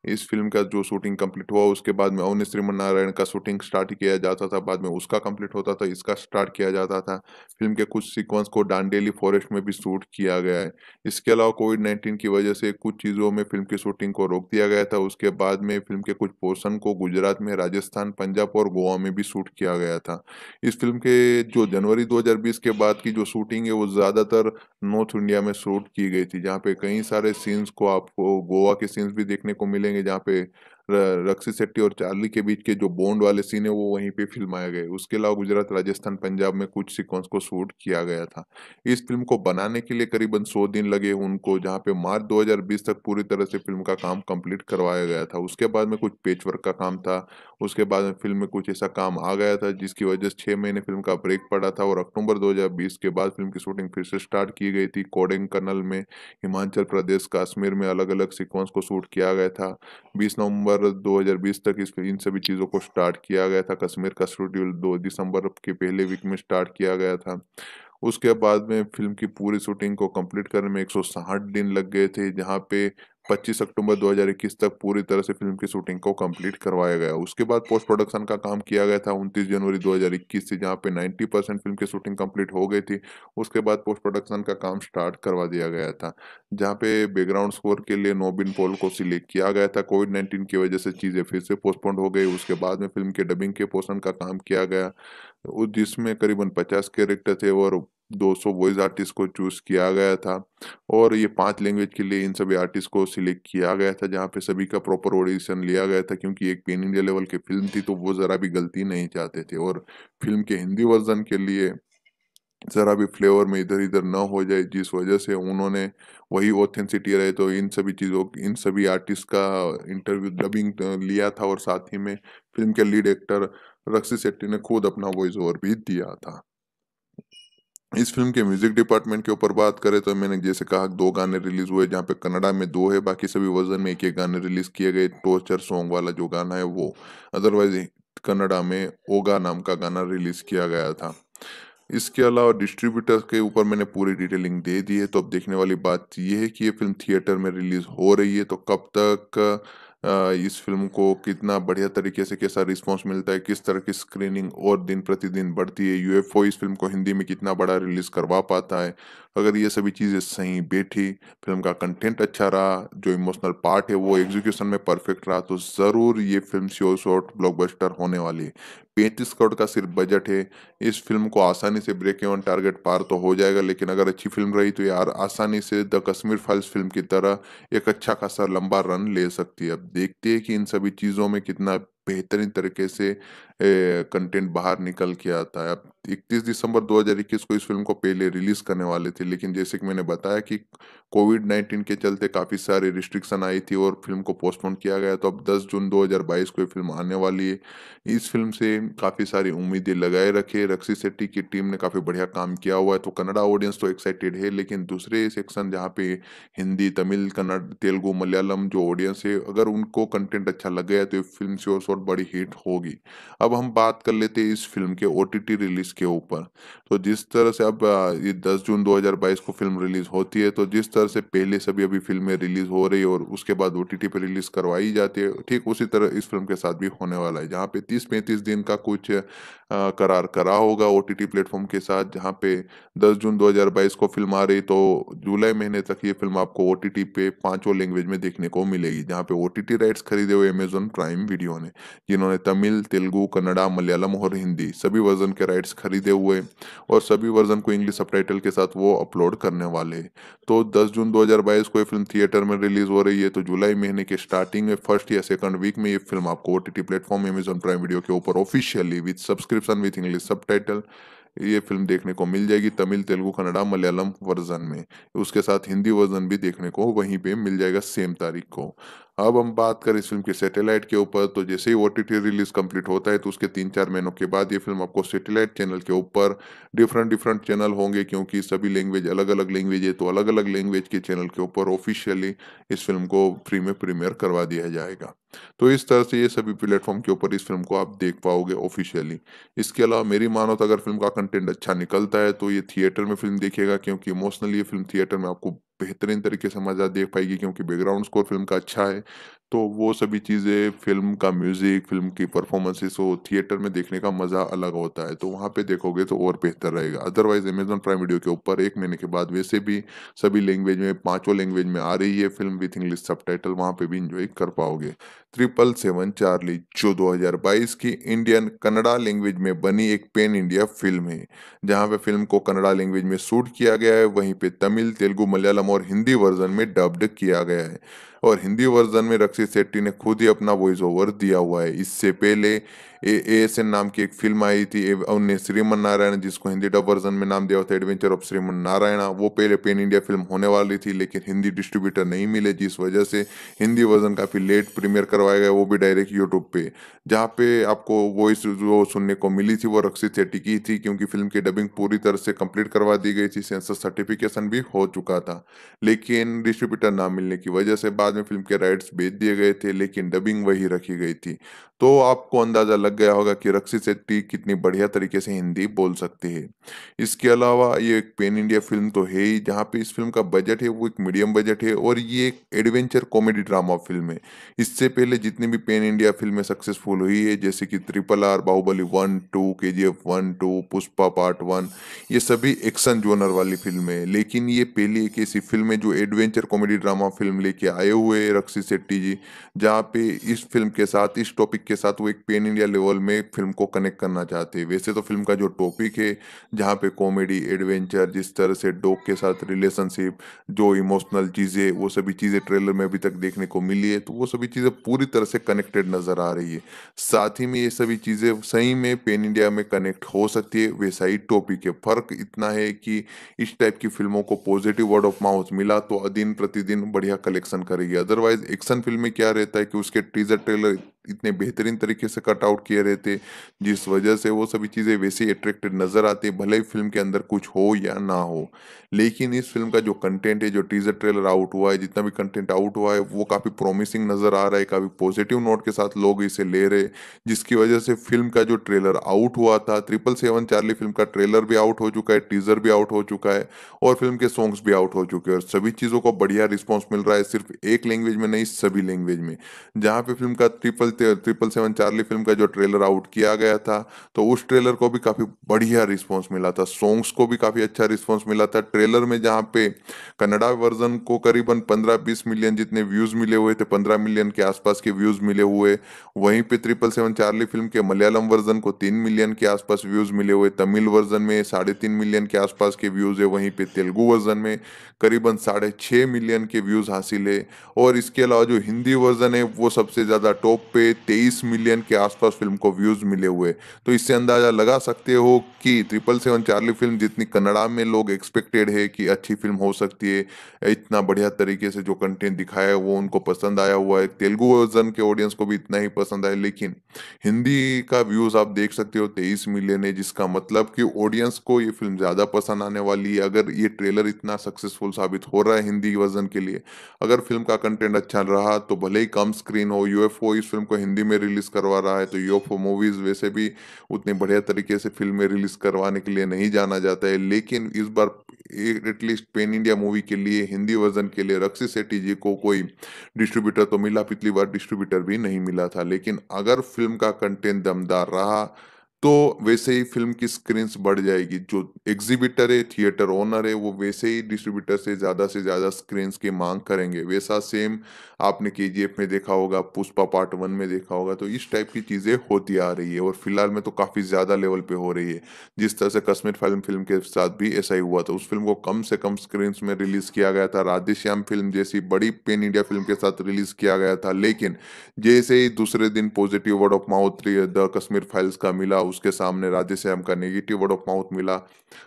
इस फिल्म का जो शूटिंग कंप्लीट हुआ उसके बाद में अवन श्रीमन नारायण का शूटिंग स्टार्ट किया जाता था बाद में उसका कंप्लीट होता था इसका स्टार्ट किया जाता था फिल्म के कुछ सीक्वेंस को डांडेली फॉरेस्ट में भी शूट किया गया है इसके अलावा कोविड नाइन्टीन की वजह से कुछ चीज़ों में फिल्म की शूटिंग को रोक दिया गया था उसके बाद में फिल्म के कुछ पोर्सन को गुजरात में राजस्थान पंजाब और गोवा में भी शूट किया गया था इस फिल्म के जो जनवरी दो के बाद की जो शूटिंग है वो ज़्यादातर नॉर्थ इंडिया में शूट की गई थी जहाँ पे कई सारे सीन्स को आपको गोवा के सीन्स भी देखने को मिले Dinge, die habe रक्षित शेट्टी और चार्ली के बीच के जो बॉन्ड वाले सीन है वो वहीं पे फिल्माए गए उसके अलावा गुजरात राजस्थान पंजाब में कुछ सीक्वेंस को शूट किया गया था इस फिल्म को बनाने के लिए करीबन सौ दिन लगे उनको जहाँ पे मार्च दो तक पूरी तरह से फिल्म का काम कंप्लीट करवाया गया था उसके बाद में कुछ पेच वर्क का काम था उसके बाद में फिल्म में कुछ ऐसा काम आ गया था जिसकी वजह से छः महीने फिल्म का ब्रेक पड़ा था और अक्टूबर 2020 के बाद फिल्म की शूटिंग फिर से स्टार्ट की गई थी कोडेंग कनल में हिमाचल प्रदेश कश्मीर में अलग अलग सीक्वेंस को शूट किया गया था बीस नवंबर दिसंबर 2020 तक इस इन सभी चीज़ों को स्टार्ट किया गया था कश्मीर का शेड्यूल दो दिसंबर के पहले वीक में स्टार्ट किया गया था उसके बाद में फिल्म की पूरी शूटिंग को कंप्लीट करने में एक दिन लग गए थे जहाँ पे 25 अक्टूबर 2021 तक पूरी तरह से फिल्म की शूटिंग को कंप्लीट करवाया गया उसके बाद पोस्ट प्रोडक्शन का काम किया गया था 29 जनवरी 2021 से जहां पे 90 परसेंट फिल्म की शूटिंग कंप्लीट हो गई थी उसके बाद पोस्ट प्रोडक्शन का काम स्टार्ट करवा दिया गया था जहां पे बैकग्राउंड स्कोर के लिए नोबिन पोल को सिलेक्ट किया गया था कोविड नाइन्टीन की वजह से चीज़ें फिर से पोस्टपोन हो गई उसके बाद में फिल्म के डबिंग के पोषण का काम किया गया जिसमें करीबन पचास कैरेक्टर थे और 200 वॉइस आर्टिस्ट को चूज किया गया था और ये पांच लैंग्वेज के लिए इन सभी आर्टिस्ट को सिलेक्ट किया गया था जहाँ पे सभी का प्रॉपर ऑडिशन लिया गया था क्योंकि एक पेन इंडिया लेवल की फिल्म थी तो वो ज़रा भी गलती नहीं चाहते थे और फिल्म के हिंदी वर्जन के लिए ज़रा भी फ्लेवर में इधर इधर ना हो जाए जिस वजह से उन्होंने वही ऑथेंसिटी रहे तो इन सभी चीज़ों इन सभी आर्टिस्ट का इंटरव्यू डबिंग लिया था और साथ ही में फिल्म के लीड एक्टर रक्सी शेट्टी ने खुद अपना वॉइस ओवर भी दिया था इस फिल्म के म्यूजिक डिपार्टमेंट के ऊपर बात करें तो मैंने जैसे कहा दो गाने रिलीज हुए जहाँ पे कनाडा में दो है बाकी सभी वर्जन में एक एक गाने रिलीज किए गए टोर्चर सॉन्ग वाला जो गाना है वो अदरवाइज कनाडा में ओगा नाम का गाना रिलीज किया गया था इसके अलावा डिस्ट्रीब्यूटर के ऊपर मैंने पूरी डिटेलिंग दे दी है तो अब देखने वाली बात यह है कि ये फिल्म थिएटर में रिलीज हो रही है तो कब तक इस फिल्म को कितना बढ़िया तरीके से कैसा रिस्पॉन्स मिलता है किस तरह की स्क्रीनिंग और दिन प्रतिदिन बढ़ती है यूएफओ इस फिल्म को हिंदी में कितना बड़ा रिलीज करवा पाता है अगर ये सभी चीज़ें सही बैठी फिल्म का कंटेंट अच्छा रहा जो इमोशनल पार्ट है वो एग्जीक्यूशन में परफेक्ट रहा तो ज़रूर ये फिल्म श्योर शॉर्ट ब्लॉकबस्टर होने वाली है पैंतीस करोड़ का सिर्फ बजट है इस फिल्म को आसानी से ब्रेक एवन टारगेट पार तो हो जाएगा लेकिन अगर अच्छी फिल्म रही तो यार आसानी से द कश्मीर फाइल्स फिल्म की तरह एक अच्छा खासा लंबा रन ले सकती है अब देखते हैं कि इन सभी चीज़ों में कितना बेहतरीन तरीके से कंटेंट बाहर निकल के आता है अब इकतीस दिसंबर 2021 को इस फिल्म को पहले रिलीज करने वाले थे लेकिन जैसे कि मैंने बताया कि कोविड 19 के चलते काफ़ी सारे रिस्ट्रिक्शन आई थी और फिल्म को पोस्टपोन किया गया तो अब 10 जून 2022 को ये फिल्म आने वाली है इस फिल्म से काफ़ी सारी उम्मीदें लगाए रखे रक्षी सेट्टी की टीम ने काफ़ी बढ़िया काम किया हुआ है तो कन्नडा ऑडियंस तो एक्साइटेड है लेकिन दूसरे सेक्शन जहाँ पे हिंदी तमिल कन्नड़ तेलुगु मलयालम जो ऑडियंस है अगर उनको कंटेंट अच्छा लग गया तो ये फिल्म श्योर शोर बड़ी हिट होगी अब अब हम बात कर लेते हैं इस फिल्म के ओटीटी रिलीज के ऊपर तो जिस तरह से अब ये 10 जून 2022 को फिल्म रिलीज होती है तो जिस तरह से पहले सभी अभी फिल्में रिलीज हो रही है और उसके बाद ओ टी रिलीज करवाई जाती है ठीक उसी तरह इस फिल्म के साथ भी होने वाला है जहाँ पे तीस पैंतीस दिन का कुछ करार करा होगा ओ टी प्लेटफॉर्म के साथ जहाँ पे दस जून दो को फिल्म आ रही तो जुलाई महीने तक ये फिल्म आपको ओ पे पांचों लैंग्वेज में देखने को मिलेगी जहाँ पे ओ राइट्स खरीदे हुए अमेजोन प्राइम वीडियो ने जिन्होंने तमिल तेलुगु कन्नड़ा मलयालम और हिंदी सभी वर्जन के राइट्स खरीदे हुए और सभी वर्जन को इंग्लिश सब के साथ वो अपलोड करने वाले तो 10 जून 2022 को ये फिल्म थिएटर में रिलीज हो रही है तो जुलाई महीने के स्टार्टिंग में फर्स्ट या सेकंड वीक में ये फिल्म आपको O T platform Amazon Prime Video के ऊपर officially with subscription with English sub ये फिल्म देखने को मिल जाएगी तमिल तेलुगु कन्नड़ा मलयालम वर्जन में उसके साथ हिंदी वर्जन भी देखने को वहीं पे मिल जाएगा सेम तारीख को अब हम बात करें इस फिल्म के सैटेलाइट के ऊपर तो जैसे ही ओ रिलीज कंप्लीट होता है तो उसके तीन चार महीनों के बाद ये फिल्म आपको सैटेलाइट चैनल के ऊपर डिफरेंट डिफरेंट चैनल होंगे क्योंकि सभी लैंग्वेज अलग अलग लैंग्वेज है तो अलग अलग लैंग्वेज के चैनल के ऊपर ऑफिशियली इस फिल्म को फ्री में प्रीमियर करवा दिया जाएगा तो इस तरह से ये सभी प्लेटफॉर्म के ऊपर इस फिल्म को आप देख पाओगे ऑफिशियली इसके अलावा मेरी मानो तो अगर फिल्म का कंटेंट अच्छा निकलता है तो ये थिएटर में फिल्म देखिएगा क्योंकि इमोशनली ये फिल्म थिएटर में आपको बेहतरीन तरीके से मज़ा देख पाएगी क्योंकि बैकग्राउंड स्कोर फिल्म का अच्छा है तो वो सभी चीज़ें फिल्म का म्यूज़िक फिल्म की परफॉर्मेंसेस हो थिएटर में देखने का मज़ा अलग होता है तो वहाँ पे देखोगे तो और बेहतर रहेगा अदरवाइज अमेजन प्राइम वीडियो के ऊपर एक महीने के बाद वैसे भी सभी लैंग्वेज में पांचों लैंग्वेज में आ रही है film with English subtitle वहाँ पर भी इंजॉय कर पाओगे ट्रिपल सेवन चार्ली जो दो की इंडियन कन्नड़ा लैंग्वेज में बनी एक पेन इंडिया फिल्म है जहाँ पे फिल्म को कन्नड़ा लैंग्वेज में शूट किया गया है वहीं पे तमिल तेलुगु मलयालम और हिंदी वर्जन में डब्ड किया गया है और हिंदी वर्जन में रक्षित शेट्टी ने खुद ही अपना वॉइस ओवर दिया हुआ है इससे पहले ए एस एन नाम की एक फिल्म आई थी उन्हें श्रीमन नारायण जिसको हिंदी डब वर्जन में नाम दिया था एडवेंचर ऑफ श्रीमन नारायण वो पहले पेन इंडिया फिल्म होने वाली थी लेकिन हिंदी डिस्ट्रीब्यूटर नहीं मिले जिस वजह से हिंदी वर्जन काफ़ी लेट प्रीमियर करवाया गया वो भी डायरेक्ट यूट्यूब पे जहाँ पे आपको वॉइस जो सुनने को मिली थी वो रक्षित शेट्टी की थी क्योंकि फिल्म की डबिंग पूरी तरह से कम्प्लीट करवा दी गई थी सेंसर सर्टिफिकेशन भी हो चुका था लेकिन डिस्ट्रीब्यूटर ना मिलने की वजह से बाद बाद में फिल्म के राइट्स बेच दिए गए थे लेकिन डबिंग वही रखी गई थी तो आपको अंदाजा लग गया होगा कि रक्षित शेट्टी कितनी बढ़िया तरीके से हिंदी बोल सकती है इसके अलावा ये एक पेन इंडिया फिल्म तो है ही जहाँ पे इस फिल्म का बजट है वो एक मीडियम बजट है और ये एक एडवेंचर कॉमेडी ड्रामा फिल्म है इससे पहले जितनी भी पेन इंडिया फिल्में सक्सेसफुल हुई है जैसे कि triple R Baahubali one two K G F one two Pushpa part one ये सभी एक्शन जोनर वाली फिल्म है लेकिन ये पहली एक ऐसी फिल्म है जो एडवेंचर कॉमेडी ड्रामा फिल्म लेके आए हुए रक्षी शेट्टी जी जहाँ पे इस फिल्म के साथ इस टॉपिक के साथ वो एक पेन इंडिया लेवल में फिल्म को कनेक्ट करना चाहते हैं वैसे तो फिल्म का जो टॉपिक है जहाँ पे कॉमेडी एडवेंचर जिस तरह से डॉग के साथ रिलेशनशिप जो इमोशनल चीज़ें वो सभी चीज़ें ट्रेलर में अभी तक देखने को मिली है तो वो सभी चीज़ें पूरी तरह से कनेक्टेड नज़र आ रही है साथ ही में ये सभी चीज़ें सही में पेन इंडिया में कनेक्ट हो सकती है वैसा ही टॉपिक है फर्क इतना है कि इस टाइप की फिल्मों को पॉजिटिव वर्ड ऑफ माउथ मिला तो दिन प्रतिदिन बढ़िया कलेक्शन करेगी जाएगी अदरवाइज एक्शन फिल्म में क्या रहता है कि उसके टीजर ट्रेलर इतने बेहतरीन तरीके से कटआउट किए रहते जिस वजह से वो सभी चीज़ें वैसे ही नज़र आती भले ही फिल्म के अंदर कुछ हो या ना हो लेकिन इस फिल्म का जो कंटेंट है जो टीजर ट्रेलर आउट हुआ है जितना भी कंटेंट आउट हुआ है वो काफ़ी प्रोमिसिंग नज़र आ रहा है काफ़ी पॉजिटिव नोट के साथ लोग इसे ले रहे जिसकी वजह से फिल्म का जो ट्रेलर आउट हुआ था ट्रिपल सेवन चार्ली फिल्म का ट्रेलर भी आउट हो चुका है टीजर भी आउट हो चुका है और फिल्म के सॉन्ग्स भी आउट हो चुके हैं और सभी चीज़ों को बढ़िया रिस्पॉन्स मिल रहा है सिर्फ एक लैंग्वेज में नहीं सभी लैंग्वेज में जहाँ पे फिल्म का triple triple triple seven Charlie film का जो ट्रेलर आउट किया गया था तो उस ट्रेलर को भी काफ़ी बढ़िया रिस्पांस मिला था सॉन्ग्स को भी काफ़ी अच्छा रिस्पांस मिला था ट्रेलर में जहाँ पे कनाडा वर्जन को करीबन पंद्रह बीस मिलियन जितने व्यूज़ मिले हुए थे पंद्रह मिलियन के आसपास के व्यूज़ मिले हुए वहीं पर ट्रिपल सेवन चार्ली फिल्म के मलयालम वर्जन को तीन मिलियन के आसपास व्यूज़ मिले हुए तमिल वर्जन में साढ़े मिलियन के आसपास के व्यूज़ है वहीं पर तेलुगु वर्जन में करीबन साढ़े मिलियन के व्यूज़ हासिल है और इसके अलावा जो हिंदी वर्जन है वो सबसे ज़्यादा टॉप पे पे 23 मिलियन के आसपास फिल्म को व्यूज मिले हुए तो इससे अंदाजा लगा सकते हो कि ट्रिपल सेवन चार्ली फिल्म जितनी कन्नड़ा में लोग एक्सपेक्टेड है कि अच्छी फिल्म हो सकती है इतना बढ़िया तरीके से जो कंटेंट दिखाया है वो उनको पसंद आया हुआ है तेलुगु वर्जन के ऑडियंस को भी इतना ही पसंद आया लेकिन हिंदी का व्यूज आप देख सकते हो तेईस मिलियन है जिसका मतलब कि ऑडियंस को ये फिल्म ज़्यादा पसंद आने वाली है अगर ये ट्रेलर इतना सक्सेसफुल साबित हो रहा है हिंदी वर्जन के लिए अगर फिल्म का कंटेंट अच्छा रहा तो भले ही कम स्क्रीन हो यूएफओ इस फिल्म को हिंदी में रिलीज करवा रहा है तो योफो मूवीज वैसे भी उतनी बढ़िया तरीके से फिल्में रिलीज करवाने के लिए नहीं जाना जाता है लेकिन इस बार एटलीस्ट पेन इंडिया मूवी के लिए हिंदी वर्जन के लिए रक्षी सेट्टी जी को कोई डिस्ट्रीब्यूटर तो मिला पिछली बार डिस्ट्रीब्यूटर भी नहीं मिला था लेकिन अगर फिल्म का कंटेंट दमदार रहा तो वैसे ही फिल्म की स्क्रीन बढ़ जाएगी जो एग्जीबिटर है थिएटर ओनर है वो वैसे ही डिस्ट्रीब्यूटर से ज़्यादा से ज़्यादा स्क्रीन की मांग करेंगे वैसा सेम आपने के में देखा होगा पुष्पा पार्ट वन में देखा होगा तो इस टाइप की चीज़ें होती आ रही है और फिलहाल में तो काफ़ी ज़्यादा लेवल पे हो रही है जिस तरह से कश्मीर फिल्म फिल्म के साथ भी ऐसा ही हुआ था उस फिल्म को कम से कम स्क्रीन में रिलीज़ किया गया था राधेश्याम फिल्म जैसी बड़ी पेन इंडिया फिल्म के साथ रिलीज़ किया गया था लेकिन जैसे ही दूसरे दिन positive word of mouth the Kashmir files का मिला उसके सामने राधे श्याम का नेगेटिव वर्ड ऑफ माउथ मिला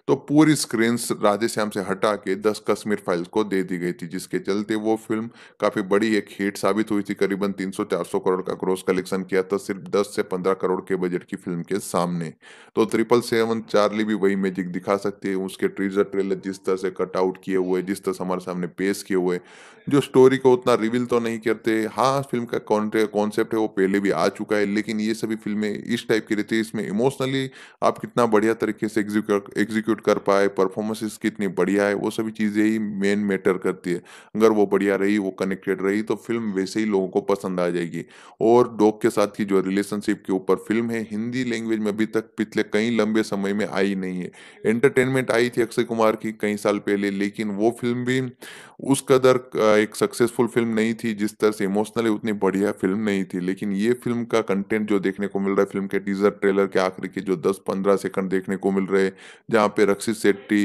तो पूरी स्क्रीन राधे श्याम से हटा के दस कश्मीर फाइल्स को दे दी गई थी जिसके चलते वो फिल्म काफी बड़ी एक हिट साबित हुई थी करीबन 300-400 करोड़ का क्रॉस कलेक्शन किया था सिर्फ 10 से 15 करोड़ के बजट की फिल्म के सामने तो ट्रिपल सेवन चार्ली भी वही मैजिक दिखा सकती है उसके ट्रीजर ट्रेलर जिस तरह से कटआउट किए हुए जिस तरह से हमारे सामने पेश किए हुए जो स्टोरी को उतना रिवील तो नहीं करते हाँ फिल्म का कॉन्सेप्ट है वो पहले भी आ चुका है लेकिन ये सभी फिल्में इस टाइप की रहती है इसमें इमोशनली आप कितना बढ़िया तरीके से एग्जीक्यूट कर पाए परफॉर्मेंसेस कितनी बढ़िया है वो सभी चीज़ें ही मेन मैटर करती है अगर वो बढ़िया रही वो कनेक्टेड रही तो फिल्म वैसे ही लोगों को पसंद आ जाएगी और डॉग के साथ की जो रिलेशनशिप के ऊपर फिल्म है हिंदी लैंग्वेज में अभी तक पिछले कई लंबे समय में आई नहीं है एंटरटेनमेंट आई थी अक्षय कुमार की कई साल पहले लेकिन वो फिल्म भी उस कदर एक सक्सेसफुल फिल्म नहीं थी जिस तरह से इमोशनली उतनी बढ़िया फिल्म नहीं थी लेकिन ये फिल्म का कंटेंट जो देखने को मिल रहा है फिल्म के टीजर ट्रेलर के आखिर के जो 10-15 सेकंड देखने को मिल रहे जहाँ पे रक्षित शेट्टी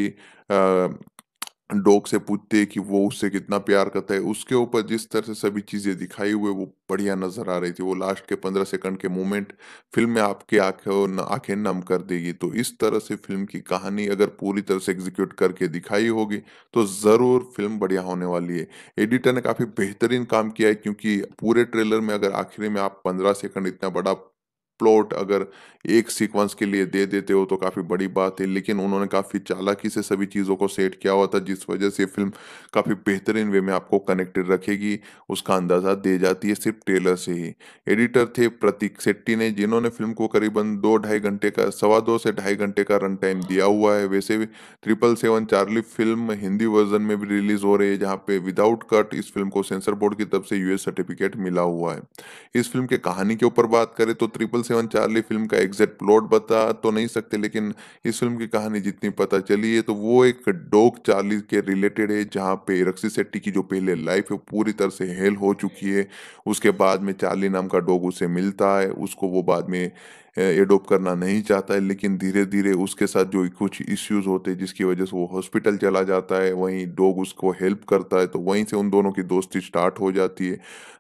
डॉग से पूछते कि वो उससे कितना प्यार करता है उसके ऊपर जिस तरह से सभी चीज़ें दिखाई हुए वो बढ़िया नज़र आ रही थी वो लास्ट के पंद्रह सेकंड के मोमेंट फिल्म में आपकी आंखें आंखें नम कर देगी तो इस तरह से फिल्म की कहानी अगर पूरी तरह से एग्जीक्यूट करके दिखाई होगी तो ज़रूर फिल्म बढ़िया होने वाली है एडिटर ने काफ़ी बेहतरीन काम किया है क्योंकि पूरे ट्रेलर में अगर आखिरी में आप पंद्रह सेकंड इतना बड़ा प्लॉट अगर एक सीक्वेंस के लिए दे देते हो तो काफ़ी बड़ी बात है लेकिन उन्होंने काफ़ी चालाकी से सभी चीज़ों को सेट किया हुआ था जिस वजह से फिल्म काफ़ी बेहतरीन वे में आपको कनेक्टेड रखेगी उसका अंदाज़ा दे जाती है सिर्फ ट्रेलर से ही एडिटर थे प्रतीक सेट्टी ने जिन्होंने फिल्म को करीबन दो ढाई घंटे का सवा दो से ढाई घंटे का रन टाइम दिया हुआ है वैसे भी triple seven Charlie film Hindi version में भी रिलीज हो रही है जहाँ पे विदाउट कट इस फिल्म को सेंसर बोर्ड की तरफ से यूएस सर्टिफिकेट मिला हुआ है इस फिल्म के कहानी के ऊपर बात करें तो ट्रिपल सेवन चार्ली फिल्म का एग्जैक्ट प्लॉट बता तो नहीं सकते लेकिन इस फिल्म की कहानी जितनी पता चली है तो वो एक डॉग चार्ली के रिलेटेड है जहाँ पे रक्षित शेट्टी की जो पहले लाइफ है पूरी तरह से हेल हो चुकी है उसके बाद में चार्ली नाम का डॉग उसे मिलता है उसको वो बाद में एडोप करना नहीं चाहता है लेकिन धीरे धीरे उसके साथ जो कुछ इश्यूज होते हैं जिसकी वजह से वो हॉस्पिटल चला जाता है वहीं डॉग उसको हेल्प करता है तो वहीं से उन दोनों की दोस्ती स्टार्ट हो जाती है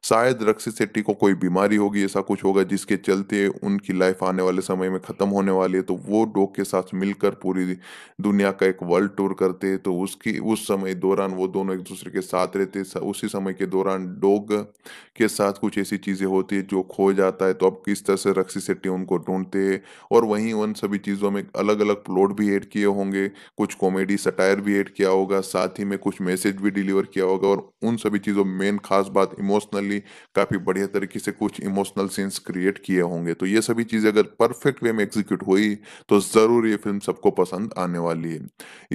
शायद रक्षित शेट्टी को कोई बीमारी होगी ऐसा कुछ होगा जिसके चलते उनकी लाइफ आने वाले समय में ख़त्म होने वाली है तो वो डॉग के साथ मिलकर पूरी दुनिया का एक वर्ल्ड टूर करते हैं तो उसकी उस समय दौरान वो दोनों एक दूसरे के साथ रहते उसी समय के दौरान डॉग के साथ कुछ ऐसी चीज़ें होती है जो खो जाता है तो अब किस तरह से रक्षित शेट्टी उनको ढूंढते और वहीं उन सभी चीज़ों में अलग अलग प्लॉट भी ऐड किए होंगे कुछ कॉमेडी सटायर भी ऐड किया होगा साथ ही में कुछ मैसेज भी डिलीवर किया होगा और उन सभी चीज़ों में मेन खास बात इमोशनली काफ़ी बढ़िया तरीके से कुछ इमोशनल सीन्स क्रिएट किए होंगे तो ये सभी चीज़ें अगर परफेक्ट वे में एग्जीक्यूट हुई तो ज़रूर ये फिल्म सबको पसंद आने वाली है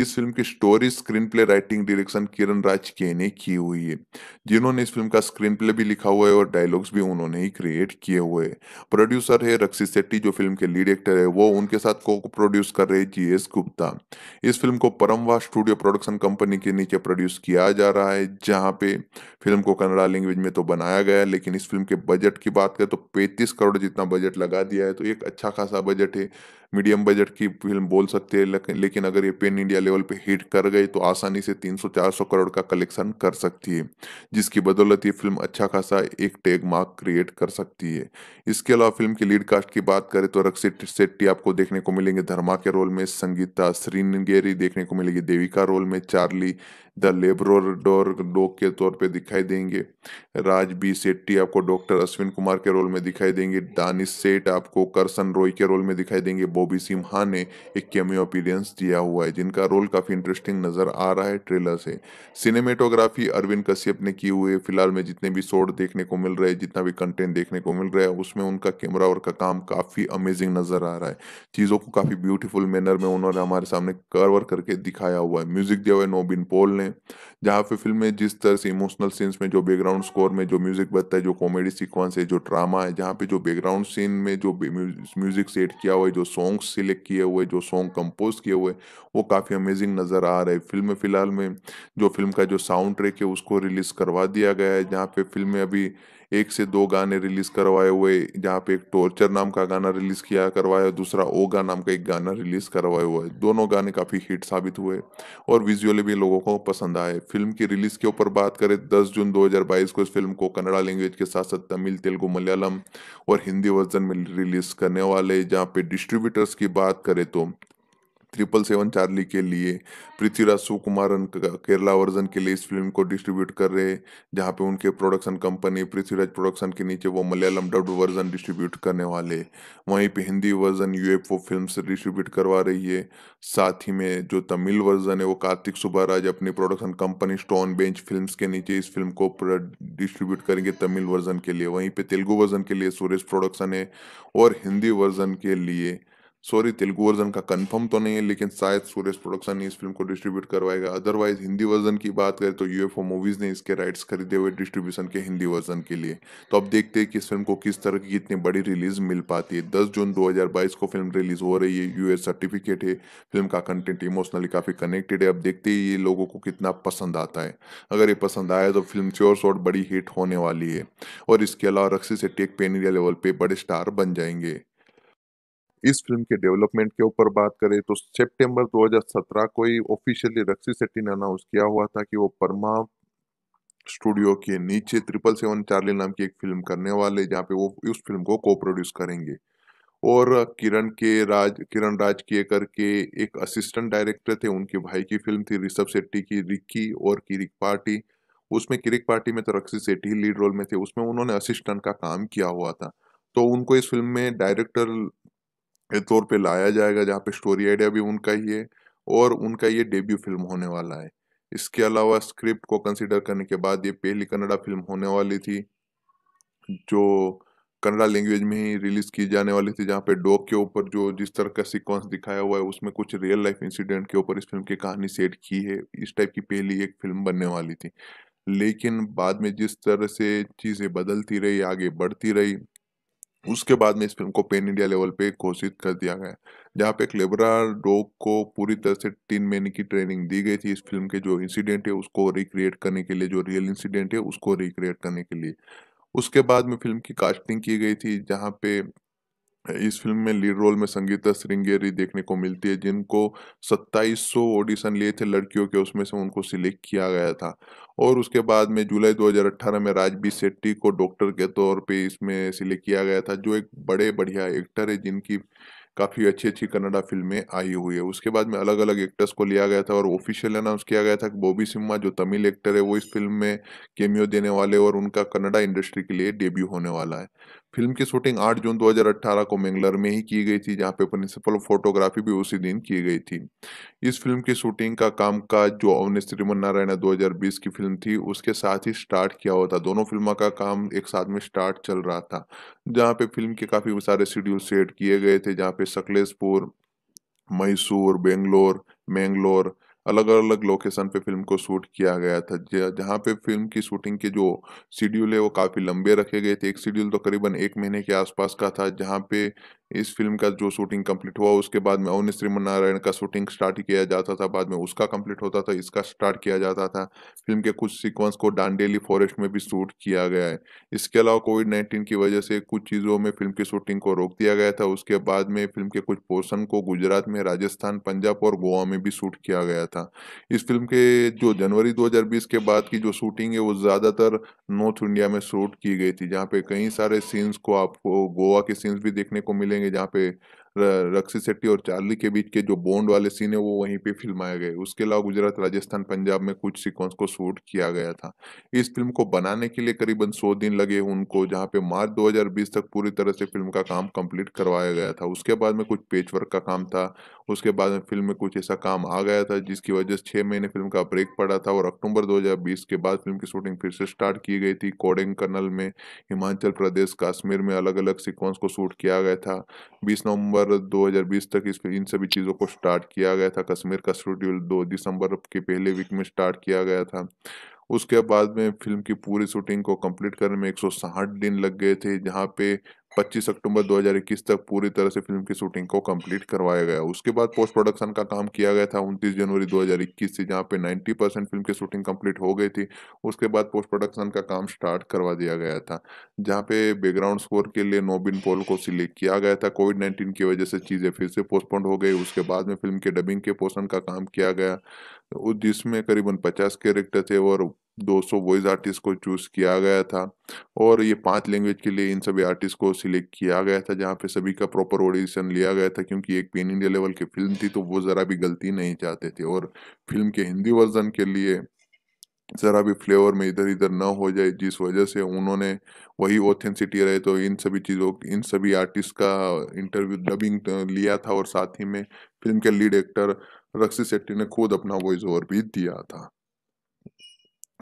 इस फिल्म की story screenplay writing direction Kiran Raj के ने की हुई है जिन्होंने इस फिल्म का स्क्रीन प्ले भी लिखा हुआ है और डायलॉग्स भी उन्होंने ही क्रिएट किए हुए प्रोड्यूसर है रक्षित सेट्टी जो फिल्म के लीड एक्टर है वो उनके साथ को प्रोड्यूस कर रहे जी एस गुप्ता इस फिल्म को परमवा स्टूडियो प्रोडक्शन कंपनी के नीचे प्रोड्यूस किया जा रहा है जहाँ पे फिल्म को कन्नड़ा लैंग्वेज में तो बनाया गया लेकिन इस फिल्म के बजट की बात करें तो पैंतीस करोड़ जितना बजट लगा दिया है तो एक अच्छा खासा बजट है मीडियम बजट की फिल्म बोल सकते हैं लेकिन, लेकिन अगर ये पेन इंडिया लेवल पे हिट कर गई तो आसानी से 300-400 करोड़ का कलेक्शन कर सकती है जिसकी बदौलत ये फिल्म अच्छा खासा एक टैग मार्क क्रिएट कर सकती है इसके अलावा फिल्म की लीड कास्ट की बात करें तो रक्षित शेट्टी आपको देखने को मिलेंगे धर्मा के रोल में संगीता श्रीनगेरी देखने को मिलेगी देविका रोल में चार्ली द लेबरोडोर डॉग के तौर पे दिखाई देंगे राज बी सेट्टी आपको डॉक्टर अश्विन कुमार के रोल में दिखाई देंगे दानिश सेठ आपको करसन रॉय के रोल में दिखाई देंगे बॉबी सिम्हा ने एक कैमियो अपीरियंस दिया हुआ है जिनका रोल काफ़ी इंटरेस्टिंग नज़र आ रहा है ट्रेलर से सिनेमेटोग्राफी अरविंद कश्यप ने की हुई है फिलहाल में जितने भी शॉट देखने को मिल रहे जितना भी कंटेंट देखने को मिल रहा है उसमें उनका कैमरा वर्क का काम काफ़ी अमेजिंग नज़र आ रहा है चीज़ों को काफ़ी ब्यूटीफुल मैनर में उन्होंने हमारे सामने कवर करके दिखाया हुआ है म्यूजिक दिया हुआ है नोबिन पोल ने जहाँ पे फिल्म में जिस तरह से इमोशनल सीन्स में जो बैकग्राउंड स्कोर में जो म्यूजिक बजता है जो कॉमेडी सीक्वेंस है जो ड्रामा है जहाँ पे जो बैकग्राउंड सीन में जो म्यूजिक सेट किया हुआ है जो सॉन्ग सिलेक्ट किए हुए जो सॉन्ग कंपोज किए हुए वो काफ़ी अमेजिंग नज़र आ रहा है फिल्म में फिलहाल में जो फिल्म का जो साउंड ट्रैक है उसको रिलीज़ करवा दिया गया है जहाँ पे फिल्म में अभी एक से दो गाने रिलीज करवाए हुए जहाँ पे एक टॉर्चर नाम का गाना रिलीज किया करवाया दूसरा ओगा नाम का एक गाना रिलीज करवाया हुआ है दोनों गाने काफ़ी हिट साबित हुए और विजुअली भी लोगों को पसंद आए फिल्म की रिलीज के ऊपर बात करें दस जून दो को इस फिल्म को कन्नड़ा लैंग्वेज के साथ साथ तमिल तेलुगु मलयालम और हिंदी वर्जन में रिलीज करने वाले जहाँ पे डिस्ट्रीब्यूटर्स की बात करें तो ट्रिपल सेवन चार्ली के लिए पृथ्वीराज सुकुमारन केरला वर्जन के लिए इस फिल्म को डिस्ट्रीब्यूट कर रहे हैं जहाँ पे उनके प्रोडक्शन कंपनी पृथ्वीराज प्रोडक्शन के नीचे वो मलयालम डब्ड वर्जन डिस्ट्रीब्यूट करने वाले वहीं पे Hindi version UFO film distribute करवा रही है साथ ही में जो तमिल वर्जन है वो कार्तिक सुबहराज अपनी production company stone bench film के नीचे इस फिल्म को डिस्ट्रीब्यूट करेंगे तमिल वर्जन के लिए वहीं पर तेलुगु वर्जन के लिए सुरेश प्रोडक्शन है और हिंदी वर्जन के लिए सॉरी तेलुगु वर्जन का कंफर्म तो नहीं है लेकिन शायद सुरेश प्रोडक्शन इस फिल्म को डिस्ट्रीब्यूट करवाएगा अदरवाइज हिंदी वर्जन की बात करें तो यूएफओ मूवीज ने इसके राइट्स खरीदे हुए डिस्ट्रीब्यूशन के हिंदी वर्जन के लिए तो अब देखते हैं कि इस फिल्म को किस तरह की इतनी बड़ी रिलीज मिल पाती है दस जून दो को फिल्म रिलीज हो रही है यूएस सर्टिफिकेट है फिल्म का कंटेंट इमोशनली काफी कनेक्टेड है अब देखते ही ये लोगों को कितना पसंद आता है अगर ये पसंद आया तो फिल्म श्योर शोर बड़ी हिट होने वाली है और इसके अलावा रक्सी से टेक पेनिया लेवल पे बड़े स्टार बन जाएंगे इस फिल्म के डेवलपमेंट के ऊपर बात करें तो सितंबर 2017 को ही ऑफिशियली रक्सी सेट्टी ने अनाउंस किया हुआ था कि वो परमा स्टूडियो के नीचे ट्रिपल सेवन चार्ली नाम की एक फिल्म करने वाले जहाँ पे वो उस फिल्म को को प्रोड्यूस करेंगे और किरण के राज किरण राज के करके एक असिस्टेंट डायरेक्टर थे उनके भाई की फिल्म थी ऋषभ सेट्टी की रिक्की और किरिक पार्टी उसमें किरिक पार्टी में तो रक्षी सेठी लीड रोल में थे उसमें उन्होंने असिस्टेंट का काम किया हुआ था तो उनको इस फिल्म में डायरेक्टर तौर पे लाया जाएगा जहाँ पे स्टोरी आइडिया भी उनका ही है और उनका ये डेब्यू फिल्म होने वाला है इसके अलावा स्क्रिप्ट को कंसिडर करने के बाद ये पहली कन्नड़ा फिल्म होने वाली थी जो कन्नड़ा लैंग्वेज में ही रिलीज की जाने वाली थी जहाँ पे डॉग के ऊपर जो जिस तरह का सिक्वेंस दिखाया हुआ है उसमें कुछ रियल लाइफ इंसिडेंट के ऊपर इस फिल्म की कहानी सेट की है इस टाइप की पहली एक फिल्म बनने वाली थी लेकिन बाद में जिस तरह से चीज़ें बदलती रही आगे बढ़ती रही उसके बाद में इस फिल्म को पेन इंडिया लेवल पे घोषित कर दिया गया जहाँ पे एक लेबरा डॉग को पूरी तरह से तीन महीने की ट्रेनिंग दी गई थी इस फिल्म के जो इंसिडेंट है उसको रिक्रिएट करने के लिए जो रियल इंसिडेंट है उसको रिक्रिएट करने के लिए उसके बाद में फिल्म की कास्टिंग की गई थी जहाँ पे इस फिल्म में लीड रोल में संगीता श्रृंगेरी देखने को मिलती है जिनको 2700 ऑडिशन लिए थे लड़कियों के उसमें से उनको सिलेक्ट किया गया था और उसके बाद में जुलाई 2018 में राजबी सेट्टी को डॉक्टर के तौर पे इसमें सिलेक्ट किया गया था जो एक बड़े बढ़िया एक्टर है जिनकी काफ़ी अच्छी अच्छी कन्नडा फिल्में आई हुई है उसके बाद में अलग अलग एक्टर्स को लिया गया था और ऑफिशियल अनाउंस किया गया था कि बॉबी सिम्मा जो तमिल एक्टर है वो इस फिल्म में केमियो देने वाले और उनका कन्नडा इंडस्ट्री के लिए डेब्यू होने वाला है फिल्म की शूटिंग 8 जून 2018 को मेंगलर में ही की गई थी जहां पे प्रिंसिपल फोटोग्राफी भी उसी दिन की गई थी इस फिल्म की शूटिंग का कामकाज जो अवनी श्रीमन नारायण 2020 की फिल्म थी उसके साथ ही स्टार्ट किया हुआ था दोनों फिल्मों का काम एक साथ में स्टार्ट चल रहा था जहाँ पे फिल्म के काफी सारे शेड्यूल सेट किए गए थे जहाँ पे सकलेशपुर मैसूर बेंगलोर मैंगलोर अलग अलग लोकेशन पे फिल्म को शूट किया गया था जहाँ पे फिल्म की शूटिंग के जो शेड्यूल है वो काफ़ी लंबे रखे गए थे एक शेड्यूल तो करीबन एक महीने के आसपास का था जहाँ पे इस फिल्म का जो शूटिंग कंप्लीट हुआ उसके बाद में अवन श्रीमनारायण का शूटिंग स्टार्ट किया जाता था बाद में उसका कंप्लीट होता था इसका स्टार्ट किया जाता था फिल्म के कुछ सीक्वेंस को डांडेली फॉरेस्ट में भी शूट किया गया है इसके अलावा कोविड नाइन्टीन की वजह से कुछ चीज़ों में फिल्म की शूटिंग को रोक दिया गया था उसके बाद में फिल्म के कुछ पोर्सन को गुजरात में राजस्थान पंजाब और गोवा में भी शूट किया गया था इस फिल्म के जो जनवरी दो के बाद की जो शूटिंग है वो ज़्यादातर नॉर्थ इंडिया में शूट की गई थी जहाँ पे कई सारे सीन्स को आपको गोवा के सीन्स भी देखने को मिलेंगे जाएंगे जहाँ पे रक्षित सेट्टी और चार्ली के बीच के जो बॉन्ड वाले सीन है वो वहीं पे फिल्माए गए उसके अलावा गुजरात राजस्थान पंजाब में कुछ सीक्वेंस को शूट किया गया था इस फिल्म को बनाने के लिए करीबन सौ दिन लगे उनको जहाँ पे मार्च दो तक पूरी तरह से फिल्म का काम कम्प्लीट करवाया गया था उसके बाद में कुछ पेच वर्क का काम था उसके बाद में फिल्म में कुछ ऐसा काम आ गया था जिसकी वजह से छः महीने फिल्म का ब्रेक पड़ा था और अक्टूबर 2020 के बाद फिल्म की शूटिंग फिर से स्टार्ट की गई थी कोडिंग कर्नल में हिमाचल प्रदेश कश्मीर में अलग अलग सीक्वेंस को शूट किया गया था बीस नवंबर दिसंबर 2020 तक इसमें इन सभी चीज़ों को स्टार्ट किया गया था कश्मीर का शेड्यूल दो दिसंबर के पहले वीक में स्टार्ट किया गया था उसके बाद में फिल्म की पूरी शूटिंग को कंप्लीट करने में एक दिन लग गए थे जहाँ पे 25 अक्टूबर 2021 तक पूरी तरह से फिल्म की शूटिंग को कंप्लीट करवाया गया उसके बाद पोस्ट प्रोडक्शन का काम किया गया था 29 जनवरी 2021 से जहां पे 90 परसेंट फिल्म की शूटिंग कंप्लीट हो गई थी उसके बाद पोस्ट प्रोडक्शन का काम स्टार्ट करवा दिया गया था जहाँ पे बैकग्राउंड स्कोर के लिए नोबिन पॉल को सिलेक्ट किया गया था कोविड नाइन्टीन की वजह से चीज़ें फिर से पोस्टपोन्ड हो गई उसके बाद में फिल्म के डबिंग के पोर्सन का काम किया गया जिसमें करीबन 50 कैरेक्टर थे और 200 वॉइस आर्टिस्ट को चूज किया गया था और ये पांच लैंग्वेज के लिए इन सभी आर्टिस्ट को सिलेक्ट किया गया था जहाँ पे सभी का प्रॉपर ऑडिशन लिया गया था क्योंकि एक पेन इंडिया लेवल की फिल्म थी तो वो ज़रा भी गलती नहीं चाहते थे और फिल्म के हिंदी वर्जन के लिए ज़रा भी फ्लेवर में इधर इधर ना हो जाए जिस वजह से उन्होंने वही ऑथेंसिटी रहे तो इन सभी चीज़ों इन सभी आर्टिस्ट का इंटरव्यू डबिंग लिया था और साथ ही में फिल्म के लीड एक्टर रक्सी शेट्टी ने खुद अपना वॉइस ओवर भी दिया था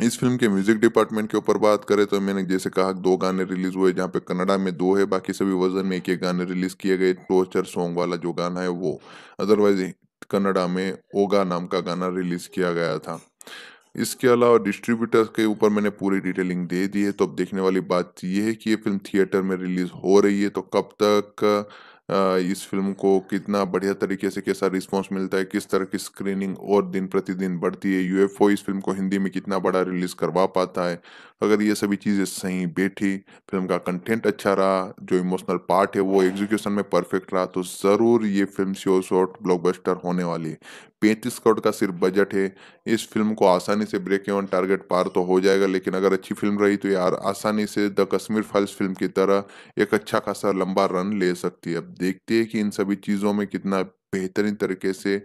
इस फिल्म के म्यूजिक डिपार्टमेंट के ऊपर बात करें तो मैंने जैसे कहा दो गाने रिलीज हुए जहाँ पे कनाडा में दो है बाकी सभी वर्जन में एक एक गाने रिलीज किए गए टोस्टर सॉन्ग वाला जो गाना है वो अदरवाइज कनाडा में ओगा नाम का गाना रिलीज किया गया था इसके अलावा डिस्ट्रीब्यूटर्स के ऊपर मैंने पूरी डिटेलिंग दे दी है तो अब देखने वाली बात यह है कि ये फिल्म थिएटर में रिलीज हो रही है तो कब तक इस फिल्म को कितना बढ़िया तरीके से कैसा रिस्पॉन्स मिलता है किस तरह की स्क्रीनिंग और दिन प्रतिदिन बढ़ती है यूएफओ इस फिल्म को हिंदी में कितना बड़ा रिलीज करवा पाता है अगर ये सभी चीज़ें सही बैठी फिल्म का कंटेंट अच्छा रहा जो इमोशनल पार्ट है वो एग्जीक्यूशन में परफेक्ट रहा तो ज़रूर ये फिल्म श्योर शॉर्ट ब्लॉकबस्टर होने वाली है पैंतीस करोड़ का सिर्फ बजट है इस फिल्म को आसानी से ब्रेक एवन टारगेट पार तो हो जाएगा लेकिन अगर अच्छी फिल्म रही तो यार आसानी से द कश्मीर फाइल्स फिल्म की तरह एक अच्छा खासा लंबा रन ले सकती है अब देखते हैं कि इन सभी चीज़ों में कितना बेहतरीन तरीके से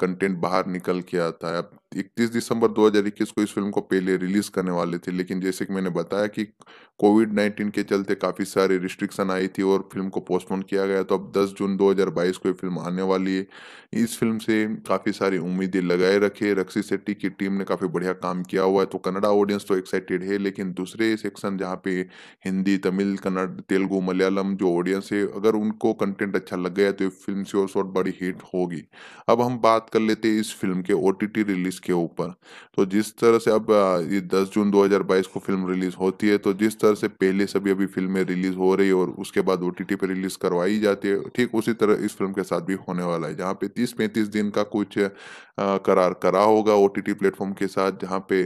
कंटेंट बाहर निकल के आता है अब इकतीस दिसंबर 2021 को इस फिल्म को पहले रिलीज करने वाले थे लेकिन जैसे कि मैंने बताया कि कोविड 19 के चलते काफ़ी सारी रिस्ट्रिक्शन आई थी और फिल्म को पोस्टपोन किया गया तो अब 10 जून 2022 को ये फिल्म आने वाली है इस फिल्म से काफ़ी सारी उम्मीदें लगाए रखे रक्षी शेट्टी की टीम ने काफ़ी बढ़िया काम किया हुआ है तो कन्नडा ऑडियंस तो एक्साइटेड है लेकिन दूसरे सेक्शन जहाँ पे हिंदी तमिल कन्नड़ तेलुगु मलयालम जो ऑडियंस है अगर उनको कंटेंट अच्छा लग गया तो फिल्म से और बहुत बड़ी हिट होगी अब हम बात कर लेते हैं इस फिल्म के ओ रिलीज के ऊपर तो जिस तरह से अब ये 10 जून 2022 को फिल्म रिलीज होती है तो जिस तरह से पहले सभी अभी फिल्में रिलीज हो रही है और उसके बाद ओ टी पर रिलीज करवाई जाती है ठीक उसी तरह इस फिल्म के साथ भी होने वाला है जहाँ पे तीस पैंतीस दिन का कुछ करार करा होगा ओ टी प्लेटफॉर्म के साथ जहाँ पे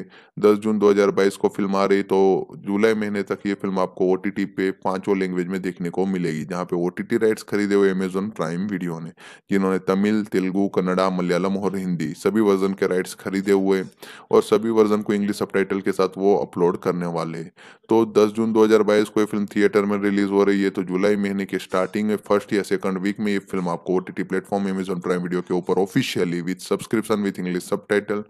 10 जून 2022 को फिल्म आ रही तो जुलाई महीने तक ये फिल्म आपको ओ पे पांचों लैंग्वेज में देखने को मिलेगी जहाँ पे ओ टी राइट्स खरीदे हुए अमेजोन प्राइम वीडियो ने जिन्होंने तमिल तेलुगू कन्नड़ा मलयालम और हिंदी सभी वर्जन के राइट्स खरीदे हुए और सभी वर्जन को इंग्लिश सब के साथ वो अपलोड करने वाले तो 10 जून 2022 को ये फिल्म थिएटर में रिलीज हो रही है तो जुलाई महीने के स्टार्टिंग में फर्स्ट या सेकंड वीक में ये फिल्म आपको O T platform Amazon Prime Video के ऊपर officially with subscription with English sub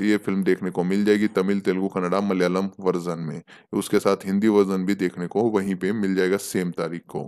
ये फिल्म देखने को मिल जाएगी तमिल तेलुगु कन्नड़ा मलयालम वर्जन में उसके साथ हिंदी वर्जन भी देखने को वहीं पे मिल जाएगा सेम तारीख को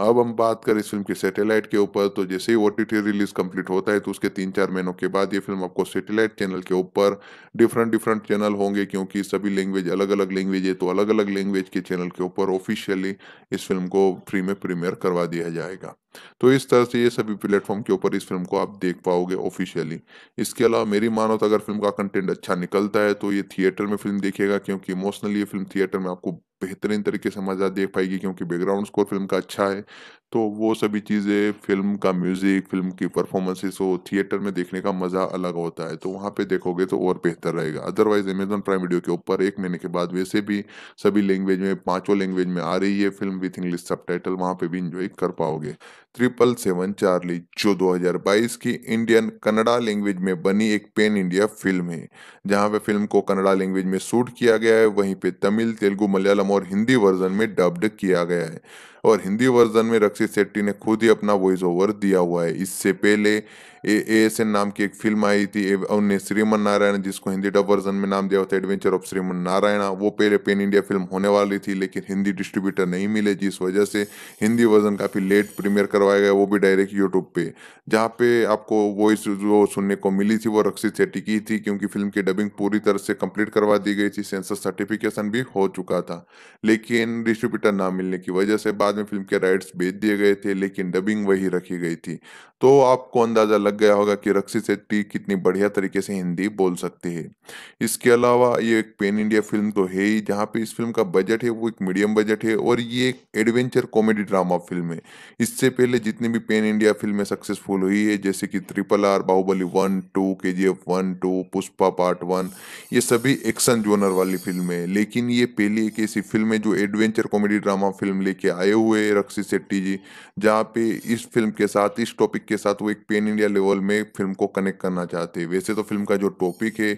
अब हम बात करें इस फिल्म की सैटेलाइट के ऊपर तो जैसे ही ओ रिलीज कंप्लीट होता है तो उसके तीन चार महीनों के बाद ये फिल्म आपको सैटेलाइट चैनल के ऊपर डिफरेंट डिफरेंट चैनल होंगे क्योंकि सभी लैंग्वेज अलग अलग लैंग्वेज है तो अलग अलग लैंग्वेज के चैनल के ऊपर ऑफिशियली इस फिल्म को फ्री में प्रीमियर करवा दिया जाएगा तो इस तरह से ये सभी प्लेटफॉर्म के ऊपर इस फिल्म को आप देख पाओगे ऑफिशियली इसके अलावा मेरी मानो तो अगर फिल्म का कंटेंट अच्छा निकलता है तो ये थिएटर में फिल्म देखिएगा क्योंकि इमोशनली ये फिल्म थिएटर में आपको बेहतरीन तरीके से मजा देख पाएगी क्योंकि बैकग्राउंड स्कोर फिल्म का अच्छा है तो वो सभी चीज़ें फिल्म का म्यूज़िक फिल्म की परफॉर्मेंसेस हो थिएटर में देखने का मज़ा अलग होता है तो वहाँ पे देखोगे तो और बेहतर रहेगा अदरवाइज अमेजन प्राइम वीडियो के ऊपर एक महीने के बाद वैसे भी सभी लैंग्वेज में पांचों लैंग्वेज में आ रही है film with English subtitle वहाँ पर भी इंजॉय कर पाओगे ट्रिपल सेवन चार्ली जो 2022 की इंडियन कन्नड़ा लैंग्वेज में बनी एक पेन इंडिया फिल्म है जहाँ पे फिल्म को कन्नड़ा लैंग्वेज में शूट किया गया है वहीं पे तमिल तेलुगु मलयालम और हिंदी वर्जन में डब्ड किया गया है और हिंदी वर्जन में रक्षित शेट्टी ने खुद ही अपना वॉइस ओवर दिया हुआ है इससे पहले ए एस एन नाम की एक फिल्म आई थी उन्हें श्रीमन नारायण जिसको हिंदी डब वर्जन में नाम दिया होता एडवेंचर ऑफ श्रीमन नारायण वो पहले पेन इंडिया फिल्म होने वाली थी लेकिन हिंदी डिस्ट्रीब्यूटर नहीं मिले जिस वजह से हिंदी वर्जन काफ़ी लेट प्रीमियर करवाया गया वो भी डायरेक्ट यूट्यूब पे जहाँ पे आपको वॉइस जो सुनने को मिली थी वो रक्षित सेट्टी की थी क्योंकि फिल्म की डबिंग पूरी तरह से कंप्लीट करवा दी गई थी सेंसर सर्टिफिकेशन भी हो चुका था लेकिन डिस्ट्रीब्यूटर ना मिलने की वजह से बाद में फिल्म के राइट्स बेच दिए गए थे लेकिन डबिंग वही रखी गई थी तो आपको अंदाज़ा लग गया होगा कि रक्षी शेट्टी कितनी बढ़िया तरीके से हिंदी बोल सकती है इसके अलावा ये एक पेन इंडिया फिल्म तो है ही जहाँ पे इस फिल्म का बजट है वो एक मीडियम बजट है और ये एक एडवेंचर कॉमेडी ड्रामा फिल्म है इससे पहले जितनी भी पेन इंडिया फिल्में सक्सेसफुल हुई है जैसे कि triple R Baahubali one two K G F one two Pushpa part one ये सभी एक्शन जोनर वाली फिल्म है लेकिन ये पहली एक ऐसी फिल्म है जो एडवेंचर कॉमेडी ड्रामा फिल्म लेके आए हुए रक्षित शेट्टी जी जहाँ पे इस फिल्म के साथ इस टॉपिक के साथ वो एक पेन इंडिया लेवल में फिल्म को कनेक्ट करना चाहते हैं वैसे तो फिल्म का जो टॉपिक है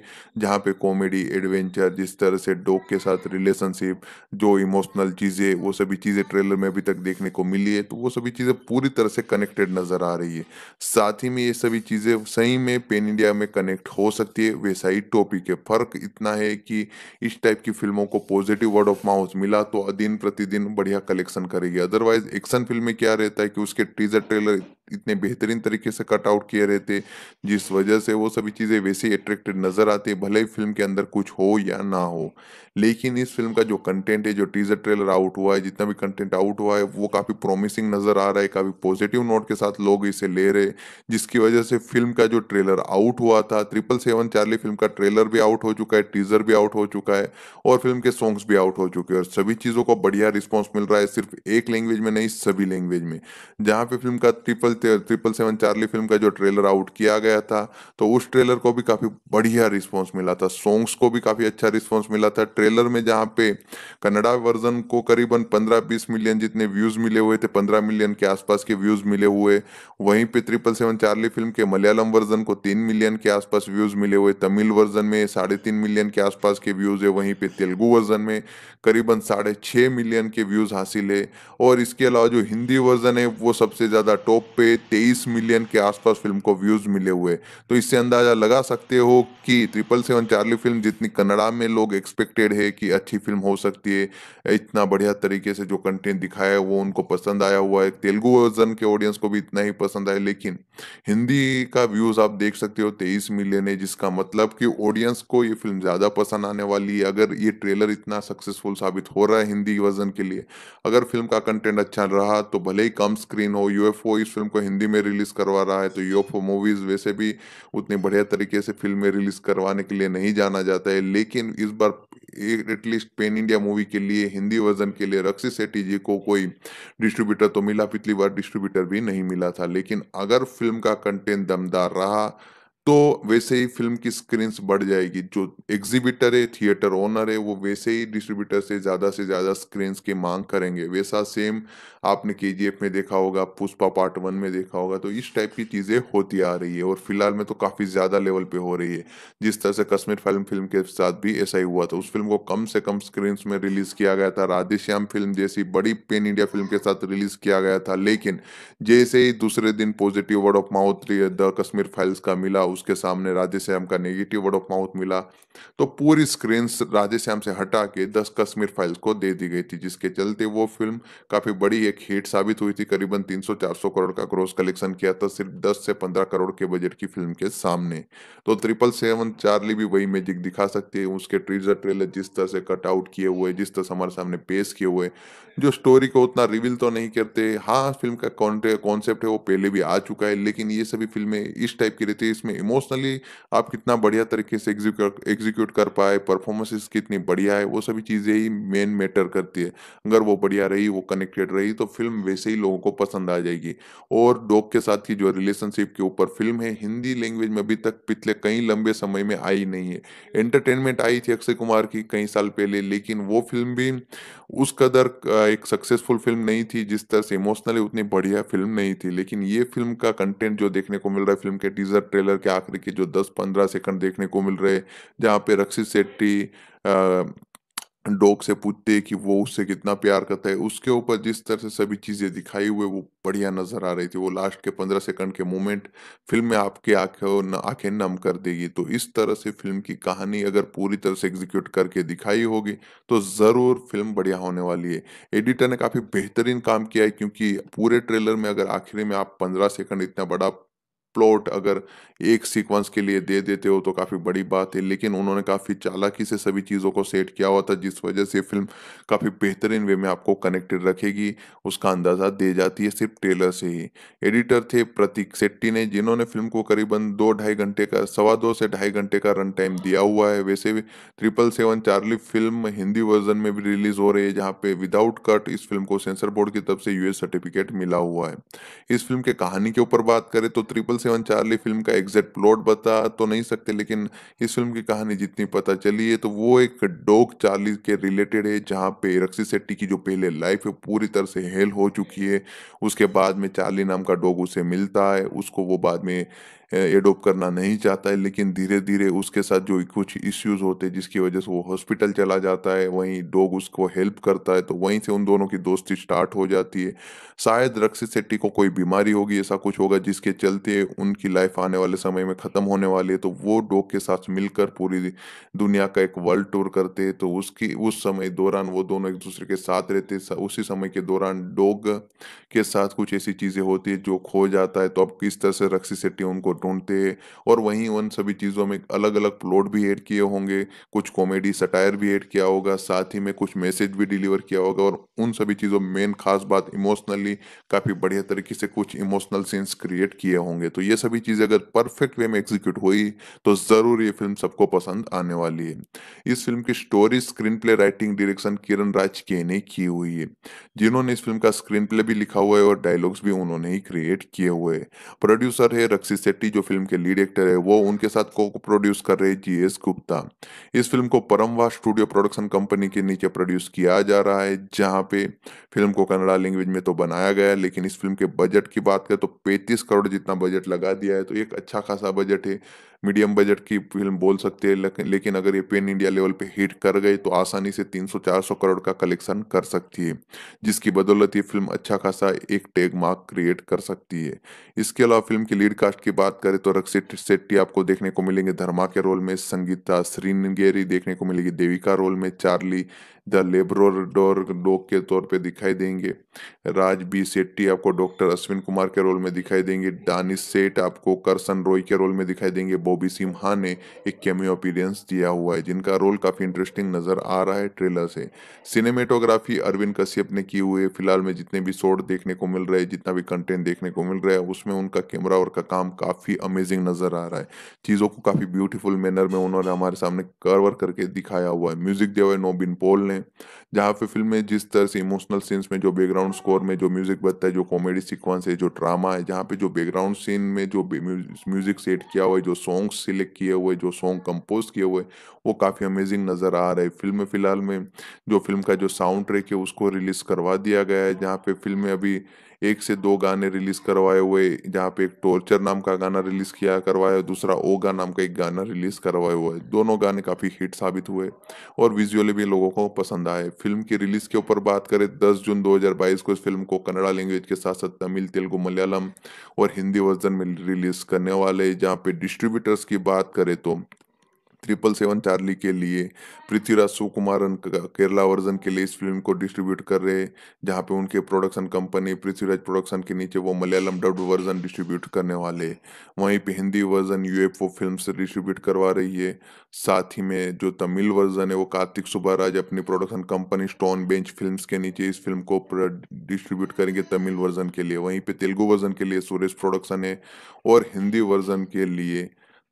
जहाँ पे कॉमेडी एडवेंचर जिस तरह से डॉग के साथ रिलेशनशिप जो इमोशनल चीज़ें वो सभी चीज़ें ट्रेलर में अभी तक देखने को मिली है तो वो सभी चीज़ें पूरी तरह से कनेक्टेड नज़र आ रही है साथ ही में ये सभी चीज़ें सही में पेन इंडिया में कनेक्ट हो सकती है वैसा ही टॉपिक है फ़र्क इतना है कि इस टाइप की फिल्मों को पॉजिटिव वर्ड ऑफ माउथ मिला तो दिन प्रतिदिन बढ़िया कलेक्शन करेगी अदरवाइज एक्शन फिल्म में क्या रहता है कि उसके टीजर ट्रेलर इतने बेहतरीन तरीके से कट आउट किए रहते जिस वजह से वो सभी चीज़ें वैसे ही अट्रैक्टिव नज़र आती भले ही फिल्म के अंदर कुछ हो या ना हो लेकिन इस फिल्म का जो कंटेंट है जो टीजर ट्रेलर आउट हुआ है जितना भी कंटेंट आउट हुआ है वो काफ़ी प्रोमिसिंग नज़र आ रहा है काफ़ी पॉजिटिव नोट के साथ लोग इसे ले रहे जिसकी वजह से फिल्म का जो ट्रेलर आउट हुआ था ट्रिपल सेवन चार्ली फिल्म का ट्रेलर भी आउट हो चुका है टीजर भी आउट हो चुका है और फिल्म के सॉन्ग्स भी आउट हो चुके हैं और सभी चीज़ों को बढ़िया रिस्पॉन्स मिल रहा है सिर्फ एक लैंग्वेज में नहीं सभी लैंग्वेज में जहाँ पे फिल्म का triple triple seven Charlie film का जो ट्रेलर आउट किया गया था तो उस ट्रेलर को भी काफ़ी बढ़िया रिस्पांस मिला था सॉन्ग्स को भी काफ़ी अच्छा रिस्पांस मिला था ट्रेलर में जहाँ पे कन्नडा वर्जन को करीबन पंद्रह बीस मिलियन जितने व्यूज़ मिले हुए थे पंद्रह मिलियन के आसपास के व्यूज़ मिले हुए वहीं पे ट्रिपल सेवन चार्ली फिल्म के मलयालम वर्जन को तीन मिलियन के आसपास व्यूज़ मिले हुए तमिल वर्जन में साढ़े तीन मिलियन के आसपास के व्यूज़ है वहीं पे तेलुगु वर्जन में करीबन साढ़े छः मिलियन के व्यूज़ हासिल है और इसके अलावा जो हिंदी वर्जन है वो सबसे ज़्यादा टॉप पे पे 23 मिलियन के आसपास फिल्म को व्यूज मिले हुए तो इससे अंदाजा लगा सकते हो कि ट्रिपल सेवन चार्ली फिल्म जितनी कनाडा में लोग एक्सपेक्टेड है कि अच्छी फिल्म हो सकती है इतना बढ़िया तरीके से जो कंटेंट दिखाया है वो उनको पसंद आया हुआ है तेलुगु वर्जन के ऑडियंस को भी इतना ही पसंद आया लेकिन हिंदी का व्यूज आप देख सकते हो तेईस मिलियन है जिसका मतलब कि ऑडियंस को ये फिल्म ज्यादा पसंद आने वाली है अगर ये ट्रेलर इतना सक्सेसफुल साबित हो रहा है हिंदी वर्जन के लिए अगर फिल्म का कंटेंट अच्छा रहा तो भले ही कम स्क्रीन हो यूएफओ इस फिल्म को हिंदी में रिलीज करवा रहा है तो योफो मूवीज वैसे भी उतनी बढ़िया तरीके से फिल्में रिलीज करवाने के लिए नहीं जाना जाता है लेकिन इस बार एटलीस्ट पेन इंडिया मूवी के लिए हिंदी वर्जन के लिए रक्षी सेट्टी जी को कोई डिस्ट्रीब्यूटर तो मिला पिछली बार डिस्ट्रीब्यूटर भी नहीं मिला था लेकिन अगर फिल्म का कंटेंट दमदार रहा तो वैसे ही फिल्म की स्क्रीन्स बढ़ जाएगी जो एग्जीबिटर है थिएटर ओनर है वो वैसे ही डिस्ट्रीब्यूटर से ज़्यादा से ज़्यादा स्क्रीन्स की मांग करेंगे वैसा सेम आपने के में देखा होगा पुष्पा पार्ट वन में देखा होगा तो इस टाइप की चीज़ें होती आ रही है और फिलहाल में तो काफ़ी ज़्यादा लेवल पे हो रही है जिस तरह से कश्मीर फिल्म फिल्म के साथ भी ऐसा ही हुआ था उस फिल्म को कम से कम स्क्रीन में रिलीज़ किया गया था राधेश्याम फिल्म जैसी बड़ी पेन इंडिया फिल्म के साथ रिलीज़ किया गया था लेकिन जैसे ही दूसरे दिन positive word of mouth the Kashmir files का मिला उसके सामने राधेश्याम का नेगेटिव वर्ड ऑफ माउथ मिला तो पूरी स्क्रीन राधेश्याम से हटा के दस कश्मीर फाइल्स को दे दी गई थी जिसके चलते वो फिल्म काफ़ी बड़ी एक हिट साबित हुई थी करीबन 300-400 करोड़ का ग्रोस कलेक्शन किया था सिर्फ 10 से 15 करोड़ के बजट की फिल्म के सामने तो ट्रिपल सेवन चार्ली भी वही मैजिक दिखा सकती है उसके ट्रीजर ट्रेलर जिस तरह से कटआउट किए हुए जिस तरह से हमारे सामने पेश किए हुए जो स्टोरी को उतना रिवील तो नहीं करते हाँ फिल्म का कॉन्सेप्ट है वो पहले भी आ चुका है लेकिन ये सभी फिल्में इस टाइप की रहती है इसमें इमोशनली आप कितना बढ़िया तरीके से एग्जीक्यूट कर पाए परफॉर्मेंसेस कितनी बढ़िया है वो सभी चीज़ें ही मेन मैटर करती है अगर वो बढ़िया रही वो कनेक्टेड रही तो फिल्म वैसे ही लोगों को पसंद आ जाएगी और डॉग के साथ की जो रिलेशनशिप के ऊपर फिल्म है हिंदी लैंग्वेज में अभी तक पिछले कई लंबे समय में आई नहीं है एंटरटेनमेंट आई थी अक्षय कुमार की कई साल पहले लेकिन वो फिल्म भी उस कदर एक सक्सेसफुल फिल्म नहीं थी जिस तरह से इमोशनली उतनी बढ़िया फिल्म नहीं थी लेकिन ये फिल्म का कंटेंट जो देखने को मिल रहा है फिल्म के टीजर ट्रेलर के आखिरी के जो दस पंद्रह सेकंड देखने को मिल रहे जहाँ पे रक्षित शेट्टी डॉग से पूछते कि वो उससे कितना प्यार करता है उसके ऊपर जिस तरह से सभी चीजें दिखाई हुई वो बढ़िया नजर आ रही थी वो लास्ट के पंद्रह सेकंड के मोमेंट फिल्म में आपके आंखों आंखें नम कर देगी तो इस तरह से फिल्म की कहानी अगर पूरी तरह से एग्जीक्यूट करके दिखाई होगी तो जरूर फिल्म बढ़िया होने वाली है एडिटर ने काफी बेहतरीन काम किया है क्योंकि पूरे ट्रेलर में अगर आखिरी में आप पंद्रह सेकंड इतना बड़ा प्लॉट अगर एक सीक्वेंस के लिए दे देते हो तो काफ़ी बड़ी बात है लेकिन उन्होंने काफ़ी चालाकी से सभी चीज़ों को सेट किया हुआ था जिस वजह से फिल्म काफ़ी बेहतरीन वे में आपको कनेक्टेड रखेगी उसका अंदाज़ा दे जाती है सिर्फ ट्रेलर से ही एडिटर थे प्रतीक सेट्टी ने जिन्होंने फिल्म को करीबन दो ढाई घंटे का सवा दो से ढाई घंटे का रन टाइम दिया हुआ है वैसे भी triple seven Charlie film Hindi version में भी रिलीज हो रही है जहाँ पे विदाउट कट इस फिल्म को सेंसर बोर्ड की तरफ से यूएस सर्टिफिकेट मिला हुआ है इस फिल्म के कहानी के ऊपर बात करें तो ट्रिपल सेवन चार्ली फिल्म का एग्जैक्ट प्लॉट बता तो नहीं सकते लेकिन इस फिल्म की कहानी जितनी पता चली है तो वो एक डॉग चार्ली के रिलेटेड है जहाँ पे रक्षित शेट्टी की जो पहले लाइफ है पूरी तरह से हेल हो चुकी है उसके बाद में चार्ली नाम का डॉग उसे मिलता है उसको वो बाद में एडोप्ट करना नहीं चाहता है लेकिन धीरे धीरे उसके साथ जो कुछ इश्यूज होते हैं जिसकी वजह से वो हॉस्पिटल चला जाता है वहीं डॉग उसको हेल्प करता है तो वहीं से उन दोनों की दोस्ती स्टार्ट हो जाती है शायद रक्षित शेट्टी को कोई बीमारी होगी ऐसा कुछ होगा जिसके चलते उनकी लाइफ आने वाले समय में ख़त्म होने वाली है तो वो डॉग के साथ मिलकर पूरी दुनिया का एक वर्ल्ड टूर करते हैं तो उसकी उस समय दौरान वो दोनों एक दूसरे के साथ रहते उसी समय के दौरान डॉग के साथ कुछ ऐसी चीज़ें होती है जो खो जाता है तो अब किस तरह से रक्षित शेट्टी उनको ढूंढते और वहीं उन सभी चीज़ों में अलग अलग प्लॉट भी ऐड किए होंगे कुछ कॉमेडी सटायर भी ऐड किया होगा साथ ही में कुछ मैसेज भी डिलीवर किया होगा और उन सभी चीज़ों में मेन खास बात इमोशनली काफ़ी बढ़िया तरीके से कुछ इमोशनल सीन्स क्रिएट किए होंगे तो ये सभी चीज़ें अगर परफेक्ट वे में एग्जीक्यूट हुई तो ज़रूर ये फिल्म सबको पसंद आने वाली है इस फिल्म की story screenplay writing direction Kiran Raj के ने की हुई है जिन्होंने इस फिल्म का स्क्रीन प्ले भी लिखा हुआ है और डायलॉग्स भी उन्होंने ही क्रिएट किए हुए प्रोड्यूसर है रक्षित शेट्टी जी जो फिल्म के लीड एक्टर है वो उनके साथ को प्रोड्यूस कर रहे जी एस गुप्ता इस फिल्म को परमवा स्टूडियो प्रोडक्शन कंपनी के नीचे प्रोड्यूस किया जा रहा है जहां पे फिल्म को कन्नड़ा लैंग्वेज में तो बनाया गया है लेकिन इस फिल्म के बजट की बात करें तो पैंतीस करोड़ जितना बजट लगा दिया है तो एक अच्छा खासा बजट है मीडियम बजट की फिल्म बोल सकते हैं लेकिन अगर ये पेन इंडिया लेवल पे हिट कर गए तो आसानी से 300-400 करोड़ का कलेक्शन कर सकती है जिसकी बदौलत ये फिल्म अच्छा खासा एक टैग मार्क क्रिएट कर सकती है इसके अलावा फिल्म की लीड कास्ट की बात करें तो रक्षित शेट्टी आपको देखने को मिलेंगे धर्मा के रोल में संगीता श्रीनगेरी देखने को मिलेगी देविका रोल में चार्ली द डोर लोग के तौर पे दिखाई देंगे राज बी सेट्टी आपको डॉक्टर अश्विन कुमार के रोल में दिखाई देंगे दानिश सेठ आपको करसन रॉय के रोल में दिखाई देंगे बॉबी सिम्हा ने एक कैमियो अपीरेंस दिया हुआ है जिनका रोल काफ़ी इंटरेस्टिंग नज़र आ रहा है ट्रेलर से सिनेमेटोग्राफी अरविंद कश्यप ने की हुई है फिलहाल में जितने भी शॉर्ट देखने को मिल रहे हैं जितना भी कंटेंट देखने को मिल रहा है उसमें उनका कैमरा वर्क का काम काफ़ी अमेजिंग नज़र आ रहा है चीज़ों को काफ़ी ब्यूटीफुल मैनर में उन्होंने हमारे सामने कवर करके दिखाया हुआ है म्यूजिक दिया हुआ है नोबिन पोल ने right? जहाँ पे फिल्म में जिस तरह से इमोशनल सीन्स में जो बैकग्राउंड स्कोर में जो म्यूजिक बजता है जो कॉमेडी सीक्वेंस है जो ड्रामा है जहाँ पे जो बैकग्राउंड सीन में जो म्यूजिक सेट किया हुआ है जो सॉन्ग सिलेक्ट किए हुए जो सॉन्ग कंपोज किए हुए वो काफ़ी अमेजिंग नज़र आ रहा है फिल्म में फिलहाल में जो फिल्म का जो साउंड ट्रैक है उसको रिलीज़ करवा दिया गया है जहाँ पे फिल्म में अभी एक से दो गाने रिलीज करवाए हुए जहाँ पे एक टॉर्चर नाम का गाना रिलीज किया करवाया दूसरा ओगा नाम का एक गाना रिलीज करवाया हुआ है दोनों गाने काफ़ी हिट साबित हुए और विजुअली भी लोगों को पसंद आए फिल्म की रिलीज के ऊपर बात करें 10 जून 2022 को इस फिल्म को कन्नड़ा लैंग्वेज के साथ साथ तमिल तेलुगु मलयालम और हिंदी वर्जन में रिलीज करने वाले जहाँ पे डिस्ट्रीब्यूटर्स की बात करें तो ट्रिपल सेवन चार्ली के लिए पृथ्वीराज सुकुमारन केरला वर्जन के लिए इस फिल्म को डिस्ट्रीब्यूट कर रहे जहाँ पे उनके प्रोडक्शन कंपनी पृथ्वीराज प्रोडक्शन के नीचे वो मलयालम डब वर्जन डिस्ट्रीब्यूट करने वाले वहीं पे हिंदी वर्जन यूएफओ फिल्म से डिस्ट्रीब्यूट करवा रही है साथ ही में जो तमिल वर्जन है वो कार्तिक सुबहराज अपनी production company stone bench film के नीचे इस फिल्म को डिस्ट्रीब्यूट करेंगे तमिल वर्जन के लिए वहीं पे तेलुगु वर्जन के लिए सुरेश प्रोडक्शन है और हिंदी वर्जन के लिए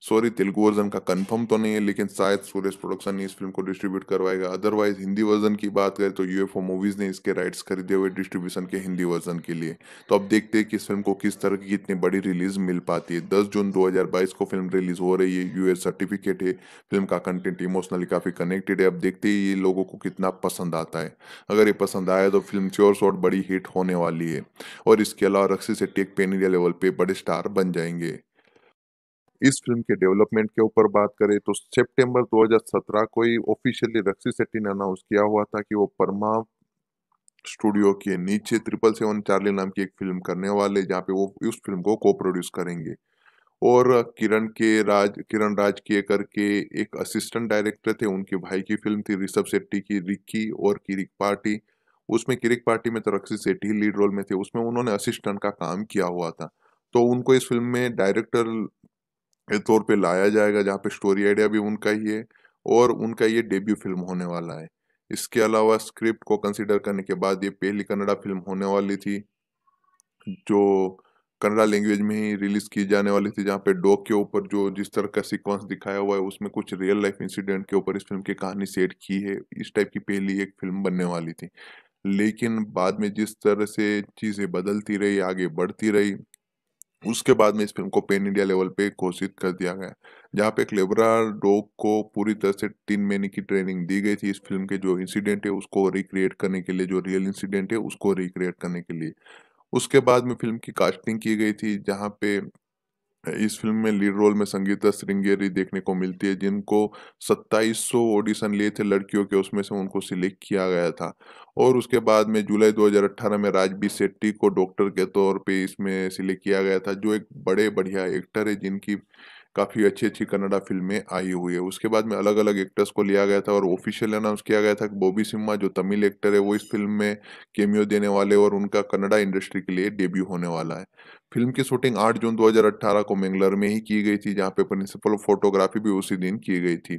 सॉरी तेलुगु वर्जन का कंफर्म तो नहीं है लेकिन शायद सुरेश प्रोडक्शन ने इस फिल्म को डिस्ट्रीब्यूट करवाएगा अदरवाइज हिंदी वर्जन की बात करें तो यूएफओ मूवीज ने इसके राइट्स खरीदे हुए डिस्ट्रीब्यूशन के हिंदी वर्जन के लिए तो अब देखते हैं कि इस फिल्म को किस तरह की इतनी बड़ी रिलीज मिल पाती है दस जून दो को फिल्म रिलीज हो रही है यूएस सर्टिफिकेट है फिल्म का कंटेंट इमोशनली काफी कनेक्टेड है अब देखते ही ये लोगों को कितना पसंद आता है अगर ये पसंद आया तो फिल्म श्योर शॉर्ट बड़ी हिट होने वाली है और इसके अलावा रक्सी से टेक पेन इंडिया लेवल पे बड़े स्टार बन जाएंगे इस फिल्म के डेवलपमेंट के ऊपर बात करें तो सितंबर 2017 को ही ऑफिशियली रक्सी सेट्टी ने अनाउंस किया हुआ था कि वो परमा स्टूडियो के नीचे ट्रिपल सेवन चार्ली नाम की एक फिल्म करने वाले जहाँ पे वो उस फिल्म को को प्रोड्यूस करेंगे और किरण के राज किरण राज के करके एक असिस्टेंट डायरेक्टर थे उनके भाई की फिल्म थी ऋषभ सेट्टी की रिक्की और किरिक पार्टी उसमें किरिक पार्टी में तो रक्षी सेट्टी लीड रोल में थे उसमें उन्होंने असिस्टेंट का काम किया हुआ था तो उनको इस फिल्म में डायरेक्टर तौर पे लाया जाएगा जहाँ पे स्टोरी आइडिया भी उनका ही है और उनका ये डेब्यू फिल्म होने वाला है इसके अलावा स्क्रिप्ट को कंसिडर करने के बाद ये पहली कन्नड़ा फिल्म होने वाली थी जो कन्नड़ा लैंग्वेज में ही रिलीज की जाने वाली थी जहाँ पे डॉग के ऊपर जो जिस तरह का सीक्वेंस दिखाया हुआ है उसमें कुछ रियल लाइफ इंसिडेंट के ऊपर इस फिल्म की कहानी सेट की है इस टाइप की पहली एक फिल्म बनने वाली थी लेकिन बाद में जिस तरह से चीज़ें बदलती रही आगे बढ़ती रही उसके बाद में इस फिल्म को पेन इंडिया लेवल पे घोषित कर दिया गया जहाँ पे क्लेबरा डॉग को पूरी तरह से तीन महीने की ट्रेनिंग दी गई थी इस फिल्म के जो इंसिडेंट है उसको रिक्रिएट करने के लिए जो रियल इंसिडेंट है उसको रिक्रिएट करने के लिए उसके बाद में फिल्म की कास्टिंग की गई थी जहाँ पे इस फिल्म में लीड रोल में संगीता श्रृंगेरी देखने को मिलती है जिनको 2700 ऑडिशन लिए थे लड़कियों के उसमें से उनको सिलेक्ट किया गया था और उसके बाद में जुलाई 2018 में राजबी सेट्टी को डॉक्टर के तौर पे इसमें सिलेक्ट किया गया था जो एक बड़े बढ़िया एक्टर है जिनकी काफ़ी अच्छी अच्छी कन्नडा फिल्में आई हुई है उसके बाद में अलग अलग एक्टर्स को लिया गया था और ऑफिशियल अनाउंस किया गया था कि बॉबी सिम्हा जो तमिल एक्टर है वो इस फिल्म में केमियो देने वाले और उनका कन्नडा इंडस्ट्री के लिए डेब्यू होने वाला है फिल्म की शूटिंग 8 जून 2018 को मंगलर में ही की गई थी जहां पे प्रिंसिपल फोटोग्राफी भी उसी दिन की गई थी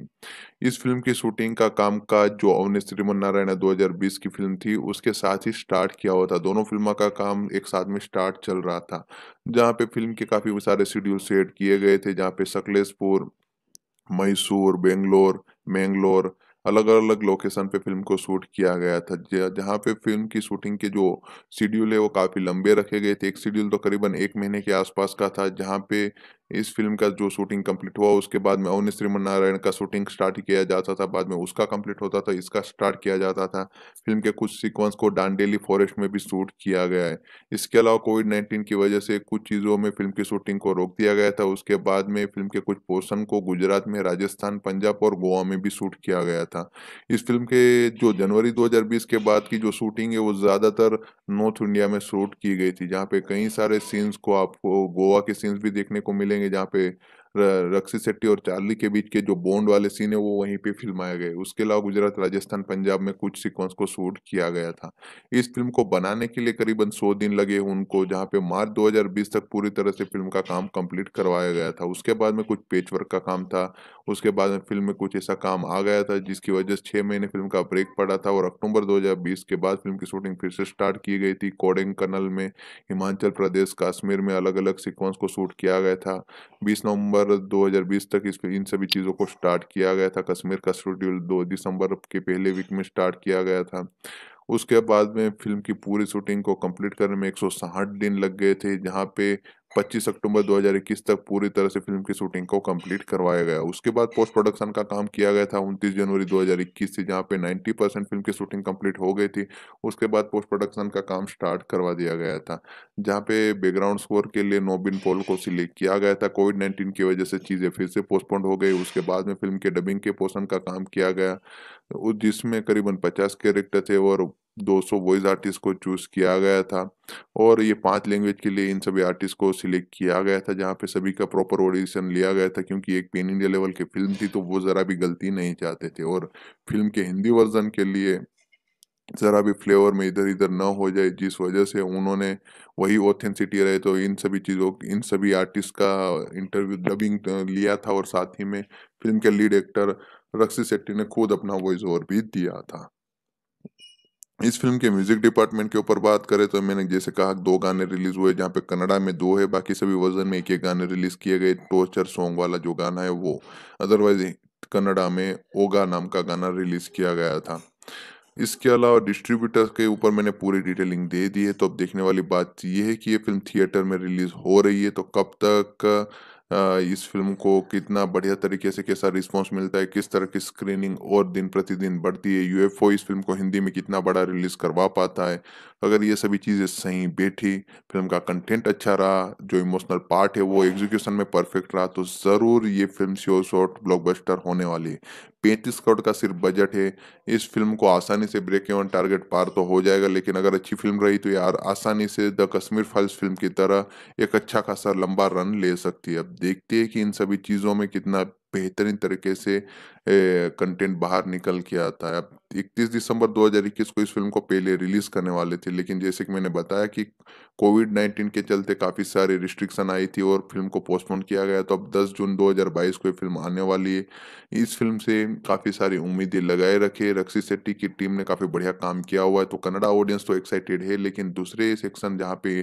इस फिल्म की शूटिंग का काम का जो अवनी श्रीमन नारायण दो की फिल्म थी उसके साथ ही स्टार्ट किया हुआ था दोनों फिल्मों का काम एक साथ में स्टार्ट चल रहा था जहाँ पे फिल्म के काफी सारे शेड्यूल सेट किए गए थे जहाँ पे सकलेशपुर मैसूर बेंगलोर मैंगलोर अलग अलग लोकेशन पे फिल्म को शूट किया गया था जहाँ पे फिल्म की शूटिंग के जो शेड्यूल है वो काफ़ी लंबे रखे गए थे एक शेड्यूल तो करीबन एक महीने के आसपास का था जहाँ पे इस फिल्म का जो शूटिंग कंप्लीट हुआ उसके बाद में अवनी श्रीमन नारायण का शूटिंग स्टार्ट किया जाता था बाद में उसका कंप्लीट होता था इसका स्टार्ट किया जाता था फिल्म के कुछ सीक्वेंस को डांडेली फॉरेस्ट में भी शूट किया गया है इसके अलावा कोविड नाइन्टीन की वजह से कुछ चीज़ों में फिल्म की शूटिंग को रोक दिया गया था उसके बाद में फिल्म के कुछ पोर्सन को गुजरात में राजस्थान पंजाब और गोवा में भी शूट किया गया था इस फिल्म के जो जनवरी दो के बाद की जो शूटिंग है वो ज़्यादातर नॉर्थ इंडिया में शूट की गई थी जहाँ पे कई सारे सीन्स को आपको गोवा के सीन्स भी देखने को मिलेंगे जाएंगे जहाँ पे रक्षित शेट्टी और चार्ली के बीच के जो बॉन्ड वाले सीन है वो वहीं पे फिल्माए गए उसके अलावा गुजरात राजस्थान पंजाब में कुछ सीक्वेंस को शूट किया गया था इस फिल्म को बनाने के लिए करीबन सौ दिन लगे उनको जहाँ पे मार्च दो तक पूरी तरह से फिल्म का काम कम्प्लीट करवाया गया था उसके बाद में कुछ पेच वर्क का काम था उसके बाद में फिल्म में कुछ ऐसा काम आ गया था जिसकी वजह से छः महीने फिल्म का ब्रेक पड़ा था और अक्टूबर 2020 के बाद फिल्म की शूटिंग फिर से स्टार्ट की गई थी कोडिंग कनल में हिमाचल प्रदेश कश्मीर में अलग अलग सीक्वेंस को शूट किया गया था बीस नवम्बर अगस्त 2020 तक इसको इन सभी चीज़ों को स्टार्ट किया गया था कश्मीर का शेड्यूल दो दिसंबर के पहले वीक में स्टार्ट किया गया था उसके बाद में फिल्म की पूरी शूटिंग को कंप्लीट करने में एक दिन लग गए थे जहाँ पे 25 अक्टूबर 2021 तक पूरी तरह से फिल्म की शूटिंग को कंप्लीट करवाया गया उसके बाद पोस्ट प्रोडक्शन का काम किया गया था 29 जनवरी 2021 से जहां पे 90 परसेंट फिल्म की शूटिंग कंप्लीट हो गई थी उसके बाद पोस्ट प्रोडक्शन का काम स्टार्ट करवा दिया गया था जहाँ पे बैकग्राउंड स्कोर के लिए नोबिन पोल को सिलेक्ट किया गया था कोविड नाइन्टीन की वजह से चीज़ें फिर से पोस्टपोन्ड हो गई उसके बाद में फिल्म के डबिंग के पोषण का काम किया गया जिसमें करीबन पचास कैरेक्टर थे और 200 वॉइस आर्टिस्ट को चूज किया गया था और ये पांच लैंग्वेज के लिए इन सभी आर्टिस्ट को सिलेक्ट किया गया था जहाँ पे सभी का प्रॉपर ऑडिशन लिया गया था क्योंकि एक पेन इंडिया लेवल की फिल्म थी तो वो ज़रा भी गलती नहीं चाहते थे और फिल्म के हिंदी वर्जन के लिए ज़रा भी फ्लेवर में इधर इधर ना हो जाए जिस वजह से उन्होंने वही ऑथेंसिटी रहे तो इन सभी चीज़ों इन सभी आर्टिस्ट का इंटरव्यू डबिंग लिया था और साथ ही में फिल्म के लीड एक्टर रक्षित शेट्टी ने खुद अपना वॉइस ओवर भी दिया था इस फिल्म के म्यूजिक डिपार्टमेंट के ऊपर बात करें तो मैंने जैसे कहा दो गाने रिलीज हुए जहाँ पे कनाडा में दो है बाकी सभी वर्जन में एक एक गाने रिलीज किए गए टॉर्चर सॉन्ग वाला जो गाना है वो अदरवाइज कनाडा में ओगा नाम का गाना रिलीज किया गया था इसके अलावा डिस्ट्रीब्यूटर के ऊपर मैंने पूरी डिटेलिंग दे दी है तो अब देखने वाली बात यह है कि ये फिल्म थिएटर में रिलीज हो रही है तो कब तक इस फिल्म को कितना बढ़िया तरीके से कैसा रिस्पॉन्स मिलता है किस तरह की स्क्रीनिंग और दिन प्रतिदिन बढ़ती है यूएफओ इस फिल्म को हिंदी में कितना बड़ा रिलीज करवा पाता है तो अगर ये सभी चीज़ें सही बैठी फिल्म का कंटेंट अच्छा रहा जो इमोशनल पार्ट है वो एग्जीक्यूशन में परफेक्ट रहा तो ज़रूर ये फिल्म श्योर शॉर्ट ब्लॉकबस्टर होने वाली है पैंतीस करोड़ का सिर्फ बजट है इस फिल्म को आसानी से ब्रेक एवन टारगेट पार तो हो जाएगा लेकिन अगर अच्छी फिल्म रही तो यार आसानी से द कश्मीर फाइल्स फिल्म की तरह एक अच्छा खासा लंबा रन ले सकती है अब देखते हैं कि इन सभी चीज़ों में कितना बेहतरीन तरीके से कंटेंट बाहर निकल के आता है इकतीस दिसंबर 2021 को इस फिल्म को पहले रिलीज करने वाले थे लेकिन जैसे कि मैंने बताया कि कोविड 19 के चलते काफ़ी सारे रिस्ट्रिक्शन आई थी और फिल्म को पोस्टपोन किया गया तो अब 10 जून 2022 को ये फिल्म आने वाली है इस फिल्म से काफ़ी सारी उम्मीदें लगाए रखे रक्षित शेट्टी की टीम ने काफ़ी बढ़िया काम किया हुआ है तो कन्नडा ऑडियंस तो एक्साइटेड है लेकिन दूसरे सेक्शन जहाँ पे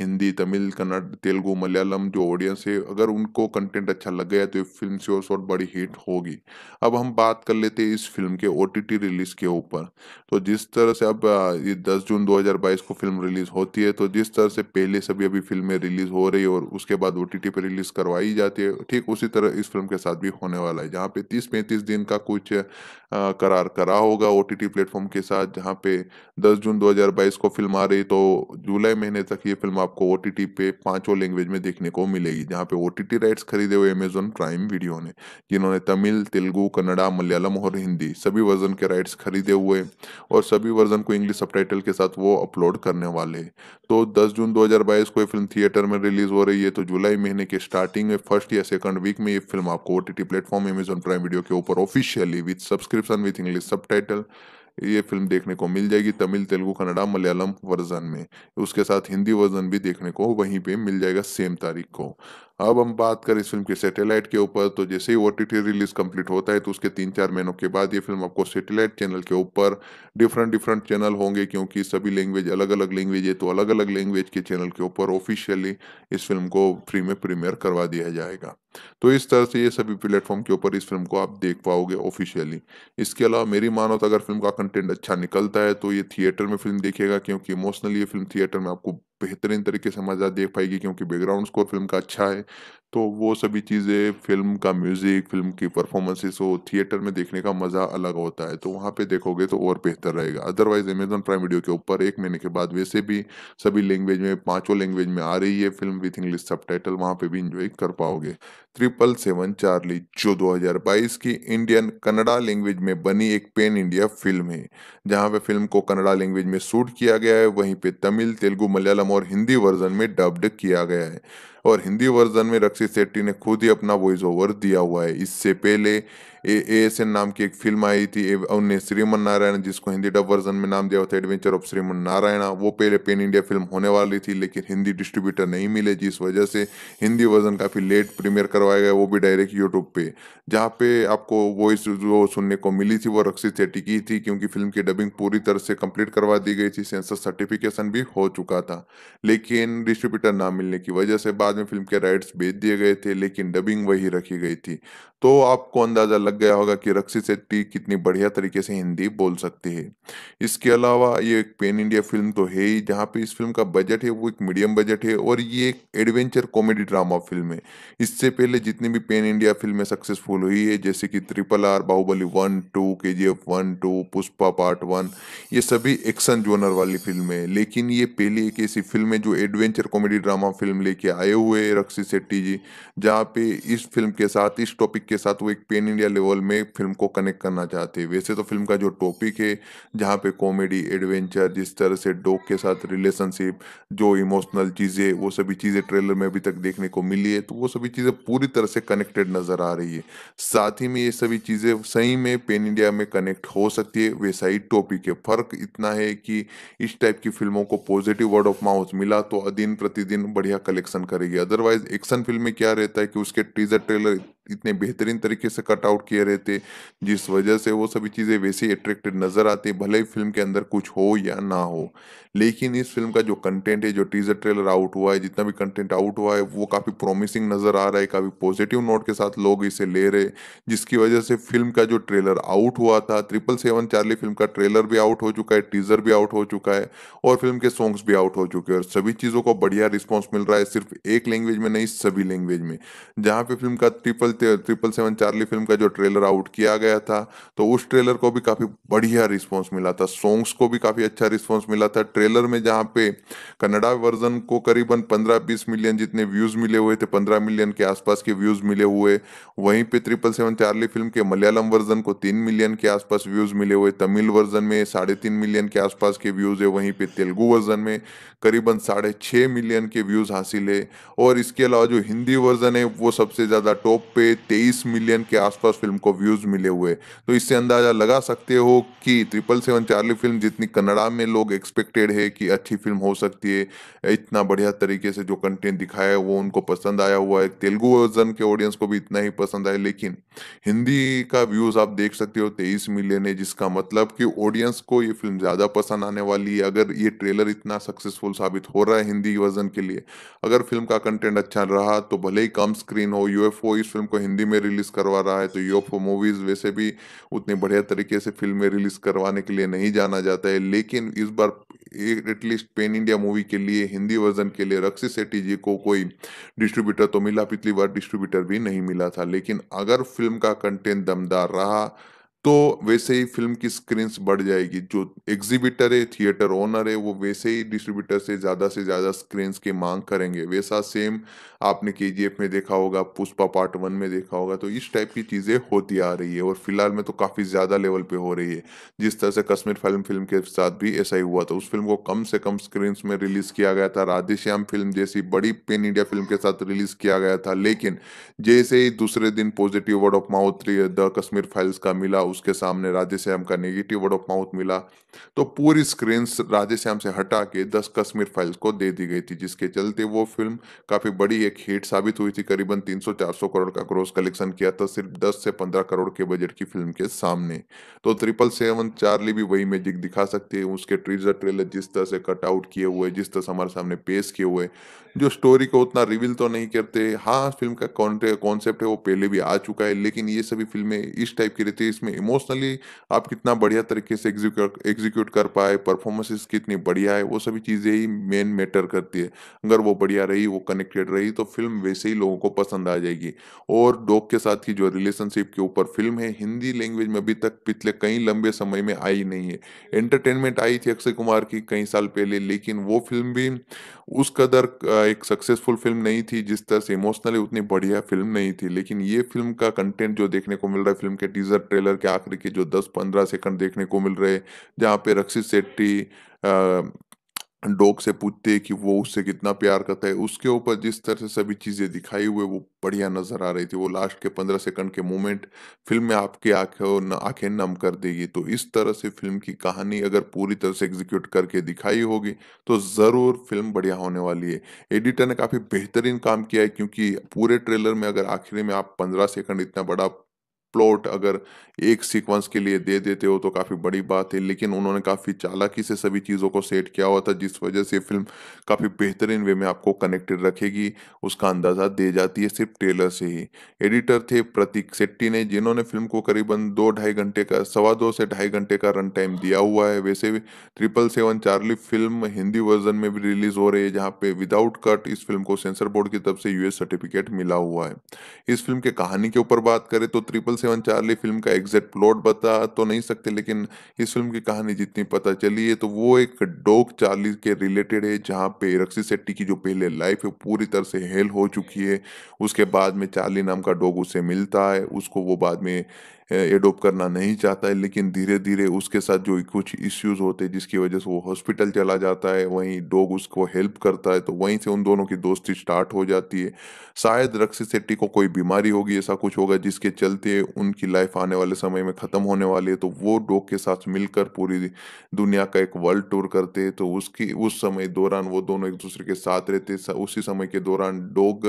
हिंदी तमिल कन्नड़ तेलुगु मलयालम जो ऑडियंस है अगर उनको कंटेंट अच्छा लग गया तो ये फिल्म श्योर शॉर्ट बड़ी हिट होगी अब अब हम बात कर लेते हैं इस फिल्म के ओ रिलीज के ऊपर तो जिस तरह से अब ये 10 जून 2022 को फिल्म रिलीज होती है तो जिस तरह से पहले से भी अभी फिल्में रिलीज हो रही और उसके बाद ओ टी पे रिलीज करवाई जाती है ठीक उसी तरह इस फिल्म के साथ भी होने वाला है जहाँ पे तीस पैंतीस दिन का कुछ करार करा होगा ओ टी प्लेटफॉर्म के साथ जहाँ पे 10 जून 2022 को फिल्म आ रही तो जुलाई महीने तक ये फिल्म आपको ओ पे पांचों लैंग्वेज में देखने को मिलेगी जहाँ पे ओ राइट्स खरीदे हुए अमेजोन प्राइम वीडियो ने जिन्होंने तमिल तेलुगु कन्नड़ा मलयालम और हिंदी सभी वर्जन के राइट्स खरीदे हुए और सभी वर्जन को इंग्लिश सब के साथ वो अपलोड करने वाले तो दस जून दो को ये फिल्म थिएटर में रिलीज हो रही है तो जुलाई महीने के स्टार्टिंग में फर्स्ट या सेकंड वीक में ये फिल्म आपको O T platform Amazon Prime Video के ऊपर officially with subscription description with English sub ये फिल्म देखने को मिल जाएगी तमिल तेलुगु कन्नड़ा मलयालम वर्जन में उसके साथ हिंदी वर्जन भी देखने को वहीं पे मिल जाएगा सेम तारीख को अब हम बात करें इस फिल्म के सैटेलाइट के ऊपर तो जैसे ही ओटीटी रिलीज कंप्लीट होता है तो उसके तीन चार महीनों के बाद ये फिल्म आपको सैटेलाइट चैनल के ऊपर डिफरेंट डिफरेंट चैनल होंगे क्योंकि सभी लैंग्वेज अलग अलग लैंग्वेज है तो अलग अलग लैंग्वेज के चैनल के ऊपर ऑफिशियली इस फिल्म को फ्री में प्रीमियर करवा दिया जाएगा तो इस तरह से ये सभी प्लेटफॉर्म के ऊपर इस फिल्म को आप देख पाओगे ऑफिशियली इसके अलावा मेरी मानो तो अगर फिल्म का कंटेंट अच्छा निकलता है तो ये थिएटर में फिल्म देखेगा क्योंकि इमोशनली ये फिल्म थिएटर में आपको बेहतरीन तरीके से मजा देख पाएगी क्योंकि बैकग्राउंड स्कोर फिल्म का अच्छा है तो वो सभी चीज़ें फिल्म का म्यूज़िक फिल्म की परफॉर्मेंसेस हो थिएटर में देखने का मज़ा अलग होता है तो वहाँ पे देखोगे तो और बेहतर रहेगा अदरवाइज अमेजोन प्राइम वीडियो के ऊपर एक महीने के बाद वैसे भी सभी लैंग्वेज में पांचों लैंग्वेज में आ रही है film with English subtitle वहाँ पर भी इंजॉय कर पाओगे ट्रिपल सेवन चार्ली जो दो की इंडियन कन्नड़ा लैंग्वेज में बनी एक पेन इंडिया फिल्म है जहाँ पे फिल्म को कन्नड़ा लैंग्वेज में शूट किया गया है वहीं पे तमिल तेलुगु मलयालम और हिंदी वर्जन में डब्ड किया गया है और हिंदी वर्जन में रक्षित शेट्टी ने खुद ही अपना वॉइस ओवर दिया हुआ है इससे पहले ए एस एन नाम की एक फिल्म आई थी उन्हें श्रीमन नारायण जिसको हिंदी डब वर्जन में नाम दिया हुआ था एडवेंचर ऑफ श्रीमन नारायण वो पहले पेन इंडिया फिल्म होने वाली थी लेकिन हिंदी डिस्ट्रीब्यूटर नहीं मिले जिस वजह से हिंदी वर्जन काफ़ी लेट प्रीमियर करवाया गया वो भी डायरेक्ट यूट्यूब पे जहाँ पे आपको वॉइस जो सुनने को मिली थी वो रक्षित सेट्टी की थी क्योंकि फिल्म की डबिंग पूरी तरह से कंप्लीट करवा दी गई थी सेंसर सर्टिफिकेशन भी हो चुका था लेकिन डिस्ट्रीब्यूटर ना मिलने की वजह से बाद में फिल्म के राइट्स बेच दिए गए थे लेकिन डबिंग वही रखी गई थी तो आपको अंदाजा लग गया होगा कि रक्षित शेट्टी कितनी बढ़िया तरीके से हिंदी बोल सकती है इसके अलावा ये एक पेन इंडिया फिल्म तो है ही जहाँ पे इस फिल्म का बजट है वो एक मीडियम बजट है और ये एक एडवेंचर कॉमेडी ड्रामा फिल्म है इससे पहले जितनी भी पेन इंडिया फिल्में सक्सेसफुल हुई है जैसे कि triple R Baahubali one two K G F one two Pushpa part one ये सभी एक्शन जोनर वाली फिल्म है लेकिन ये पहली एक ऐसी फिल्म है जो एडवेंचर कॉमेडी ड्रामा फिल्म लेके आए हुए रक्षित शेट्टी जी जहाँ पे इस फिल्म के साथ इस टॉपिक के के साथ वो एक पेन इंडिया लेवल में फिल्म को कनेक्ट करना चाहते हैं वैसे तो फिल्म का जो टॉपिक है जहाँ पे कॉमेडी एडवेंचर जिस तरह से डॉग के साथ रिलेशनशिप जो इमोशनल चीज़ें वो सभी चीज़ें ट्रेलर में अभी तक देखने को मिली है तो वो सभी चीज़ें पूरी तरह से कनेक्टेड नज़र आ रही है साथ ही में ये सभी चीज़ें सही में पेन इंडिया में कनेक्ट हो सकती है वैसा ही टॉपिक है फ़र्क इतना है कि इस टाइप की फिल्मों को पॉजिटिव वर्ड ऑफ माउथ मिला तो दिन प्रतिदिन बढ़िया कलेक्शन करेगी अदरवाइज एक्शन फिल्म में क्या रहता है कि उसके टीजर ट्रेलर इतने बेहतरीन तरीके से कटआउट किए रहते जिस वजह से वो सभी चीज़ें वैसे ही अट्रैक्टिव नज़र आती भले ही फिल्म के अंदर कुछ हो या ना हो लेकिन इस फिल्म का जो कंटेंट है जो टीजर ट्रेलर आउट हुआ है जितना भी कंटेंट आउट हुआ है वो काफ़ी प्रॉमिसिंग नज़र आ रहा है काफ़ी पॉजिटिव नोट के साथ लोग इसे ले रहे जिसकी वजह से फिल्म का जो ट्रेलर आउट हुआ था ट्रिपल सेवन चार्ली फिल्म का ट्रेलर भी आउट हो चुका है टीजर भी आउट हो चुका है और फिल्म के सॉन्ग्स भी आउट हो चुके हैं और सभी चीज़ों को बढ़िया रिस्पॉन्स मिल रहा है सिर्फ एक लैंग्वेज में नहीं सभी लैंग्वेज में जहाँ पे फिल्म का triple triple seven Charlie film का जो ट्रेलर आउट किया गया था तो उस ट्रेलर को भी काफ़ी बढ़िया रिस्पॉन्स मिला था सॉन्ग्स को भी काफ़ी अच्छा रिस्पॉन्स मिला था ट्रेलर में जहाँ पे कन्नडा वर्जन को करीबन 15-20 मिलियन जितने व्यूज मिले हुए थे 15 मिलियन के आसपास के व्यूज मिले हुए वहीं पे ट्रिपल सेवन चार्ली फिल्म के मलयालम वर्जन को तीन मिलियन के आसपास व्यूज मिले हुए तमिल वर्जन में साढ़े तीन मिलियन के आसपास के व्यूज है वहीं पे तेलुगु वर्जन में करीबन साढ़े छः मिलियन के व्यूज हासिल है और इसके अलावा जो हिंदी वर्जन है वो सबसे ज़्यादा टॉप पे तेईस मिलियन के आसपास फिल्म को व्यूज मिले हुए तो इससे अंदाजा लगा सकते हो कि ट्रिपल सेवन चार्ली फिल्म जितनी कन्नड़ा में लोग एक्सपेक्टेड है कि अच्छी फिल्म हो सकती है इतना बढ़िया तरीके से जो कंटेंट दिखाया है वो उनको पसंद आया हुआ है तेलुगु वर्जन के ऑडियंस को भी इतना ही पसंद आया लेकिन हिंदी का व्यूज आप देख सकते हो तेईस मिलियन है जिसका मतलब कि ऑडियंस को ये फिल्म ज़्यादा पसंद आने वाली है अगर ये ट्रेलर इतना सक्सेसफुल साबित हो रहा है हिंदी वर्जन के लिए अगर फिल्म का कंटेंट अच्छा रहा तो भले ही कम स्क्रीन हो यूएफओ इस फिल्म को हिंदी में रिलीज करवा रहा है तो यूएफओ मूवीज वैसे भी उतनी बढ़िया तरीके से फिल्म में रिलीज करवाने के लिए नहीं जाना जाता है लेकिन इस बार एटलीस्ट पेन इंडिया मूवी के लिए हिंदी वर्जन के लिए रक्षित सेट्टी जी को कोई डिस्ट्रीब्यूटर तो मिला पिछली बार डिस्ट्रीब्यूटर भी नहीं मिला था लेकिन अगर फिल्म का कंटेंट दमदार रहा तो वैसे ही फिल्म की स्क्रीन बढ़ जाएगी जो एग्जीबिटर है थिएटर ओनर है वो वैसे ही डिस्ट्रीब्यूटर से ज़्यादा से ज़्यादा स्क्रीन की मांग करेंगे वैसा सेम आपने के में देखा होगा पुष्पा पार्ट वन में देखा होगा तो इस टाइप की चीज़ें होती आ रही है और फिलहाल में तो काफ़ी ज़्यादा लेवल पे हो रही है जिस तरह से कश्मीर फिल्म फिल्म के साथ भी ऐसा ही हुआ था उस फिल्म को कम से कम स्क्रीन में रिलीज़ किया गया था राधेश्याम फिल्म जैसी बड़ी पेन इंडिया फिल्म के साथ रिलीज़ किया गया था लेकिन जैसे ही दूसरे दिन positive word of mouth the Kashmir files का मिला उसके सामने राधे श्याम का नेगेटिव वर्ड ऑफ माउथ मिला तो पूरी स्क्रीन राधे श्याम से हटा के दस कश्मीर फाइल्स को दे दी गई थी जिसके चलते वो फिल्म काफी बड़ी एक हिट साबित हुई थी करीबन 300-400 करोड़ का क्रॉस कलेक्शन किया था सिर्फ 10 से 15 करोड़ के बजट की फिल्म के सामने तो ट्रिपल सेवन चार्ली भी वही मैजिक दिखा सकती है उसके ट्रीजर ट्रेलर जिस तरह से कट आउट किए हुए जिस तरह से हमारे सामने पेश किए हुए जो स्टोरी को उतना रिवील तो नहीं करते हाँ फिल्म का कॉन्सेप्ट है वो पहले भी आ चुका है लेकिन ये सभी फिल्में इस टाइप की रहती है इसमें इमोशनली आप कितना बढ़िया तरीके से एग्जीक्यूट कर पाए परफॉर्मेंसेस कितनी बढ़िया है वो सभी चीज़ें ही मेन मैटर करती है अगर वो बढ़िया रही वो कनेक्टेड रही तो फिल्म वैसे ही लोगों को पसंद आ जाएगी और डॉग के साथ की जो रिलेशनशिप के ऊपर फिल्म है हिंदी लैंग्वेज में अभी तक पिछले कई लंबे समय में आई नहीं है एंटरटेनमेंट आई थी अक्षय कुमार की कई साल पहले लेकिन वो फिल्म भी उस कदर एक सक्सेसफुल फिल्म नहीं थी जिस तरह से इमोशनली उतनी बढ़िया फिल्म नहीं थी लेकिन ये फिल्म का कंटेंट जो देखने को मिल रहा है फिल्म के टीजर ट्रेलर के आखिर के जो 10-15 सेकंड देखने को मिल रहे जहाँ पे रक्षित सेट्टी डॉग से पूछते कि वो उससे कितना प्यार करता है उसके ऊपर जिस तरह से सभी चीज़ें दिखाई हुए वो बढ़िया नज़र आ रही थी वो लास्ट के पंद्रह सेकंड के मोमेंट फिल्म में आपकी आंखें आंखें नम कर देगी तो इस तरह से फिल्म की कहानी अगर पूरी तरह से एग्जीक्यूट करके दिखाई होगी तो ज़रूर फिल्म बढ़िया होने वाली है एडिटर ने काफ़ी बेहतरीन काम किया है क्योंकि पूरे ट्रेलर में अगर आखिरी में आप पंद्रह सेकंड इतना बड़ा प्लॉट अगर एक सीक्वेंस के लिए दे देते हो तो काफ़ी बड़ी बात है लेकिन उन्होंने काफ़ी चालाकी से सभी चीज़ों को सेट किया हुआ था जिस वजह से फिल्म काफ़ी बेहतरीन वे में आपको कनेक्टेड रखेगी उसका अंदाज़ा दे जाती है सिर्फ ट्रेलर से ही एडिटर थे प्रतीक सेट्टी ने जिन्होंने फिल्म को करीबन दो ढाई घंटे का सवा दो से ढाई घंटे का रन टाइम दिया हुआ है वैसे भी triple seven Charlie film Hindi version में भी रिलीज हो रही है जहाँ पे विदाउट कट इस फिल्म को सेंसर बोर्ड की तरफ से यूएस सर्टिफिकेट मिला हुआ है इस फिल्म के कहानी के ऊपर बात करें तो ट्रिपल सेवन चार्ली फिल्म का एग्जैक्ट प्लॉट बता तो नहीं सकते लेकिन इस फिल्म की कहानी जितनी पता चली है तो वो एक डॉग चार्ली के रिलेटेड है जहाँ पे रक्षित शेट्टी की जो पहले लाइफ है पूरी तरह से हेल हो चुकी है उसके बाद में चार्ली नाम का डॉग उसे मिलता है उसको वो बाद में एडोप करना नहीं चाहता है लेकिन धीरे धीरे उसके साथ जो कुछ इश्यूज होते हैं जिसकी वजह से वो हॉस्पिटल चला जाता है वहीं डॉग उसको हेल्प करता है तो वहीं से उन दोनों की दोस्ती स्टार्ट हो जाती है शायद रक्षित शेट्टी को कोई बीमारी होगी ऐसा कुछ होगा जिसके चलते उनकी लाइफ आने वाले समय में ख़त्म होने वाली है तो वो डॉग के साथ मिलकर पूरी दुनिया का एक वर्ल्ड टूर करते हैं तो उसकी उस समय दौरान वो दोनों एक दूसरे के साथ रहते उसी समय के दौरान डॉग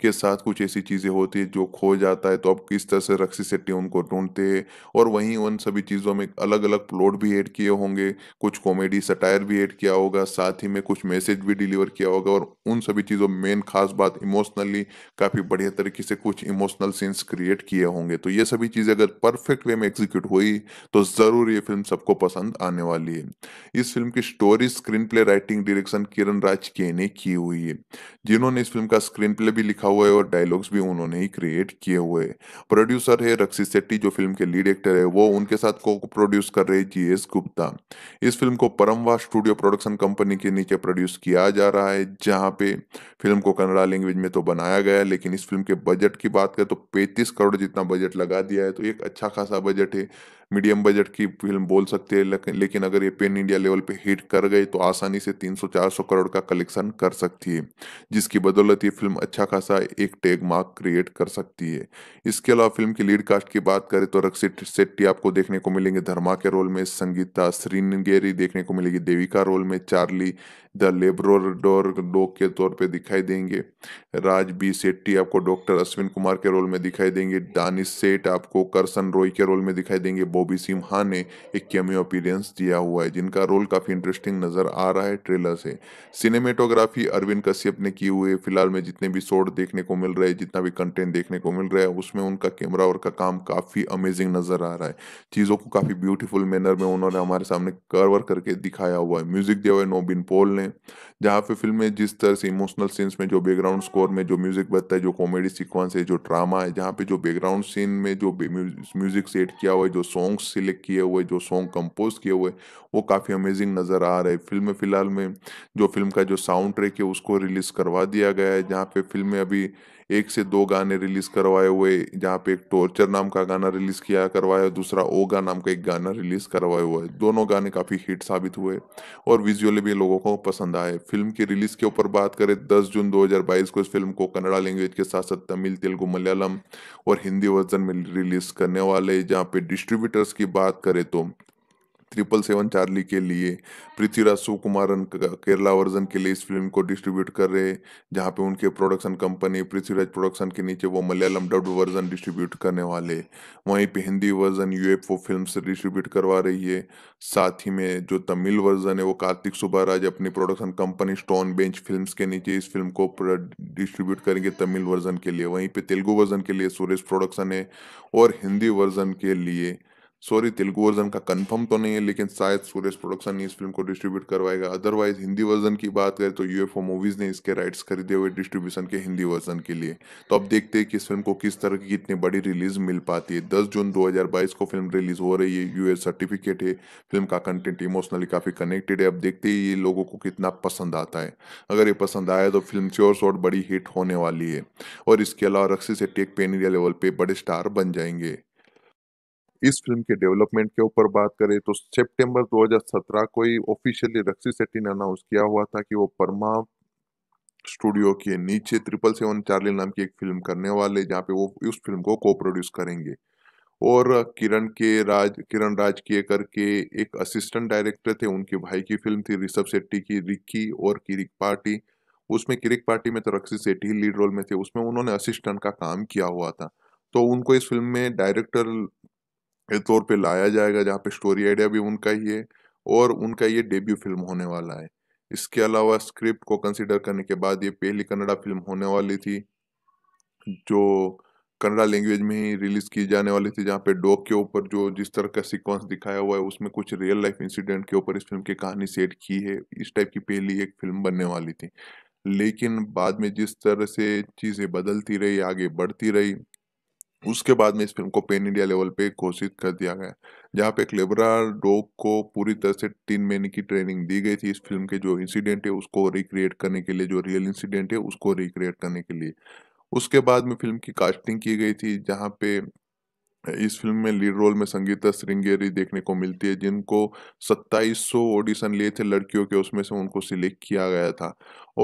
के साथ कुछ ऐसी चीज़ें होती है जो खो जाता है तो अब किस तरह से रक्षित शेट्टी उनको ढूंढते और वहीं उन सभी चीज़ों में अलग अलग प्लॉट भी ऐड किए होंगे कुछ कॉमेडी सटायर भी ऐड किया होगा साथ ही में कुछ मैसेज भी डिलीवर किया होगा और उन सभी चीज़ों में मेन खास बात इमोशनली काफ़ी बढ़िया तरीके से कुछ इमोशनल सीन्स क्रिएट किए होंगे तो ये सभी चीज़ें अगर परफेक्ट वे में एग्जीक्यूट हुई तो ज़रूर ये फिल्म सबको पसंद आने वाली है इस फिल्म की story screenplay writing direction Kiran Raj के ने की हुई है जिन्होंने इस फिल्म का स्क्रीन प्ले भी लिखा हुआ है और डायलॉग्स भी उन्होंने ही क्रिएट किए हुए प्रोड्यूसर है रक्षित सेट्टी शेट्टी जो फिल्म के लीड एक्टर है वो उनके साथ को प्रोड्यूस कर रहे जी एस गुप्ता इस फिल्म को परमवा स्टूडियो प्रोडक्शन कंपनी के नीचे प्रोड्यूस किया जा रहा है जहाँ पे फिल्म को कन्नड़ा लैंग्वेज में तो बनाया गया लेकिन इस फिल्म के बजट की बात करें तो पैंतीस करोड़ जितना बजट लगा दिया है तो एक अच्छा खासा बजट है मीडियम बजट की फिल्म बोल सकते हैं लेकिन लेकिन अगर ये पेन इंडिया लेवल पे हिट कर गई तो आसानी से 300-400 करोड़ का कलेक्शन कर सकती है जिसकी बदौलत ये फिल्म अच्छा खासा एक टैग मार्क क्रिएट कर सकती है इसके अलावा फिल्म की लीड कास्ट की बात करें तो रक्षित शेट्टी आपको देखने को मिलेंगे धर्मा के रोल में संगीता श्रीनगेरी देखने को मिलेगी देविका रोल में चार्ली द लेब्रोडोर डॉग के तौर पर दिखाई देंगे राज बी सेट्टी आपको डॉक्टर अश्विन कुमार के रोल में दिखाई देंगे दानिश सेठ आपको करसन रॉय के रोल में दिखाई देंगे बॉबी सिम्हा ने एक कैमियो अपीरेंस दिया हुआ है जिनका रोल काफ़ी इंटरेस्टिंग नज़र आ रहा है ट्रेलर से सिनेमेटोग्राफी अरविंद कश्यप ने की हुई है फिलहाल में जितने भी शॉर्ट देखने को मिल रहे हैं जितना भी कंटेंट देखने को मिल रहा है उसमें उनका कैमरा वर्क का काम काफ़ी अमेजिंग नज़र आ रहा है चीज़ों को काफ़ी ब्यूटीफुल मैनर में उन्होंने हमारे सामने कवर करके दिखाया हुआ है म्यूजिक दिया हुआ है नोबिन पोल ने जहाँ पे फिल्म में जिस तरह से इमोशनल सीन्स में जो बैकग्राउंड स्कोर में जो म्यूजिक बजता है जो कॉमेडी सीक्वेंस है जो ड्रामा है जहाँ पे जो बैकग्राउंड सीन में जो म्यूजिक सेट किया हुआ है जो सॉन्ग सिलेक्ट किए हुए जो सॉन्ग कंपोज किए हुए वो काफ़ी अमेजिंग नज़र आ रहा है फिल्म में फिलहाल में जो फिल्म का जो साउंड ट्रैक है उसको रिलीज़ करवा दिया गया है जहाँ पे फिल्म में अभी एक से दो गाने रिलीज करवाए हुए जहाँ पे एक टॉर्चर नाम का गाना रिलीज किया करवाया दूसरा ओगा नाम का एक गाना रिलीज करवाया हुआ है दोनों गाने काफ़ी हिट साबित हुए और विजुअली भी लोगों को पसंद आए फिल्म की रिलीज के ऊपर बात करें दस जून दो को इस फिल्म को कन्नड़ा लैंग्वेज के साथ साथ तमिल तेलुगु मलयालम और हिंदी वर्जन में रिलीज करने वाले जहाँ पे डिस्ट्रीब्यूटर्स की बात करें तो ट्रिपल सेवन चार्ली के लिए पृथ्वीराज सुकुमारन केरला वर्जन के लिए इस फिल्म को डिस्ट्रीब्यूट कर रहे हैं जहाँ पे उनके प्रोडक्शन कंपनी पृथ्वीराज प्रोडक्शन के नीचे वो मलयालम डब्ड वर्जन डिस्ट्रीब्यूट करने वाले वहीं पे हिंदी वर्जन ओ फिल्म डिस्ट्रीब्यूट करवा रही है साथ ही में जो तमिल वर्जन है वो कार्तिक सुबहराज अपनी production company stone bench film के नीचे इस फिल्म को डिस्ट्रीब्यूट करेंगे तमिल वर्जन के लिए वहीं पे तेलुगु वर्जन के लिए सुरेश प्रोडक्शन है और हिंदी वर्जन के लिए सॉरी तेलुगु वर्जन का कंफर्म तो नहीं है लेकिन शायद सुरेश प्रोडक्शन इस फिल्म को डिस्ट्रीब्यूट करवाएगा अदरवाइज हिंदी वर्जन की बात करें तो यूएफओ मूवीज ने इसके राइट्स खरीदे हुए डिस्ट्रीब्यूशन के हिंदी वर्जन के लिए तो अब देखते हैं कि इस फिल्म को किस तरह की इतनी बड़ी रिलीज मिल पाती है दस जून दो को फिल्म रिलीज हो रही है यूएस सर्टिफिकेट है फिल्म का कंटेंट इमोशनली काफी कनेक्टेड है अब देखते ही ये लोगों को कितना पसंद आता है अगर ये पसंद आया तो फिल्म श्योर शॉर्ट बड़ी हिट होने वाली है और इसके अलावा रक्सी से टेक पेन इंडिया लेवल पे बड़े स्टार बन जाएंगे इस फिल्म के डेवलपमेंट के ऊपर बात करें तो सितंबर 2017 को ही ऑफिशियली रक्सी सेट्टी ने अनाउंस किया हुआ था कि वो परमा स्टूडियो के नीचे ट्रिपल सेवन चार्ली नाम की एक फिल्म करने वाले जहाँ पे वो उस फिल्म को को प्रोड्यूस करेंगे और किरण के राज किरण राज किए करके एक असिस्टेंट डायरेक्टर थे उनके भाई की फिल्म थी ऋषभ सेट्टी की रिक्की और किरिक पार्टी उसमें किरिक पार्टी में तो रक्षी सेट्टी ही लीड रोल में थे उसमें उन्होंने असिस्टेंट का काम किया हुआ था तो उनको इस फिल्म में डायरेक्टर तौर पे लाया जाएगा जहाँ पे स्टोरी आइडिया भी उनका ही है और उनका ये डेब्यू फिल्म होने वाला है इसके अलावा स्क्रिप्ट को कंसिडर करने के बाद ये पहली कन्नड़ा फिल्म होने वाली थी जो कन्नड़ा लैंग्वेज में ही रिलीज की जाने वाली थी जहाँ पे डॉग के ऊपर जो जिस तरह का सीक्वेंस दिखाया हुआ है उसमें कुछ रियल लाइफ इंसिडेंट के ऊपर इस फिल्म की कहानी सेट की है इस टाइप की पहली एक फिल्म बनने वाली थी लेकिन बाद में जिस तरह से चीज़ें बदलती रही आगे बढ़ती रही उसके बाद में इस फिल्म को पेन इंडिया लेवल पे घोषित कर दिया गया जहाँ पे क्लेबरा डॉग को पूरी तरह से तीन महीने की ट्रेनिंग दी गई थी इस फिल्म के जो इंसिडेंट है उसको रिक्रिएट करने के लिए जो रियल इंसिडेंट है उसको रिक्रिएट करने के लिए उसके बाद में फिल्म की कास्टिंग की गई थी जहाँ पे इस फिल्म में लीड रोल में संगीता श्रृंगेरी देखने को मिलती है जिनको 2700 ऑडिशन लिए थे लड़कियों के उसमें से उनको सिलेक्ट किया गया था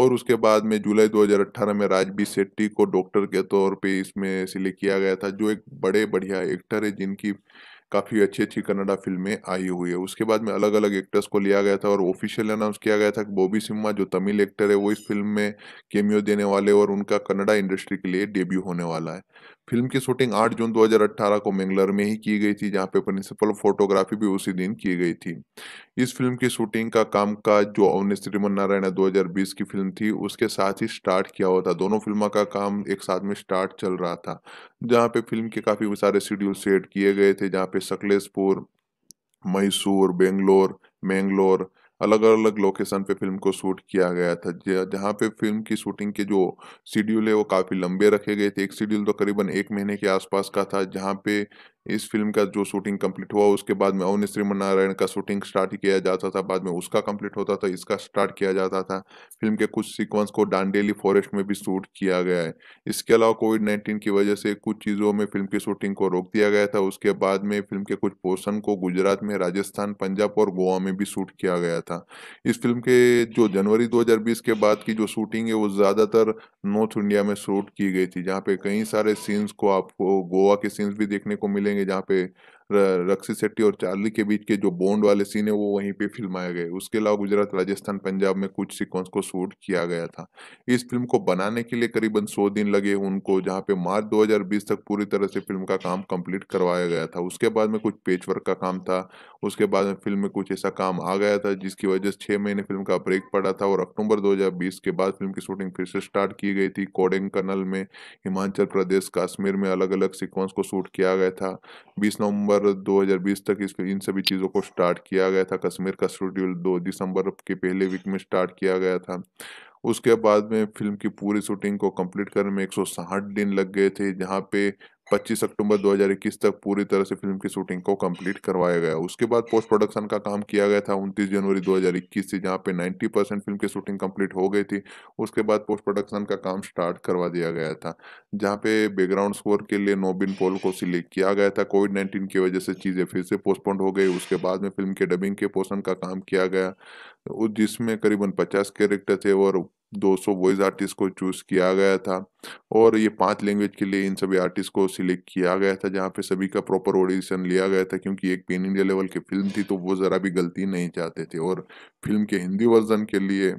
और उसके बाद में जुलाई 2018 में राजबी सेट्टी को डॉक्टर के तौर पे इसमें सिलेक्ट किया गया था जो एक बड़े बढ़िया एक्टर है जिनकी काफ़ी अच्छी अच्छी कन्नडा फिल्में आई हुई है उसके बाद में अलग अलग एक्टर्स को लिया गया था और ऑफिशियल अनाउंस किया गया था कि बॉबी सिम्मा जो तमिल एक्टर है वो इस फिल्म में केमियो देने वाले और उनका कन्नडा इंडस्ट्री के लिए डेब्यू होने वाला है फिल्म की शूटिंग 8 जून 2018 को मैंगलोर में ही की गई थी जहां पे प्रिंसिपल फोटोग्राफी भी उसी दिन की गई थी इस फिल्म की शूटिंग का काम का जो अवनि श्रीमन नारायण दो की फिल्म थी उसके साथ ही स्टार्ट किया हुआ था दोनों फिल्मों का काम एक साथ में स्टार्ट चल रहा था जहाँ पे फिल्म के काफी सारे शेड्यूल सेट किए गए थे जहाँ पे सकलेशपुर मैसूर बेंगलोर मैंगलोर अलग अलग लोकेशन पे फिल्म को शूट किया गया था जहाँ पे फिल्म की शूटिंग के जो शेड्यूल है वो काफ़ी लंबे रखे गए थे एक शेड्यूल तो करीबन एक महीने के आसपास का था जहाँ पे इस फिल्म का जो शूटिंग कंप्लीट हुआ उसके बाद में अवन श्रीमनारायण का शूटिंग स्टार्ट किया जाता था बाद में उसका कंप्लीट होता था इसका स्टार्ट किया जाता था फिल्म के कुछ सीक्वेंस को डांडेली फॉरेस्ट में भी शूट किया गया है इसके अलावा कोविड नाइन्टीन की वजह से कुछ चीज़ों में फिल्म की शूटिंग को रोक दिया गया था उसके बाद में फिल्म के कुछ पोर्सन को गुजरात में राजस्थान पंजाब और गोवा में भी शूट किया गया था इस फिल्म के जो जनवरी दो के बाद की जो शूटिंग है वो ज़्यादातर नॉर्थ इंडिया में शूट की गई थी जहाँ पे कई सारे सीन्स को आपको गोवा के सीन्स भी देखने को मिलेंगे जाएंगे जहाँ पे रक्षित सेट्टी और चार्ली के बीच के जो बॉन्ड वाले सीन है वो वहीं पे फिल्माए गए उसके अलावा गुजरात राजस्थान पंजाब में कुछ सीक्वेंस को शूट किया गया था इस फिल्म को बनाने के लिए करीबन सौ दिन लगे उनको जहाँ पे मार्च दो तक पूरी तरह से फिल्म का काम कम्प्लीट करवाया गया था उसके बाद में कुछ पेच वर्क का काम था उसके बाद में फिल्म में कुछ ऐसा काम आ गया था जिसकी वजह से छः महीने फिल्म का ब्रेक पड़ा था और अक्टूबर दो के बाद फिल्म की शूटिंग फिर से स्टार्ट की गई थी कोडेंग कनल में हिमाचल प्रदेश कश्मीर में अलग अलग सीक्वेंस को शूट किया गया था बीस नवंबर दिसंबर 2020 तक इसको इन सभी चीज़ों को स्टार्ट किया गया था कश्मीर का शेड्यूल दो दिसंबर के पहले वीक में स्टार्ट किया गया था उसके बाद में फिल्म की पूरी शूटिंग को कंप्लीट करने में एक दिन लग गए थे जहाँ पे 25 अक्टूबर 2021 तक पूरी तरह से फिल्म की शूटिंग को कंप्लीट करवाया गया उसके बाद पोस्ट प्रोडक्शन का काम किया गया था 29 जनवरी 2021 से जहां पे 90 परसेंट फिल्म की शूटिंग कंप्लीट हो गई थी उसके बाद पोस्ट प्रोडक्शन का काम स्टार्ट करवा दिया गया था जहां पे बैकग्राउंड स्कोर के लिए नोबिन पोल को सिलेक्ट किया गया था कोविड नाइन्टीन की वजह से चीज़ें फिर से पोस्टपोन्ड हो गई उसके बाद में फिल्म के डबिंग के पोर्सन का काम किया गया जिसमें करीबन 50 कैरेक्टर थे और 200 वॉइस आर्टिस्ट को चूज किया गया था और ये पांच लैंग्वेज के लिए इन सभी आर्टिस्ट को सिलेक्ट किया गया था जहाँ पे सभी का प्रॉपर ऑडिशन लिया गया था क्योंकि एक पेन इंडिया लेवल की फिल्म थी तो वो ज़रा भी गलती नहीं चाहते थे और फिल्म के हिंदी वर्जन के लिए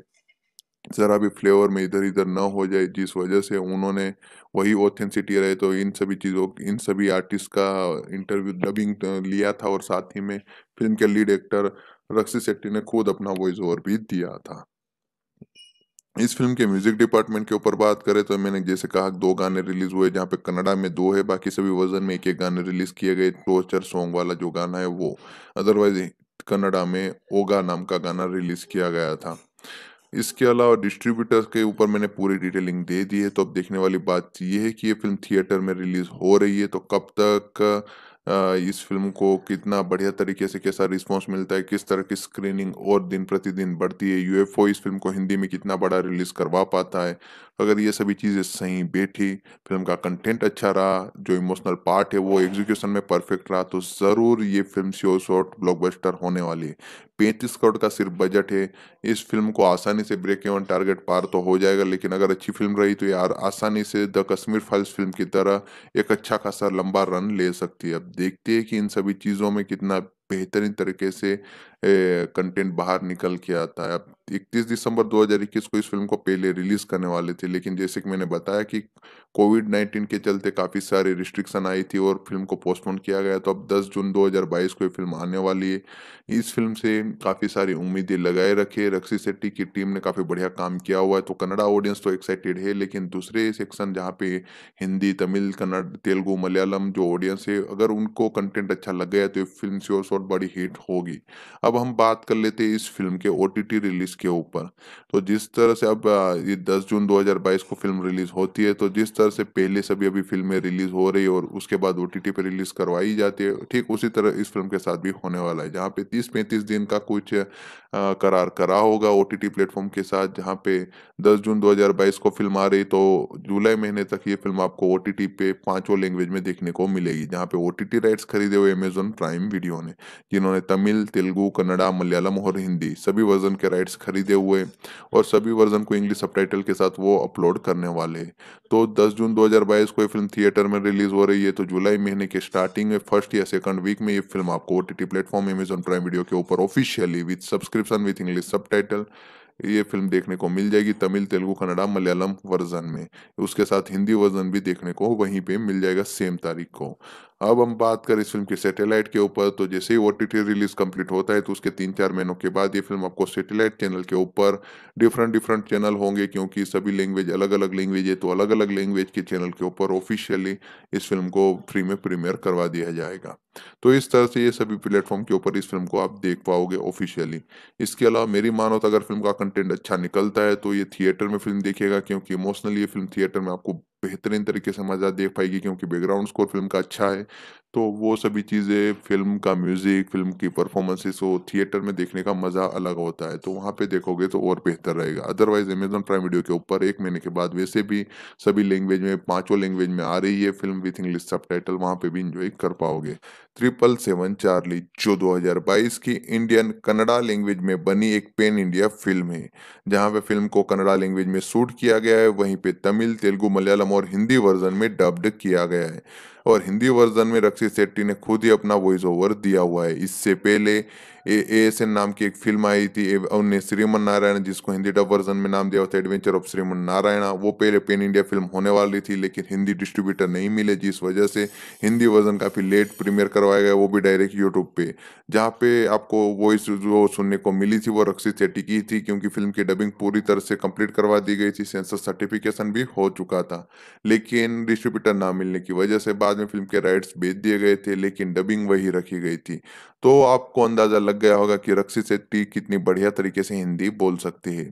ज़रा भी फ्लेवर में इधर इधर न हो जाए जिस वजह से उन्होंने वही ऑथेंसिटी रहे तो इन सभी चीज़ों इन सभी आर्टिस्ट का इंटरव्यू डबिंग लिया था और साथ ही में फिल्म के लीड एक्टर रक्सी शेट्टी ने खुद अपना वॉइस ओवर भी दिया था इस फिल्म के म्यूजिक डिपार्टमेंट के ऊपर बात करें तो मैंने जैसे कहा दो गाने रिलीज हुए जहाँ पे कनाडा में दो है बाकी सभी वर्जन में एक एक गाने रिलीज किए गए टोचर सॉन्ग वाला जो गाना है वो अदरवाइज कनाडा में ओगा नाम का गाना रिलीज किया गया था इसके अलावा डिस्ट्रीब्यूटर्स के ऊपर मैंने पूरी डिटेलिंग दे दी है तो अब देखने वाली बात यह है कि ये फिल्म थिएटर में रिलीज हो रही है तो कब तक इस फिल्म को कितना बढ़िया तरीके से कैसा रिस्पॉन्स मिलता है किस तरह की स्क्रीनिंग और दिन प्रतिदिन बढ़ती है यूएफओ इस फिल्म को हिंदी में कितना बड़ा रिलीज करवा पाता है अगर ये सभी चीज़ें सही बैठी फिल्म का कंटेंट अच्छा रहा जो इमोशनल पार्ट है वो एग्जीक्यूशन में परफेक्ट रहा तो ज़रूर ये फिल्म श्योर शॉर्ट ब्लॉकबस्टर होने वाली है पैंतीस करोड़ का सिर्फ बजट है इस फिल्म को आसानी से ब्रेक एवन टारगेट पार तो हो जाएगा लेकिन अगर अच्छी फिल्म रही तो यार आसानी से द कश्मीर फाइल्स फिल्म की तरह एक अच्छा खासा लंबा रन ले सकती है देखते हैं कि इन सभी चीज़ों में कितना बेहतरीन तरीके से कंटेंट बाहर निकल के आता है अब इकतीस दिसंबर 2021 को इस फिल्म को पहले रिलीज करने वाले थे लेकिन जैसे कि मैंने बताया कि कोविड 19 के चलते काफ़ी सारी रिस्ट्रिक्शन आई थी और फिल्म को पोस्टपोन किया गया तो अब 10 जून 2022 को ये फिल्म आने वाली है इस फिल्म से काफ़ी सारी उम्मीदें लगाए रखे रक्षी शेट्टी की टीम ने काफ़ी बढ़िया काम किया हुआ है तो कन्नडा ऑडियंस तो एक्साइटेड है लेकिन दूसरे सेक्शन जहाँ पे हिंदी तमिल कन्नड़ तेलुगु मलयालम जो ऑडियंस है अगर उनको कंटेंट अच्छा लग गया तो ये फिल्म श्योर शॉर्ट बड़ी हिट होगी अब हम बात कर लेते हैं इस फिल्म के ओ रिलीज के ऊपर तो जिस तरह से अब ये 10 जून 2022 को फिल्म रिलीज होती है तो जिस तरह से पहले सभी अभी फिल्में रिलीज हो रही है और उसके बाद ओ टी पर रिलीज करवाई जाती है ठीक उसी तरह इस फिल्म के साथ भी होने वाला है जहाँ पे तीस पैंतीस दिन का कुछ करार करा होगा ओ टी प्लेटफॉर्म के साथ जहाँ पे दस जून दो को फिल्म आ रही तो जुलाई महीने तक ये फिल्म आपको ओ पे पांचों लैंग्वेज में देखने को मिलेगी जहाँ पे ओ राइट्स खरीदे हुए अमेजोन प्राइम वीडियो ने जिन्होंने तमिल तेलुगु कन्नड़ा मलयालम और हिंदी सभी वर्जन के राइट्स खरीद खरीदे हुए और सभी वर्जन को इंग्लिश सब के साथ वो अपलोड करने वाले तो 10 जून 2022 को ये फिल्म थिएटर में रिलीज हो रही है तो जुलाई महीने के स्टार्टिंग में फर्स्ट या सेकंड वीक में ये फिल्म आपको O T platform Amazon Prime Video के ऊपर officially with subscription with English sub ये फिल्म देखने को मिल जाएगी तमिल तेलुगु कन्नडा मलयालम वर्जन में उसके साथ हिंदी वर्जन भी देखने को वहीं पे मिल जाएगा सेम तारीख को अब हम बात करें इस फिल्म की सैटेलाइट के ऊपर तो जैसे ही ओ रिलीज कंप्लीट होता है तो उसके तीन चार महीनों के बाद ये फिल्म आपको सैटेलाइट चैनल के ऊपर डिफरेंट डिफरेंट चैनल होंगे क्योंकि सभी लैंग्वेज अलग अलग लैंग्वेज है तो अलग अलग लैंग्वेज के चैनल के ऊपर ऑफिशियली इस फिल्म को फ्री में प्रीमियर करवा दिया जाएगा तो इस तरह से ये सभी प्लेटफॉर्म के ऊपर इस फिल्म को आप देख पाओगे ऑफिशियली इसके अलावा मेरी मानो तो अगर फिल्म का कंटेंट अच्छा निकलता है तो ये थिएटर में फिल्म देखेगा क्योंकि इमोशनली ये फिल्म थिएटर में आपको बेहतरीन तरीके से मज़ा देख पाएगी क्योंकि बैकग्राउंड स्कोर फिल्म का अच्छा है तो वो सभी चीज़ें फिल्म का म्यूज़िक फिल्म की परफॉर्मेंसेस हो थिएटर में देखने का मज़ा अलग होता है तो वहाँ पे देखोगे तो और बेहतर रहेगा अदरवाइज अमेजोन प्राइम वीडियो के ऊपर एक महीने के बाद वैसे भी सभी लैंग्वेज में पाँचों लैंग्वेज में आ रही है film with English subtitle वहाँ पर भी इंजॉय कर पाओगे ट्रिपल सेवन चार्ली जो 2022 की इंडियन कन्नड़ा लैंग्वेज में बनी एक पेन इंडिया फिल्म है जहाँ पे फिल्म को कन्नड़ा लैंग्वेज में शूट किया गया है वहीं पे तमिल तेलुगु मलयालम और हिंदी वर्जन में डब्ड किया गया है और हिंदी वर्जन में रक्षित शेट्टी ने खुद ही अपना वॉइस ओवर दिया हुआ है इससे पहले ए एस एन नाम की एक फिल्म आई थी उनने श्रीमन नारायण जिसको हिंदी डब वर्जन में नाम दिया था एडवेंचर ऑफ श्रीमन नारायण वो पहले पेन इंडिया फिल्म होने वाली थी लेकिन हिंदी डिस्ट्रीब्यूटर नहीं मिले जिस वजह से हिंदी वर्जन काफ़ी लेट प्रीमियर करवाया गया वो भी डायरेक्ट यूट्यूब पे जहाँ पे आपको वॉइस जो सुनने को मिली थी वो रक्षित सेट्टी की थी क्योंकि फिल्म की डबिंग पूरी तरह से कम्प्लीट करवा दी गई थी सेंसर सर्टिफिकेशन भी हो चुका था लेकिन डिस्ट्रीब्यूटर ना मिलने की वजह से बाद बाद में फिल्म के राइट्स बेच दिए गए थे लेकिन डबिंग वही रखी गई थी तो आपको अंदाजा लग गया होगा कि रक्षित शेट्टी कितनी बढ़िया तरीके से हिंदी बोल सकती है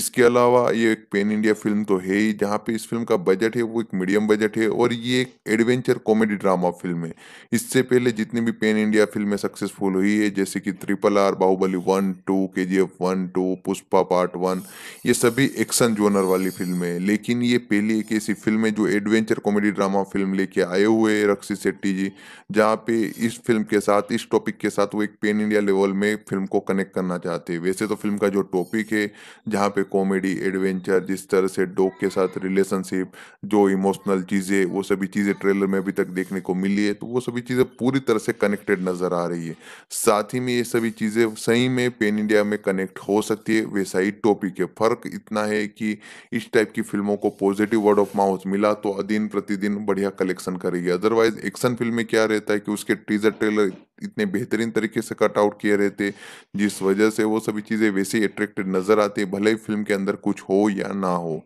इसके अलावा ये एक पेन इंडिया फिल्म तो है ही जहाँ पे इस फिल्म का बजट है वो एक मीडियम बजट है और ये एक एडवेंचर कॉमेडी ड्रामा फिल्म है इससे पहले जितनी भी पेन इंडिया फिल्में सक्सेसफुल हुई है जैसे कि triple R Baahubali one two K G F one two Pushpa part one ये सभी एक्शन जोनर वाली फिल्म है लेकिन ये पहली एक ऐसी फिल्म है जो एडवेंचर कॉमेडी ड्रामा फिल्म लेके आए हुए रक्षित शेट्टी जी जहाँ पे इस फिल्म के साथ इस टॉपिक के साथ वो एक पेन इंडिया लेवल में फिल्म को कनेक्ट करना चाहते हैं वैसे तो फिल्म का जो टॉपिक है जहाँ पे कॉमेडी एडवेंचर जिस तरह से डॉग के साथ रिलेशनशिप जो इमोशनल चीज़ें वो सभी चीज़ें ट्रेलर में अभी तक देखने को मिली है तो वो सभी चीज़ें पूरी तरह से कनेक्टेड नज़र आ रही है साथ ही में ये सभी चीज़ें सही में पेन इंडिया में कनेक्ट हो सकती है वैसा ही टॉपिक है फ़र्क इतना है कि इस टाइप की फिल्मों को पॉजिटिव वर्ड ऑफ माउथ मिला तो दिन प्रतिदिन बढ़िया कलेक्शन करेगी रहेगी अदरवाइज एक्शन फिल्म में क्या रहता है कि उसके टीजर ट्रेलर इतने बेहतरीन तरीके से कट आउट किए रहते जिस वजह से वो सभी चीज़ें वैसे ही अट्रैक्टिव नज़र आती भले ही फिल्म के अंदर कुछ हो या ना हो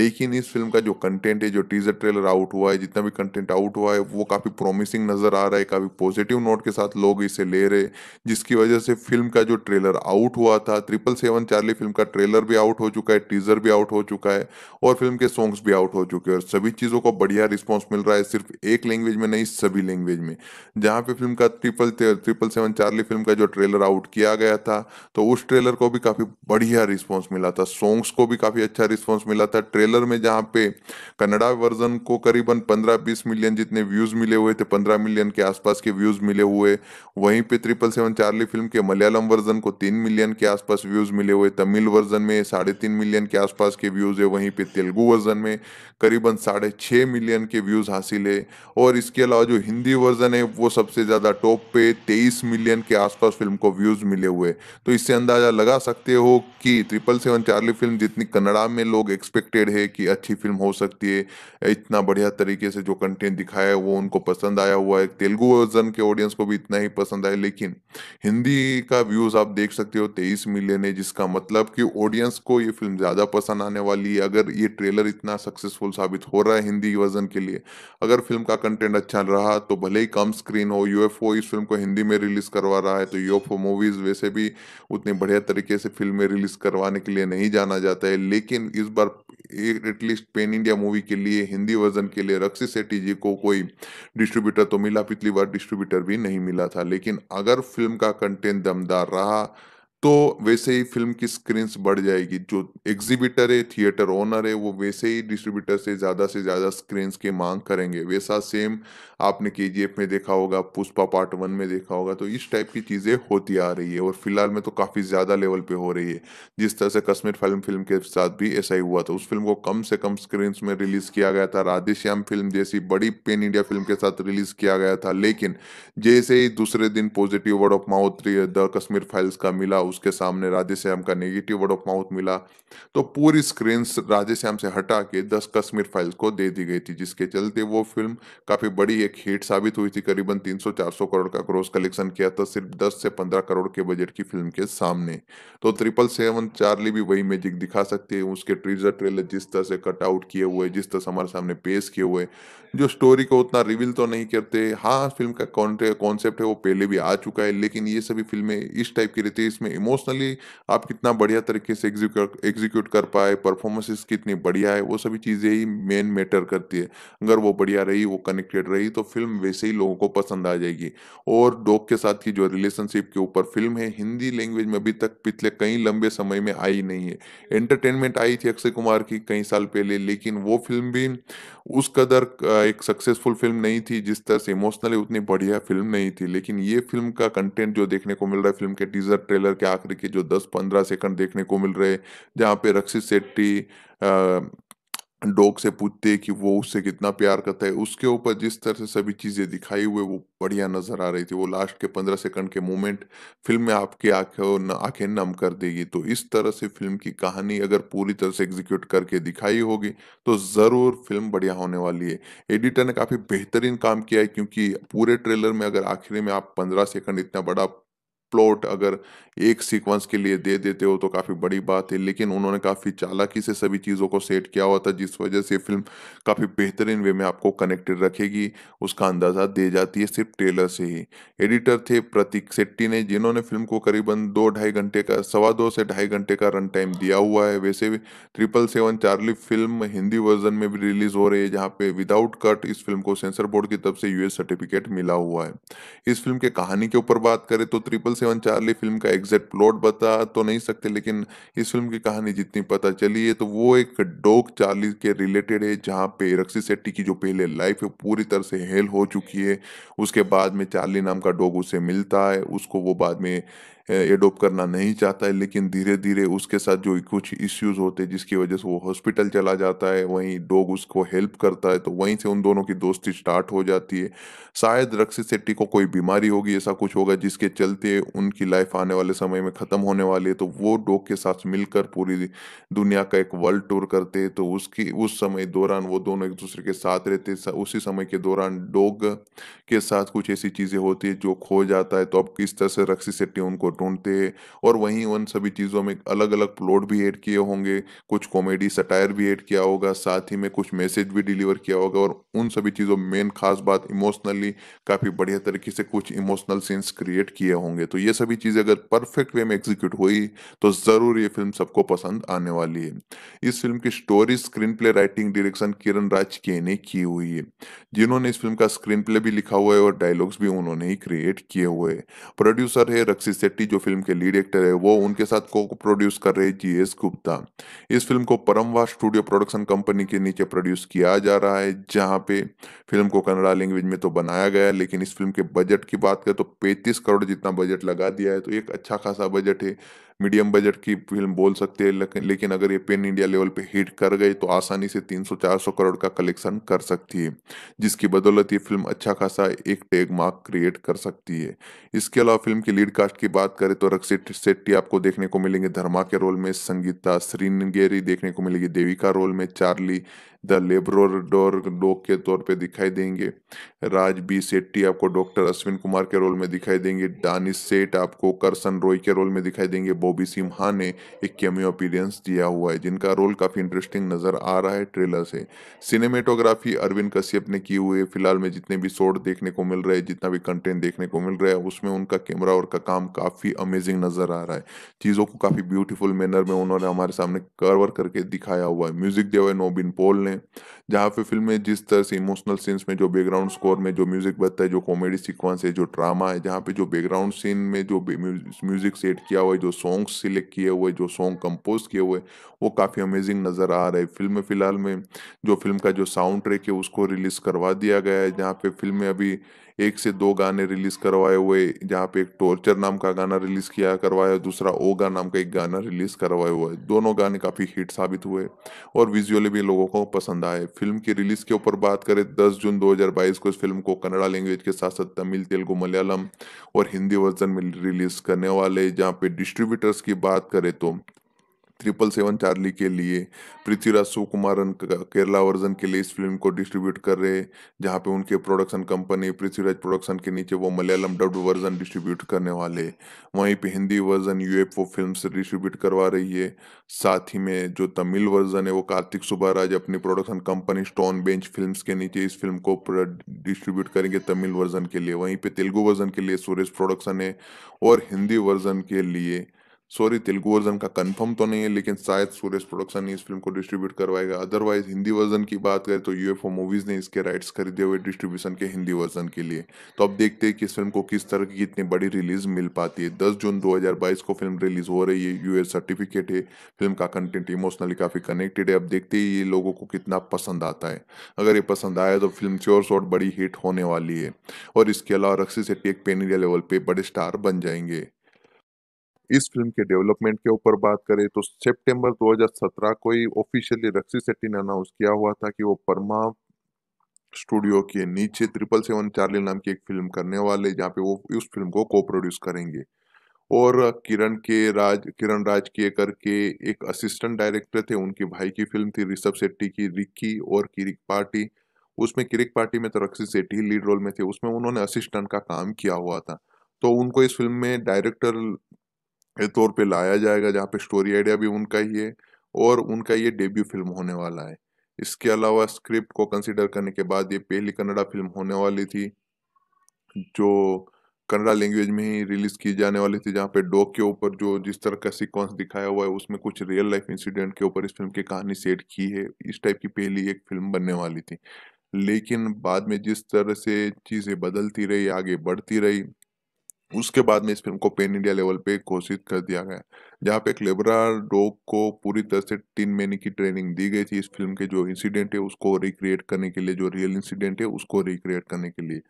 लेकिन इस फिल्म का जो कंटेंट है जो टीजर ट्रेलर आउट हुआ है जितना भी कंटेंट आउट हुआ है वो काफ़ी प्रोमिसिंग नज़र आ रहा है काफ़ी पॉजिटिव नोट के साथ लोग इसे ले रहे जिसकी वजह से फिल्म का जो ट्रेलर आउट हुआ था ट्रिपल सेवन चार्ली फिल्म का ट्रेलर भी आउट हो चुका है टीजर भी आउट हो चुका है और फिल्म के सॉन्ग्स भी आउट हो चुके हैं और सभी चीज़ों को बढ़िया रिस्पॉन्स मिल रहा है सिर्फ एक एक लैंग्वेज में नहीं सभी लैंग्वेज में जहाँ पे फिल्म का triple triple seven Charlie film का जो ट्रेलर आउट किया गया था तो उस ट्रेलर को भी काफ़ी बढ़िया रिस्पॉन्स मिला था सॉन्ग्स को भी काफ़ी अच्छा रिस्पॉन्स मिला था ट्रेलर में जहाँ पे कन्नडा वर्जन को करीबन पंद्रह बीस मिलियन जितने व्यूज़ मिले हुए थे पंद्रह मिलियन के आसपास के व्यूज़ मिले हुए वहीं पे ट्रिपल सेवन चार्ली फिल्म के मलयालम वर्जन को तीन मिलियन के आसपास व्यूज़ मिले हुए तमिल वर्जन में साढ़े तीन मिलियन के आसपास के व्यूज़ है वहीं पे तेलुगु वर्जन में करीबन साढ़े छः मिलियन के व्यूज़ हासिल है और इसके अलावा जो हिंदी वर्जन है वो सबसे ज़्यादा टॉप पे 23 मिलियन के आसपास फिल्म को व्यूज़ मिले हुए तो इससे अंदाज़ा लगा सकते हो कि ट्रिपल सेवन चार्ली फिल्म जितनी कन्नड़ा में लोग एक्सपेक्टेड है कि अच्छी फिल्म हो सकती है इतना बढ़िया तरीके से जो कंटेंट दिखाया है वो उनको पसंद आया हुआ है तेलुगु वर्जन के ऑडियंस को भी इतना ही पसंद आया लेकिन हिंदी का व्यूज़ आप देख सकते हो तेईस मिलियन है जिसका मतलब कि ऑडियंस को ये फिल्म ज़्यादा पसंद आने वाली है अगर ये ट्रेलर इतना सक्सेसफुल साबित हो रहा है हिंदी वर्जन के लिए अगर फिल्म का कंटेंट अच्छा रहा तो भले ही कम स्क्रीन हो यूएफओ इस फिल्म को हिंदी में रिलीज करवा रहा है तो यूएफओ मूवीज वैसे भी उतनी बढ़िया तरीके से फिल्म में रिलीज करवाने के लिए नहीं जाना जाता है लेकिन इस बार एटलीस्ट पेन इंडिया मूवी के लिए हिंदी वर्जन के लिए रक्षी सेट्टी जी को कोई डिस्ट्रीब्यूटर तो मिला पिछली बार डिस्ट्रीब्यूटर भी नहीं मिला था लेकिन अगर फिल्म का कंटेंट दमदार रहा तो वैसे ही फिल्म की स्क्रीन बढ़ जाएगी जो एग्जीबिटर है थिएटर ओनर है वो वैसे ही डिस्ट्रीब्यूटर से ज़्यादा से ज़्यादा स्क्रीन की मांग करेंगे वैसा सेम आपने के में देखा होगा पुष्पा पार्ट वन में देखा होगा तो इस टाइप की चीज़ें होती आ रही है और फिलहाल में तो काफ़ी ज़्यादा लेवल पे हो रही है जिस तरह से कश्मीर फिल्म फिल्म के साथ भी ऐसा ही हुआ था उस फिल्म को कम से कम स्क्रीन में रिलीज़ किया गया था राधेश्याम फिल्म जैसी बड़ी पेन इंडिया फिल्म के साथ रिलीज़ किया गया था लेकिन जैसे ही दूसरे दिन positive word of mouth the Kashmir files का मिला उसके सामने राधे श्याम का नेगेटिव वर्ड ऑफ माउथ मिला तो पूरी स्क्रीन राधे श्याम से हटा के दस कश्मीर फाइल्स को दे दी गई थी जिसके चलते वो फिल्म काफी बड़ी एक हिट साबित हुई थी करीबन 300-400 करोड़ का क्रॉस कलेक्शन किया था सिर्फ 10 से 15 करोड़ के बजट की फिल्म के सामने तो ट्रिपल सेवन चार्ली भी वही मैजिक दिखा सकती है उसके ट्रीजर ट्रेलर जिस तरह से कट आउट किए हुए जिस तरह से हमारे सामने पेश किए हुए जो स्टोरी को उतना रिवील तो नहीं करते हाँ फिल्म का कॉन्सेप्ट है वो पहले भी आ चुका है लेकिन ये सभी फिल्में इस टाइप की रहती है इसमें इमोशनली आप कितना बढ़िया तरीके से एग्जीक्यूट कर पाए परफॉर्मेंसेस कितनी बढ़िया है वो सभी चीज़ें ही मेन मैटर करती है अगर वो बढ़िया रही वो कनेक्टेड रही तो फिल्म वैसे ही लोगों को पसंद आ जाएगी और डॉग के साथ की जो रिलेशनशिप के ऊपर फिल्म है हिंदी लैंग्वेज में अभी तक पिछले कई लंबे समय में आई नहीं है एंटरटेनमेंट आई थी अक्षय कुमार की कई साल पहले लेकिन वो फिल्म भी उस कदर एक सक्सेसफुल फिल्म नहीं थी जिस तरह से इमोशनली उतनी बढ़िया फिल्म नहीं थी लेकिन ये फिल्म का कंटेंट जो देखने को मिल रहा है फिल्म के टीजर ट्रेलर के आखिर के जो 10-15 सेकंड देखने को मिल रहे जहाँ पे रक्षित सेट्टी डॉग से पूछते कि वो उससे कितना प्यार करता है उसके ऊपर जिस तरह से सभी चीज़ें दिखाई हुए वो बढ़िया नज़र आ रही थी वो लास्ट के पंद्रह सेकंड के मोमेंट फिल्म में आपकी आंखों न, आंखें नम कर देगी तो इस तरह से फिल्म की कहानी अगर पूरी तरह से एग्जीक्यूट करके दिखाई होगी तो ज़रूर फिल्म बढ़िया होने वाली है एडिटर ने काफ़ी बेहतरीन काम किया है क्योंकि पूरे ट्रेलर में अगर आखिरी में आप पंद्रह सेकंड इतना बड़ा प्लॉट अगर एक सीक्वेंस के लिए दे देते हो तो काफ़ी बड़ी बात है लेकिन उन्होंने काफ़ी चालाकी से सभी चीज़ों को सेट किया हुआ था जिस वजह से फिल्म काफ़ी बेहतरीन वे में आपको कनेक्टेड रखेगी उसका अंदाज़ा दे जाती है सिर्फ ट्रेलर से ही एडिटर थे प्रतीक सेट्टी ने जिन्होंने फिल्म को करीबन दो ढाई घंटे का सवा दो से ढाई घंटे का रन टाइम दिया हुआ है वैसे भी triple seven Charlie film Hindi version में भी रिलीज हो रही है जहाँ पे विदाउट कट इस फिल्म को सेंसर बोर्ड की तरफ से यूएस सर्टिफिकेट मिला हुआ है इस फिल्म के कहानी के ऊपर बात करें तो ट्रिपल सेवन चार्ली फिल्म का एग्जैक्ट प्लॉट बता तो नहीं सकते लेकिन इस फिल्म की कहानी जितनी पता चली है तो वो एक डॉग चार्ली के रिलेटेड है जहाँ पे रक्षित शेट्टी की जो पहले लाइफ है पूरी तरह से हेल हो चुकी है उसके बाद में चार्ली नाम का डॉग उसे मिलता है उसको वो बाद में एडोप्ट करना नहीं चाहता है लेकिन धीरे धीरे उसके साथ जो कुछ इश्यूज होते हैं जिसकी वजह से वो हॉस्पिटल चला जाता है वहीं डॉग उसको हेल्प करता है तो वहीं से उन दोनों की दोस्ती स्टार्ट हो जाती है शायद रक्षित शेट्टी को कोई बीमारी होगी ऐसा कुछ होगा जिसके चलते उनकी लाइफ आने वाले समय में ख़त्म होने वाली है तो वो डॉग के साथ मिलकर पूरी दुनिया का एक वर्ल्ड टूर करते हैं तो उसकी उस समय दौरान वो दोनों एक दूसरे के साथ रहते उसी समय के दौरान डॉग के साथ कुछ ऐसी चीज़ें होती है जो खो जाता है तो अब किस तरह से रक्षित शेट्टी उनको ढूंढते और वहीं उन सभी चीज़ों में अलग अलग प्लॉट भी ऐड किए होंगे कुछ कॉमेडी सटायर भी ऐड किया होगा साथ ही में कुछ मैसेज भी डिलीवर किया होगा और उन सभी चीज़ों मेन खास बात इमोशनली काफ़ी बढ़िया तरीके से कुछ इमोशनल सीन्स क्रिएट किए होंगे तो ये सभी चीज़ें अगर परफेक्ट वे में एग्जीक्यूट हुई तो ज़रूर ये फिल्म सबको पसंद आने वाली है इस फिल्म की story screenplay writing direction Kiran Raj के ने की हुई है जिन्होंने इस फिल्म का स्क्रीन प्ले भी लिखा हुआ है और डायलॉग्स भी उन्होंने ही क्रिएट किए हुए प्रोड्यूसर है रक्षित शेट्टी जो फिल्म के लीड एक्टर है वो उनके साथ को प्रोड्यूस कर रहे जी एस गुप्ता इस फिल्म को परमवा स्टूडियो प्रोडक्शन कंपनी के नीचे प्रोड्यूस किया जा रहा है जहां पे फिल्म को कन्नड़ा लैंग्वेज में तो बनाया गया है लेकिन इस फिल्म के बजट की बात करें तो पैंतीस करोड़ जितना बजट लगा दिया है तो एक अच्छा खासा बजट है मीडियम बजट की फिल्म बोल सकते है लेकिन अगर ये पेन इंडिया लेवल पे हिट कर गई तो आसानी से 300-400 करोड़ का कलेक्शन कर सकती है जिसकी बदौलत ये फिल्म अच्छा खासा एक टैग मार्क क्रिएट कर सकती है इसके अलावा फिल्म की लीड कास्ट की बात करें तो रक्षित शेट्टी आपको देखने को मिलेंगे धर्मा के रोल में संगीता श्रीनगेरी देखने को मिलेगी देविका रोल में चार्ली द लेब्रोडोर डॉग के तौर पे दिखाई देंगे राज बी सेट्टी आपको डॉक्टर अश्विन कुमार के रोल में दिखाई देंगे दानिश सेठ आपको करसन रॉय के रोल में दिखाई देंगे बॉबी सिम्हा ने एक कैमियो अपीरियंस दिया हुआ है जिनका रोल काफ़ी इंटरेस्टिंग नज़र आ रहा है ट्रेलर से सिनेमेटोग्राफी अरविंद कश्यप ने की हुई है फिलहाल में जितने भी शॉर्ट देखने को मिल रहे हैं जितना भी कंटेंट देखने को मिल रहा है उसमें उनका कैमरा और का काम काफ़ी अमेजिंग नज़र आ रहा है चीज़ों को काफ़ी ब्यूटीफुल मैनर में उन्होंने हमारे सामने कवर करके दिखाया हुआ है म्यूजिक दिया हुआ है नोबिन पोल ने जहाँ पे फिल्म में जिस तरह से इमोशनल सीन्स में जो बैकग्राउंड स्कोर में जो म्यूजिक बजता है जो कॉमेडी सीक्वेंस है जो ड्रामा है जहाँ पे जो बैकग्राउंड सीन में जो म्यूजिक सेट किया हुआ है जो सॉन्ग्स सिलेक्ट किए हुए जो सॉन्ग कंपोज किए हुए वो काफ़ी अमेजिंग नज़र आ रहा है फिल्म में फिलहाल में जो फिल्म का जो साउंड ट्रैक है उसको रिलीज़ करवा दिया गया है जहाँ पे फिल्म में अभी एक से दो गाने रिलीज करवाए हुए जहाँ पे एक टॉर्चर नाम का गाना रिलीज किया करवाया दूसरा ओगा नाम का एक गाना रिलीज करवाए हुआ है दोनों गाने काफ़ी हिट साबित हुए और विजुअली भी लोगों को पसंद आए फिल्म की रिलीज के ऊपर बात करें दस जून दो को इस फिल्म को कन्नड़ा लैंग्वेज के साथ साथ तमिल तेलुगु मलयालम और हिंदी वर्जन में रिलीज करने वाले जहाँ पे डिस्ट्रीब्यूटर्स की बात करें तो ट्रिपल सेवन चार्ली के लिए पृथ्वीराज सुकुमारन केरला वर्जन के लिए इस फिल्म को डिस्ट्रीब्यूट कर रहे जहाँ पे उनके प्रोडक्शन कंपनी पृथ्वीराज प्रोडक्शन के नीचे वो मलयालम डब्ड वर्जन डिस्ट्रीब्यूट करने वाले वहीं पे Hindi version U F distribute करवा रही है साथ ही में जो तमिल वर्जन है वो कार्तिक सुब्बाराज अपनी production company stone bench film के नीचे इस फिल्म को डिस्ट्रीब्यूट करेंगे तमिल वर्जन के लिए वहीं पर तेलुगु वर्जन के लिए सुरेश प्रोडक्शन है और हिंदी वर्जन के लिए सॉरी तेलुगु वर्जन का कंफर्म तो नहीं है लेकिन शायद सुरेश प्रोडक्शन ने इस फिल्म को डिस्ट्रीब्यूट करवाएगा अदरवाइज हिंदी वर्जन की बात करें तो यूएफओ मूवीज ने इसके राइट्स खरीदे हुए डिस्ट्रीब्यूशन के हिंदी वर्जन के लिए तो अब देखते हैं कि इस फिल्म को किस तरह की इतनी बड़ी रिलीज मिल पाती है दस जून दो को फिल्म रिलीज हो रही है यूएस सर्टिफिकेट है फिल्म का कंटेंट इमोशनली काफी कनेक्टेड है अब देखते ही ये लोगों को कितना पसंद आता है अगर ये पसंद आया तो फिल्म श्योर शॉट बड़ी हिट होने वाली है और इसके अलावा रक्षी सेट्टी एक पेन इंडिया लेवल पे बड़े स्टार बन जाएंगे इस फिल्म के डेवलपमेंट के ऊपर बात करें तो सितंबर 2017 को ही ऑफिशियली रक्सी सेट्टी ने अनाउंस किया हुआ था कि वो परमा स्टूडियो के नीचे ट्रिपल सेवन चार्ली नाम की एक फिल्म करने वाले जहाँ पे वो उस फिल्म को को प्रोड्यूस करेंगे और किरण के राज किरण राज के करके एक असिस्टेंट डायरेक्टर थे उनके भाई की फिल्म थी ऋषभ सेट्टी की रिक्की और किरिक पार्टी उसमें किरिक पार्टी में तो रक्षी सेट्टी लीड रोल में थे उसमें उन्होंने असिस्टेंट का काम किया हुआ था तो उनको इस फिल्म में डायरेक्टर तौर पे लाया जाएगा जहाँ पे स्टोरी आइडिया भी उनका ही है और उनका ये डेब्यू फिल्म होने वाला है इसके अलावा स्क्रिप्ट को कंसिडर करने के बाद ये पहली कन्नड़ा फिल्म होने वाली थी जो कन्नड़ा लैंग्वेज में ही रिलीज की जाने वाली थी जहाँ पे डॉग के ऊपर जो जिस तरह का सिक्वेंस दिखाया हुआ है उसमें कुछ रियल लाइफ इंसिडेंट के ऊपर इस फिल्म की कहानी सेट की है इस टाइप की पहली एक फिल्म बनने वाली थी लेकिन बाद में जिस तरह से चीज़ें बदलती रही आगे बढ़ती रही उसके बाद में इस फिल्म को पेन इंडिया लेवल पे घोषित कर दिया गया जहाँ पे क्लेबरा डॉग को पूरी तरह से तीन महीने की ट्रेनिंग दी गई थी इस फिल्म के जो इंसिडेंट है उसको रिक्रिएट करने के लिए जो रियल इंसिडेंट है उसको रिक्रिएट करने के लिए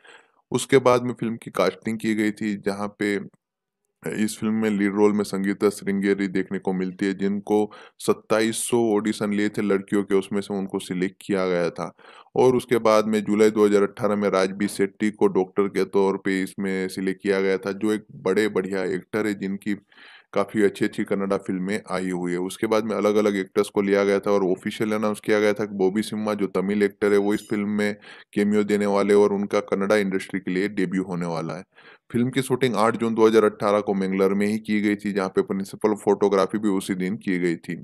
उसके बाद में फिल्म की कास्टिंग की गई थी जहाँ पे इस फिल्म में लीड रोल में संगीता श्रृंगेरी देखने को मिलती है जिनको 2700 ऑडिशन लिए थे लड़कियों के उसमें से उनको सिलेक्ट किया गया था और उसके बाद में जुलाई 2018 में राजबी सेट्टी को डॉक्टर के तौर पे इसमें सिलेक्ट किया गया था जो एक बड़े बढ़िया एक्टर है जिनकी काफ़ी अच्छी अच्छी कन्नडा फिल्में आई हुई है उसके बाद में अलग अलग एक्टर्स को लिया गया था और ऑफिशियल अनाउंस किया गया था कि बॉबी सिम्मा जो तमिल एक्टर है वो इस फिल्म में केमियो देने वाले और उनका कन्नडा इंडस्ट्री के लिए डेब्यू होने वाला है फिल्म की शूटिंग 8 जून 2018 को मंगलर में ही की गई थी जहां पे प्रिंसिपल फोटोग्राफी भी उसी दिन की गई थी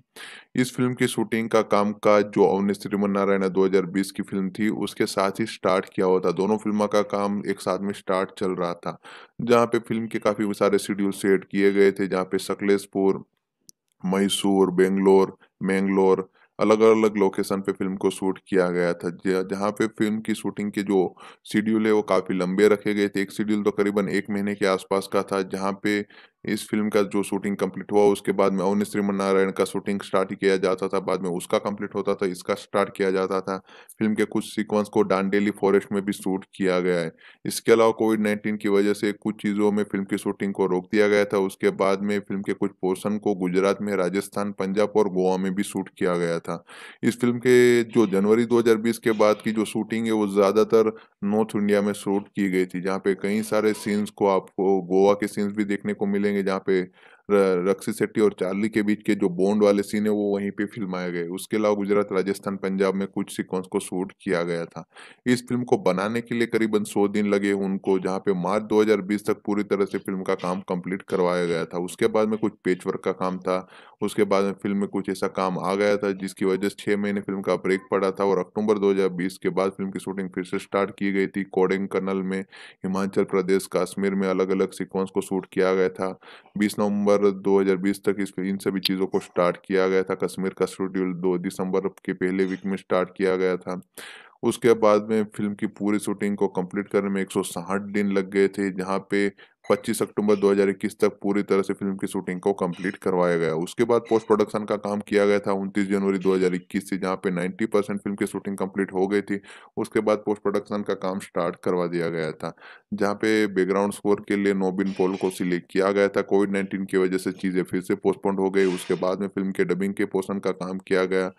इस फिल्म की शूटिंग का काम का जो अवनी श्रीमन नारायण दो की फिल्म थी उसके साथ ही स्टार्ट किया हुआ था दोनों फिल्मों का काम एक साथ में स्टार्ट चल रहा था जहाँ पे फिल्म के काफी सारे शेड्यूल सेट किए गए थे जहाँ पे सकलेशपुर मैसूर बेंगलोर मैंगलोर अलग अलग लोकेशन पे फिल्म को शूट किया गया था जहाँ पे फिल्म की शूटिंग के जो शेड्यूल है वो काफ़ी लंबे रखे गए थे एक शेड्यूल तो करीबन एक महीने के आसपास का था जहाँ पे इस फिल्म का जो शूटिंग कंप्लीट हुआ उसके बाद में अवनी श्रीमनारायण का शूटिंग स्टार्ट किया जाता था बाद में उसका कंप्लीट होता था इसका स्टार्ट किया जाता था फिल्म के कुछ सीक्वेंस को डांडेली फॉरेस्ट में भी शूट किया गया है इसके अलावा कोविड नाइन्टीन की वजह से कुछ चीज़ों में फिल्म की शूटिंग को रोक दिया गया था उसके बाद में फिल्म के कुछ पोर्सन को गुजरात में राजस्थान पंजाब और गोवा में भी शूट किया गया था इस फिल्म के जो जनवरी दो के बाद की जो शूटिंग है वो ज़्यादातर नॉर्थ इंडिया में शूट की गई थी जहाँ पे कई सारे सीन्स को आपको गोवा के सीन्स भी देखने को मिलेंगे मिलेंगे जहाँ पे रक्सी सेट्टी और चार्ली के बीच के जो बॉन्ड वाले सीन है वो वहीं पे फिल्माए गए उसके अलावा गुजरात राजस्थान पंजाब में कुछ सीक्वेंस को शूट किया गया था इस फिल्म को बनाने के लिए करीबन सौ दिन लगे उनको जहाँ पे मार्च 2020 तक पूरी तरह से फिल्म का काम कंप्लीट करवाया गया था उसके बाद में कुछ पेचवर्क का काम था उसके बाद में फिल्म में कुछ ऐसा काम आ गया था जिसकी वजह से छः महीने फिल्म का ब्रेक पड़ा था और अक्टूबर 2020 के बाद फिल्म की शूटिंग फिर से स्टार्ट की गई थी कोडिंग कनल में हिमाचल प्रदेश कश्मीर में अलग अलग सीक्वेंस को शूट किया गया था बीस नवंबर 2020 तक इस इन सभी चीज़ों को स्टार्ट किया गया था कश्मीर का शेड्यूल दो दिसंबर के पहले वीक में स्टार्ट किया गया था उसके बाद में फिल्म की पूरी शूटिंग को कंप्लीट करने में एक दिन लग गए थे जहाँ पे 25 अक्टूबर 2021 तक पूरी तरह से फिल्म की शूटिंग को कंप्लीट करवाया गया उसके बाद पोस्ट प्रोडक्शन का काम किया गया था 29 जनवरी 2021 से जहां पे 90 परसेंट फिल्म की शूटिंग कंप्लीट हो गई थी उसके बाद पोस्ट प्रोडक्शन का काम स्टार्ट करवा दिया गया था जहां पे बैकग्राउंड स्कोर के लिए नोबिन पोल को सिलेक्ट किया गया था कोविड नाइन्टीन की वजह से चीज़ें फिर से पोस्टपोन्ड हो गई उसके बाद में फिल्म के डबिंग के पोर्सन का काम किया गया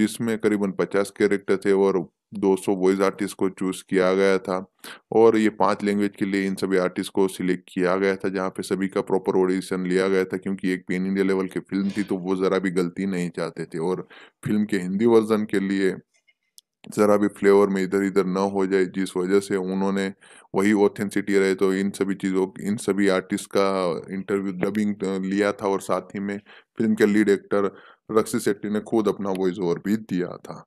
जिसमें करीबन पचास कैरेक्टर थे और 200 वॉइस आर्टिस्ट को चूज किया गया था और ये पांच लैंग्वेज के लिए इन सभी आर्टिस्ट को सिलेक्ट किया गया था जहाँ पे सभी का प्रॉपर ऑडिशन लिया गया था क्योंकि एक पेन इंडिया लेवल की फिल्म थी तो वो ज़रा भी गलती नहीं चाहते थे और फिल्म के हिंदी वर्जन के लिए ज़रा भी फ्लेवर में इधर इधर ना हो जाए जिस वजह से उन्होंने वही ऑथेंसिटी रहे तो इन सभी चीज़ों इन सभी आर्टिस्ट का इंटरव्यू डबिंग लिया था और साथ ही में फिल्म के लीड एक्टर रक्षित शेट्टी ने खुद अपना वॉइस ओवर भी दिया था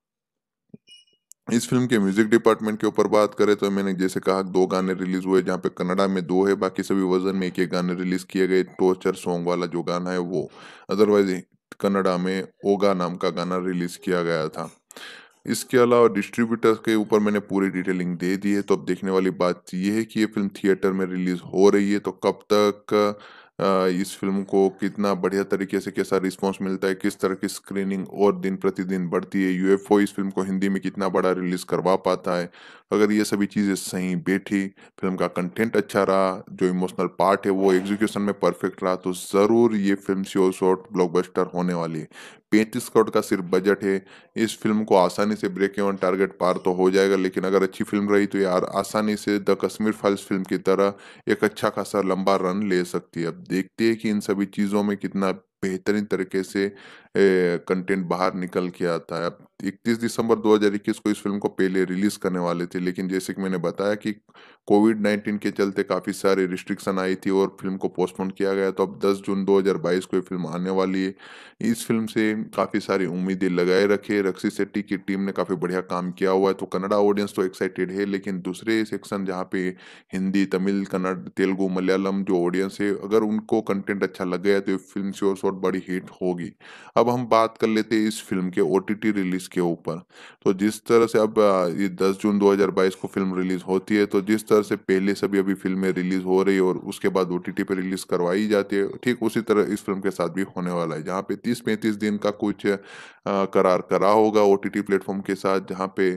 इस फिल्म के म्यूजिक डिपार्टमेंट के ऊपर बात करें तो मैंने जैसे कहा दो गाने रिलीज हुए जहाँ पे कनाडा में दो है बाकी सभी वर्जन में एक एक गाने रिलीज किए गए टोर्चर सॉन्ग वाला जो गाना है वो अदरवाइज कनाडा में ओगा नाम का गाना रिलीज किया गया था इसके अलावा डिस्ट्रीब्यूटर्स के ऊपर मैंने पूरी डिटेलिंग दे दी है तो अब देखने वाली बात यह है कि ये फिल्म थिएटर में रिलीज हो रही है तो कब तक इस फिल्म को कितना बढ़िया तरीके से कैसा रिस्पांस मिलता है किस तरह की स्क्रीनिंग और दिन प्रतिदिन बढ़ती है यूएफओ इस फिल्म को हिंदी में कितना बड़ा रिलीज करवा पाता है अगर ये सभी चीज़ें सही बैठी फिल्म का कंटेंट अच्छा रहा जो इमोशनल पार्ट है वो एग्जीक्यूशन में परफेक्ट रहा तो ज़रूर ये फिल्म श्योर शॉट ब्लॉकबस्टर होने वाली है पैंतीस करोड़ का सिर्फ बजट है इस फिल्म को आसानी से ब्रेक एवन टारगेट पार तो हो जाएगा लेकिन अगर अच्छी फिल्म रही तो यार आसानी से द कश्मीर फाइल्स फिल्म की तरह एक अच्छा खासा लंबा रन ले सकती है अब देखते हैं कि इन सभी चीज़ों में कितना बेहतरीन तरीके से कंटेंट बाहर निकल के आता है अब इकतीस दिसंबर 2021 को इस फिल्म को पहले रिलीज करने वाले थे लेकिन जैसे कि मैंने बताया कि कोविड 19 के चलते काफ़ी सारे रिस्ट्रिक्शन आई थी और फिल्म को पोस्टपोन किया गया तो अब 10 जून 2022 को ये फिल्म आने वाली है इस फिल्म से काफ़ी सारी उम्मीदें लगाए रखे रक्षी सेट्टी की टीम ने काफ़ी बढ़िया काम किया हुआ है तो कन्नडा ऑडियंस तो एक्साइटेड है लेकिन दूसरे सेक्शन जहाँ पे हिंदी तमिल कन्नड़ तेलुगु मलयालम जो ऑडियंस है अगर उनको कंटेंट अच्छा लग गया तो ये फिल्म श्योर शॉर्ट बड़ी हिट होगी अब हम बात कर लेते हैं इस फिल्म के ओ रिलीज इसके ऊपर तो जिस तरह से अब ये 10 जून 2022 को फिल्म रिलीज होती है तो जिस तरह से पहले से भी अभी फिल्में रिलीज हो रही और उसके बाद ओ टी पर रिलीज करवाई जाती है ठीक उसी तरह इस फिल्म के साथ भी होने वाला है जहाँ पे तीस पैंतीस दिन का कुछ करार करा होगा ओ टी प्लेटफॉर्म के साथ जहाँ पे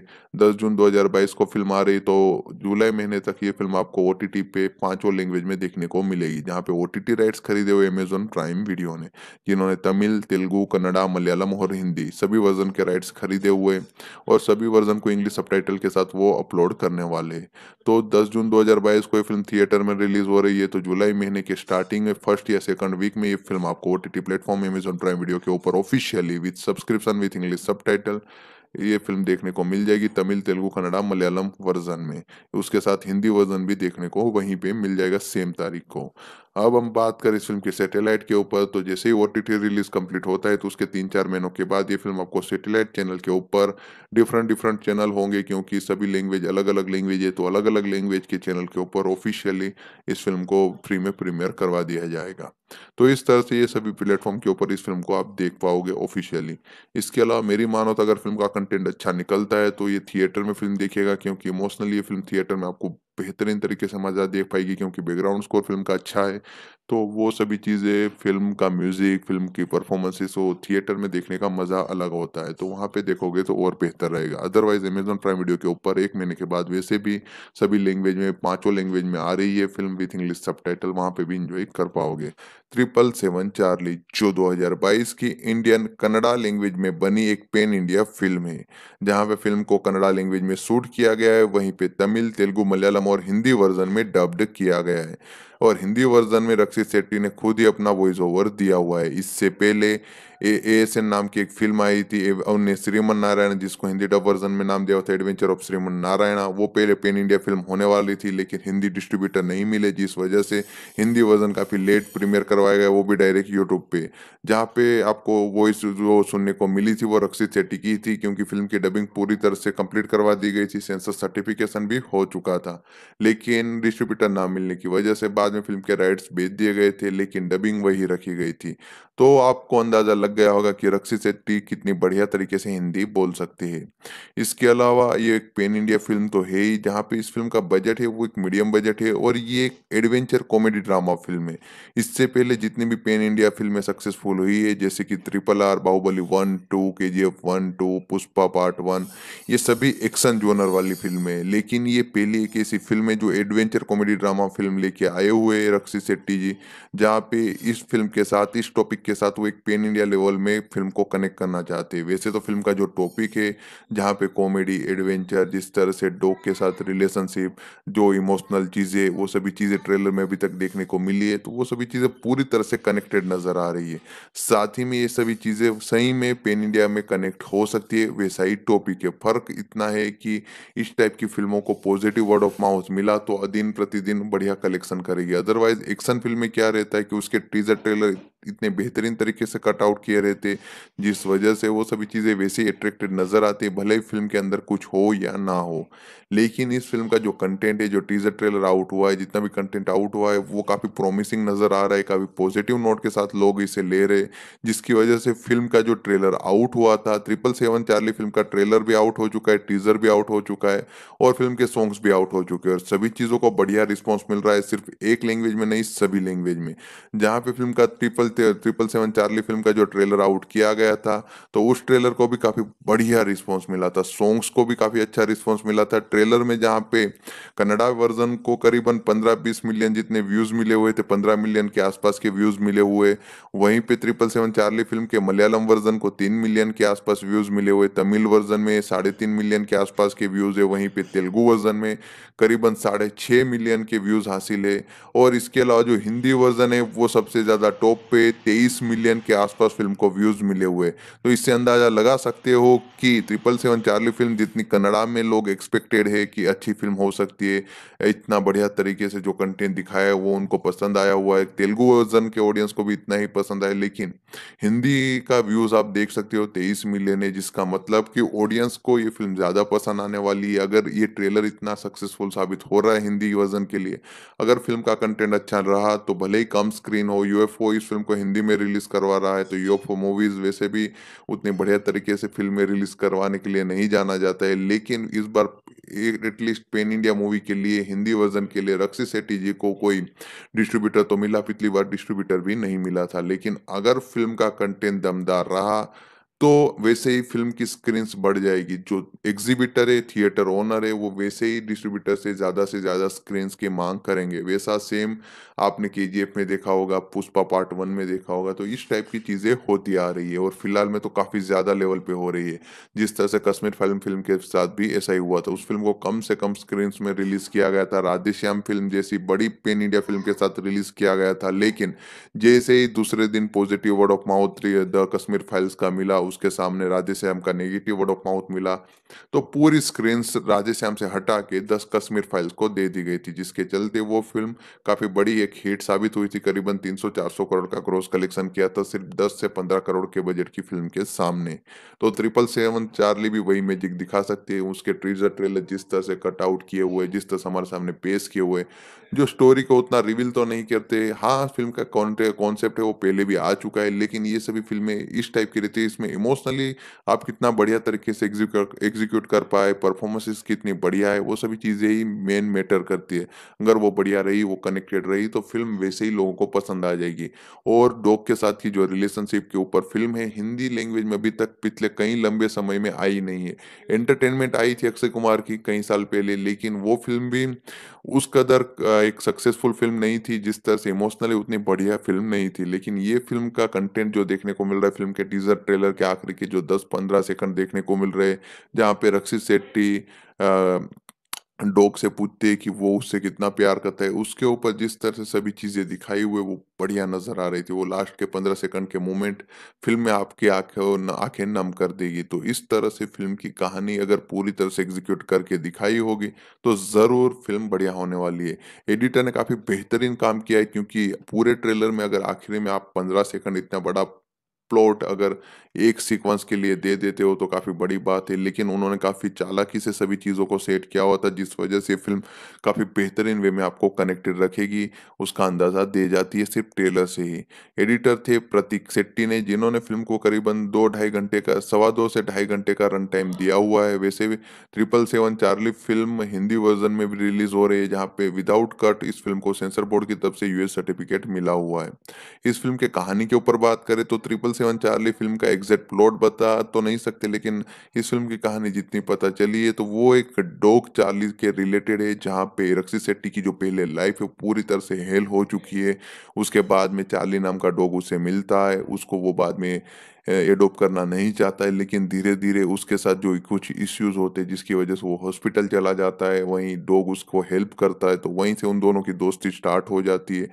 दस जून 2022 को फिल्म आ रही तो जुलाई महीने तक ये फिल्म आपको ओ पे पांचों लैंग्वेज में देखने को मिलेगी जहाँ पे ओ राइट्स खरीदे हुए अमेजोन प्राइम वीडियो ने जिन्होंने तमिल तेलुगु कन्नडा मलयालम और हिंदी सभी वर्जन के राइट्स खरीदे हुए और सभी वर्जन को इंग्लिश सब के साथ वो अपलोड करने वाले तो 10 जून 2022 को ये फिल्म थिएटर में रिलीज हो रही है तो जुलाई महीने के स्टार्टिंग में फर्स्ट या सेकंड वीक में ये फिल्म आपको O T platform Amazon Prime Video के ऊपर officially with subscription with English sub ये फिल्म देखने को मिल जाएगी तमिल तेलुगु कन्नड़ा मलयालम वर्जन में उसके साथ हिंदी वर्जन भी देखने को वहीं पे मिल जाएगा सेम तारीख को अब हम बात करें इस फिल्म की सैटेलाइट के ऊपर तो जैसे ही ओ रिलीज कंप्लीट होता है तो उसके तीन चार महीनों के बाद ये फिल्म आपको सैटेलाइट चैनल के ऊपर डिफरेंट डिफरेंट चैनल होंगे क्योंकि सभी लैंग्वेज अलग अलग लैंग्वेज है तो अलग अलग लैंग्वेज के चैनल के ऊपर ऑफिशियली इस फिल्म को फ्री में प्रीमियर करवा दिया जाएगा तो इस तरह से ये सभी प्लेटफॉर्म के ऊपर इस फिल्म को आप देख पाओगे ऑफिशियली इसके अलावा मेरी मानो तो अगर फिल्म का कंटेंट अच्छा निकलता है तो ये थिएटर में फिल्म देखिएगा क्योंकि इमोशनली ये फिल्म थिएटर में आपको बेहतरीन तरीके से मजा देख पाएगी क्योंकि बैकग्राउंड स्कोर फिल्म का अच्छा है तो वो सभी चीज़ें फिल्म का म्यूज़िक फिल्म की परफॉर्मेंसेस हो थिएटर में देखने का मज़ा अलग होता है तो वहाँ पे देखोगे तो और बेहतर रहेगा अदरवाइज अमेजोन प्राइम वीडियो के ऊपर एक महीने के बाद वैसे भी सभी लैंग्वेज में पाँचों लैंग्वेज में आ रही है film with English subtitle वहाँ पर भी इंजॉय कर पाओगे ट्रिपल सेवन चार्ली जो 2022 की इंडियन कन्नड़ा लैंग्वेज में बनी एक पेन इंडिया फिल्म है जहाँ पे फिल्म को कन्नड़ा लैंग्वेज में शूट किया गया है वहीं पे तमिल तेलुगु मलयालम और हिंदी वर्जन में डब्ड किया गया है और हिंदी वर्जन में रक्षित शेट्टी ने खुद ही अपना वॉइस ओवर दिया हुआ है इससे पहले ए एस एन नाम की एक फिल्म आई थी उन्हें श्रीमन नारायण जिसको हिंदी डब वर्जन में नाम दिया था एडवेंचर ऑफ श्रीमन नारायण वो पहले पेन इंडिया फिल्म होने वाली थी लेकिन हिंदी डिस्ट्रीब्यूटर नहीं मिले जिस वजह से हिंदी वर्जन काफ़ी लेट प्रीमियर करवाया गया वो भी डायरेक्ट यूट्यूब पे जहाँ पे आपको वॉइस जो सुनने को मिली थी वो रक्षित शेट्टी की थी क्योंकि फिल्म की डबिंग पूरी तरह से कंप्लीट करवा दी गई थी सेंसर सर्टिफिकेशन भी हो चुका था लेकिन डिस्ट्रीब्यूटर ना मिलने की वजह से बाद बाद में फिल्म के राइट्स बेच दिए गए थे लेकिन डबिंग वही रखी गई थी तो आपको अंदाजा लग गया होगा कि रक्षी शेट्टी कितनी बढ़िया तरीके से हिंदी बोल सकती है इसके अलावा ये एक पेन इंडिया फिल्म तो है ही जहाँ पे इस फिल्म का बजट है वो एक मीडियम बजट है और ये एक एडवेंचर कॉमेडी ड्रामा फिल्म है इससे पहले जितनी भी पेन इंडिया फिल्में सक्सेसफुल हुई है जैसे कि triple R Baahubali one two K G F one two Pushpa part one ये सभी एक्शन जोनर वाली फिल्म है लेकिन ये पहली एक ऐसी फिल्म है जो एडवेंचर कॉमेडी ड्रामा फिल्म लेके आए हुए हुए रक्षी शेट्टी जी जहाँ पे इस फिल्म के साथ इस टॉपिक के साथ वो एक पेन इंडिया लेवल में फिल्म को कनेक्ट करना चाहते हैं वैसे तो फिल्म का जो टॉपिक है जहाँ पे कॉमेडी एडवेंचर जिस तरह से डॉग के साथ रिलेशनशिप जो इमोशनल चीज़ें वो सभी चीज़ें ट्रेलर में अभी तक देखने को मिली है तो वो सभी चीज़ें पूरी तरह से कनेक्टेड नज़र आ रही है साथ ही में ये सभी चीज़ें सही में पेन इंडिया में कनेक्ट हो सकती है वैसा ही टॉपिक है फ़र्क इतना है कि इस टाइप की फिल्मों को पॉजिटिव वर्ड ऑफ माउथ मिला तो दिन प्रतिदिन बढ़िया कलेक्शन करे पड़ेगी अदरवाइज एक्शन फिल्म में क्या रहता है कि उसके टीजर ट्रेलर इतने बेहतरीन तरीके से कट आउट किए रहते जिस वजह से वो सभी चीज़ें वैसे अट्रैक्टिव नज़र आती भले फिल्म के अंदर कुछ हो या ना हो लेकिन इस फिल्म का जो कंटेंट है जो टीजर ट्रेलर आउट हुआ है जितना भी कंटेंट आउट हुआ है वो काफ़ी प्रॉमिसिंग नज़र आ रहा है काफ़ी पॉजिटिव नोट के साथ लोग इसे ले रहे जिसकी वजह से फिल्म का जो ट्रेलर आउट हुआ था ट्रिपल सेवन चार्ली फिल्म का ट्रेलर भी आउट हो चुका है टीजर भी आउट हो चुका है और फिल्म के सॉन्ग्स भी आउट हो चुके हैं और सभी चीज़ों को बढ़िया रिस्पॉन्स मिल रहा है सिर्फ एक लैंग्वेज में नहीं सभी लैंग्वेज में जहाँ पर फिल्म का triple triple seven Charlie film का जो ट्रेलर आउट किया गया था तो उस ट्रेलर को भी काफी बढ़िया रिस्पॉन्स मिला था सॉन्ग्स को भी काफी अच्छा रिस्पॉन्स मिला था ट्रेलर में जहाँ पे कनाडा वर्जन को करीबन पंद्रह बीस मिलियन जितने व्यूज मिले हुए थे पंद्रह मिलियन के आसपास के व्यूज मिले हुए वहीं पे ट्रिपल सेवन चार्ली फिल्म के मलयालम वर्जन को तीन मिलियन के आसपास व्यूज मिले हुए तमिल वर्जन में साढ़े तीन मिलियन के आसपास के व्यूज है वहीं पे तेलुगु वर्जन में करीबन साढ़े छः मिलियन के व्यूज हासिल है और इसके अलावा जो हिंदी वर्जन है वो सबसे ज़्यादा टॉप पे हुए 23 मिलियन के आसपास फिल्म को व्यूज मिले हुए तो इससे अंदाजा लगा सकते हो कि ट्रिपल सेवन चार्ली फिल्म जितनी कनाडा में लोग एक्सपेक्टेड है कि अच्छी फिल्म हो सकती है इतना बढ़िया तरीके से जो कंटेंट दिखाया है वो उनको पसंद आया हुआ है तेलुगु वर्जन के ऑडियंस को भी इतना ही पसंद आया लेकिन हिंदी का व्यूज आप देख सकते हो तेईस मिलियन है जिसका मतलब कि ऑडियंस को ये फिल्म ज्यादा पसंद आने वाली है अगर ये ट्रेलर इतना सक्सेसफुल साबित हो रहा है हिंदी वर्जन के लिए अगर फिल्म का कंटेंट अच्छा रहा तो भले ही कम स्क्रीन हो यूएफओ इस फिल्म को को हिंदी में रिलीज करवा रहा है तो योफो मूवीज वैसे भी उतनी बढ़िया तरीके से फिल्में रिलीज करवाने के लिए नहीं जाना जाता है लेकिन इस बार एटलीस्ट पेन इंडिया मूवी के लिए हिंदी वर्जन के लिए रक्षी सेट्टी जी को कोई डिस्ट्रीब्यूटर तो मिला पिछली बार डिस्ट्रीब्यूटर भी नहीं मिला था लेकिन अगर फिल्म का कंटेंट दमदार रहा तो वैसे ही फिल्म की स्क्रीन बढ़ जाएगी जो एग्जीबिटर है थिएटर ओनर है वो वैसे ही डिस्ट्रीब्यूटर से ज़्यादा से ज़्यादा स्क्रीन की मांग करेंगे वैसा सेम आपने के में देखा होगा पुष्पा पार्ट वन में देखा होगा तो इस टाइप की चीज़ें होती आ रही है और फिलहाल में तो काफ़ी ज़्यादा लेवल पे हो रही है जिस तरह से कश्मीर फिल्म फिल्म के साथ भी ऐसा ही हुआ था उस फिल्म को कम से कम स्क्रीन में रिलीज़ किया गया था राधेश्याम फिल्म जैसी बड़ी पेन इंडिया फिल्म के साथ रिलीज़ किया गया था लेकिन जैसे ही दूसरे दिन positive word of mouth the Kashmir files का मिला उसके सामने राधे श्याम का नेगेटिव वर्ड ऑफ माउथ मिला तो पूरी स्क्रीन राधे श्याम से हटा के दस कश्मीर फाइल्स को दे दी गई थी जिसके चलते वो फिल्म काफी बड़ी एक हिट साबित हुई थी करीबन 300-400 करोड़ का क्रॉस कलेक्शन किया था सिर्फ 10 से 15 करोड़ के बजट की फिल्म के सामने तो ट्रिपल सेवन चार्ली भी वही मैजिक दिखा सकती है उसके ट्रीजर ट्रेलर जिस तरह से कट आउट किए हुए जिस तरह से हमारे सामने पेश किए हुए जो स्टोरी को उतना रिवील तो नहीं करते हाँ फिल्म का कॉन्सेप्ट है वो पहले भी आ चुका है लेकिन ये सभी फिल्में इस टाइप की रहती है इसमें इमोशनली आप कितना बढ़िया तरीके से एग्जीक्यूट कर पाए परफॉर्मेंसेस कितनी बढ़िया है वो सभी चीज़ें ही मेन मैटर करती है अगर वो बढ़िया रही वो कनेक्टेड रही तो फिल्म वैसे ही लोगों को पसंद आ जाएगी और डॉग के साथ की जो रिलेशनशिप के ऊपर फिल्म है हिंदी लैंग्वेज में अभी तक पिछले कई लंबे समय में आई नहीं है एंटरटेनमेंट आई थी अक्षय कुमार की कई साल पहले लेकिन वो फिल्म भी उस कदर एक सक्सेसफुल फिल्म नहीं थी जिस तरह से इमोशनली उतनी बढ़िया फिल्म नहीं थी लेकिन ये फिल्म का कंटेंट जो देखने को मिल रहा है फिल्म के टीजर ट्रेलर के के आखिर के जो 10-15 सेकंड देखने को मिल रहे जहाँ पे रक्षित सेट्टी डॉग से पूछते कि वो उससे कितना प्यार करता है उसके ऊपर जिस तरह से सभी चीज़ें दिखाई हुए वो बढ़िया नज़र आ रही थी वो लास्ट के पंद्रह सेकंड के मोमेंट फिल्म में आपकी आंखें आंखें नम कर देगी तो इस तरह से फिल्म की कहानी अगर पूरी तरह से एग्जीक्यूट करके दिखाई होगी तो ज़रूर फिल्म बढ़िया होने वाली है एडिटर ने काफ़ी बेहतरीन काम किया है क्योंकि पूरे ट्रेलर में अगर आखिरी में आप पंद्रह सेकंड इतना बड़ा प्लॉट अगर एक सीक्वेंस के लिए दे देते हो तो काफ़ी बड़ी बात है लेकिन उन्होंने काफ़ी चालाकी से सभी चीज़ों को सेट किया हुआ था जिस वजह से फिल्म काफ़ी बेहतरीन वे में आपको कनेक्टेड रखेगी उसका अंदाज़ा दे जाती है सिर्फ ट्रेलर से ही एडिटर थे प्रतीक सेट्टी ने जिन्होंने फिल्म को करीबन दो ढाई घंटे का सवा दो से ढाई घंटे का रन टाइम दिया हुआ है वैसे भी triple seven Charlie film Hindi version में भी रिलीज हो रही है जहाँ पे विदाउट कट इस फिल्म को सेंसर बोर्ड की तरफ से यूएस सर्टिफिकेट मिला हुआ है इस फिल्म के कहानी के ऊपर बात करें तो ट्रिपल सेवन चार्ली फिल्म का एग्जैक्ट प्लॉट बता तो नहीं सकते लेकिन इस फिल्म की कहानी जितनी पता चली है तो वो एक डॉग चार्ली के रिलेटेड है जहाँ पे रक्षित शेट्टी की जो पहले लाइफ है पूरी तरह से हेल हो चुकी है उसके बाद में चार्ली नाम का डॉग उसे मिलता है उसको वो बाद में एडोप्ट करना नहीं चाहता है लेकिन धीरे धीरे उसके साथ जो कुछ इश्यूज होते हैं जिसकी वजह से वो हॉस्पिटल चला जाता है वहीं डॉग उसको हेल्प करता है तो वहीं से उन दोनों की दोस्ती स्टार्ट हो जाती है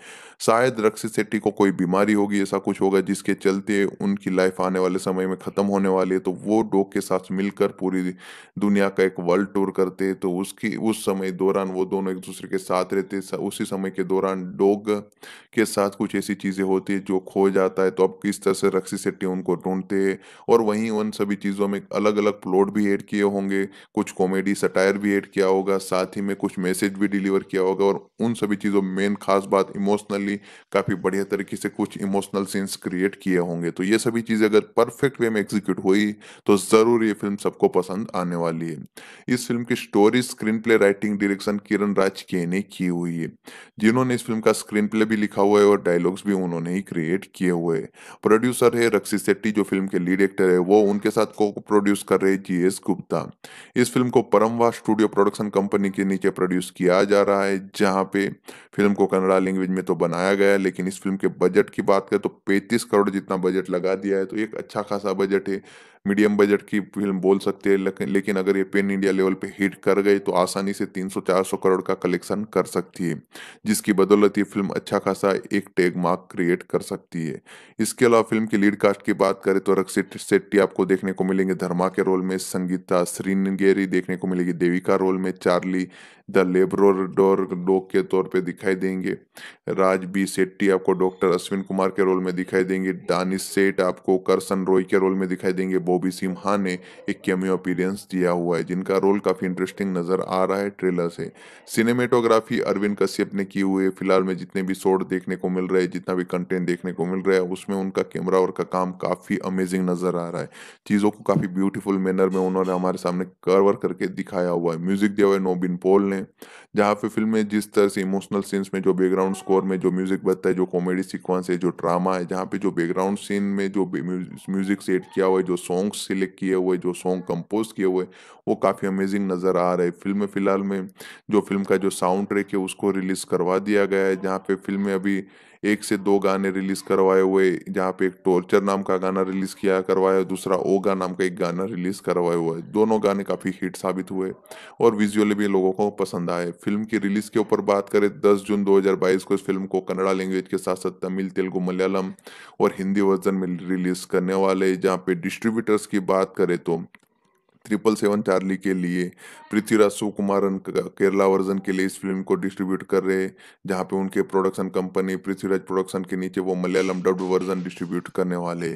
शायद रक्सी सेट्टी को कोई बीमारी होगी ऐसा कुछ होगा जिसके चलते उनकी लाइफ आने वाले समय में ख़त्म होने वाली है तो वो डॉग के साथ मिलकर पूरी दुनिया का एक वर्ल्ड टूर करते हैं तो उसकी उस समय दौरान वो दोनों एक दूसरे के साथ रहते उसी समय के दौरान डॉग के साथ कुछ ऐसी चीज़ें होती है जो खो जाता है तो अब किस तरह से रक्सी सेट्टी उनको ढूंढते और वहीं उन सभी चीज़ों में अलग अलग प्लॉट भी ऐड किए होंगे कुछ कॉमेडी सटायर भी ऐड किया होगा साथ ही में कुछ मैसेज भी डिलीवर किया होगा और उन सभी चीज़ों में मेन खास बात इमोशनली काफ़ी बढ़िया तरीके से कुछ इमोशनल सीन्स क्रिएट किए होंगे तो ये सभी चीज़ें अगर परफेक्ट वे में एग्जीक्यूट हुई तो ज़रूर ये फिल्म सबको पसंद आने वाली है इस फिल्म की story screenplay writing direction Kiran Raj के ने की हुई है जिन्होंने इस फिल्म का स्क्रीन प्ले भी लिखा हुआ है और डायलॉग्स भी उन्होंने ही क्रिएट किए हुए प्रोड्यूसर है रक्षित सेट्टी सेट्टी जो फिल्म के लीड एक्टर है वो उनके साथ को प्रोड्यूस कर रहे जी एस गुप्ता इस फिल्म को परमवा स्टूडियो प्रोडक्शन कंपनी के नीचे प्रोड्यूस किया जा रहा है जहाँ पे फिल्म को कन्नड़ा लैंग्वेज में तो बनाया गया लेकिन इस फिल्म के बजट की बात करें तो पैंतीस करोड़ जितना बजट लगा दिया है तो एक अच्छा खासा बजट है मीडियम बजट की फिल्म बोल सकते हैं लेकिन लेकिन अगर ये पेन इंडिया लेवल पे हिट कर गई तो आसानी से 300-400 करोड़ का कलेक्शन कर सकती है जिसकी बदौलत ये फिल्म अच्छा खासा एक टैग मार्क क्रिएट कर सकती है इसके अलावा फिल्म की लीड कास्ट की बात करें तो रक्षित शेट्टी आपको देखने को मिलेंगे धर्मा के रोल में संगीता श्रीनगेरी देखने को मिलेगी देविका रोल में चार्ली द लेबरोडोर डॉग के तौर पर दिखाई देंगे राज बी सेट्टी आपको डॉक्टर अश्विन कुमार के रोल में दिखाई देंगे दानिश सेठ आपको करसन रॉय के रोल में दिखाई देंगे बॉबी सिम्हा ने एक कैमियो अपीरेंस दिया हुआ है जिनका रोल काफ़ी इंटरेस्टिंग नज़र आ रहा है ट्रेलर से सिनेमेटोग्राफी अरविंद कश्यप ने की हुई है फिलहाल में जितने भी शॉर्ट देखने को मिल रहे हैं जितना भी कंटेंट देखने को मिल रहा है उसमें उनका कैमरा वर्क का काम काफ़ी अमेजिंग नज़र आ रहा है चीज़ों को काफ़ी ब्यूटीफुल मैनर में उन्होंने हमारे सामने कवर करके दिखाया हुआ है म्यूजिक दिया हुआ है नोबिन पोल ने जहाँ पे फिल्म में जिस तरह से इमोशनल सीन्स में जो बैकग्राउंड स्कोर में जो म्यूजिक बजता है जो कॉमेडी सीक्वेंस है जो ड्रामा है जहाँ पे जो बैकग्राउंड सीन में जो म्यूजिक सेट किया हुआ है जो सॉन्ग सिलेक्ट किए हुए जो सॉन्ग कंपोज किए हुए वो काफ़ी अमेजिंग नज़र आ रहा है फिल्म में फिलहाल में जो फिल्म का जो साउंड ट्रैक है उसको रिलीज़ करवा दिया गया है जहाँ पे फिल्म में अभी एक से दो गाने रिलीज करवाए हुए जहाँ पे एक टॉर्चर नाम का गाना रिलीज किया करवाया दूसरा ओगा नाम का एक गाना रिलीज करवाया हुआ है दोनों गाने काफ़ी हिट साबित हुए और विजुअली भी लोगों को पसंद आए फिल्म की रिलीज के ऊपर बात करें दस जून दो को इस फिल्म को कन्नड़ा लैंग्वेज के साथ साथ तमिल तेलुगु मलयालम और हिंदी वर्जन में रिलीज करने वाले जहाँ पे डिस्ट्रीब्यूटर्स की बात करें तो ट्रिपल सेवन चार्ली के लिए पृथ्वीराज सुकुमारन केरला वर्जन के लिए इस फिल्म को डिस्ट्रीब्यूट कर रहे जहाँ पे उनके प्रोडक्शन कंपनी पृथ्वीराज प्रोडक्शन के नीचे वो मलयालम डब्ड वर्जन डिस्ट्रीब्यूट करने वाले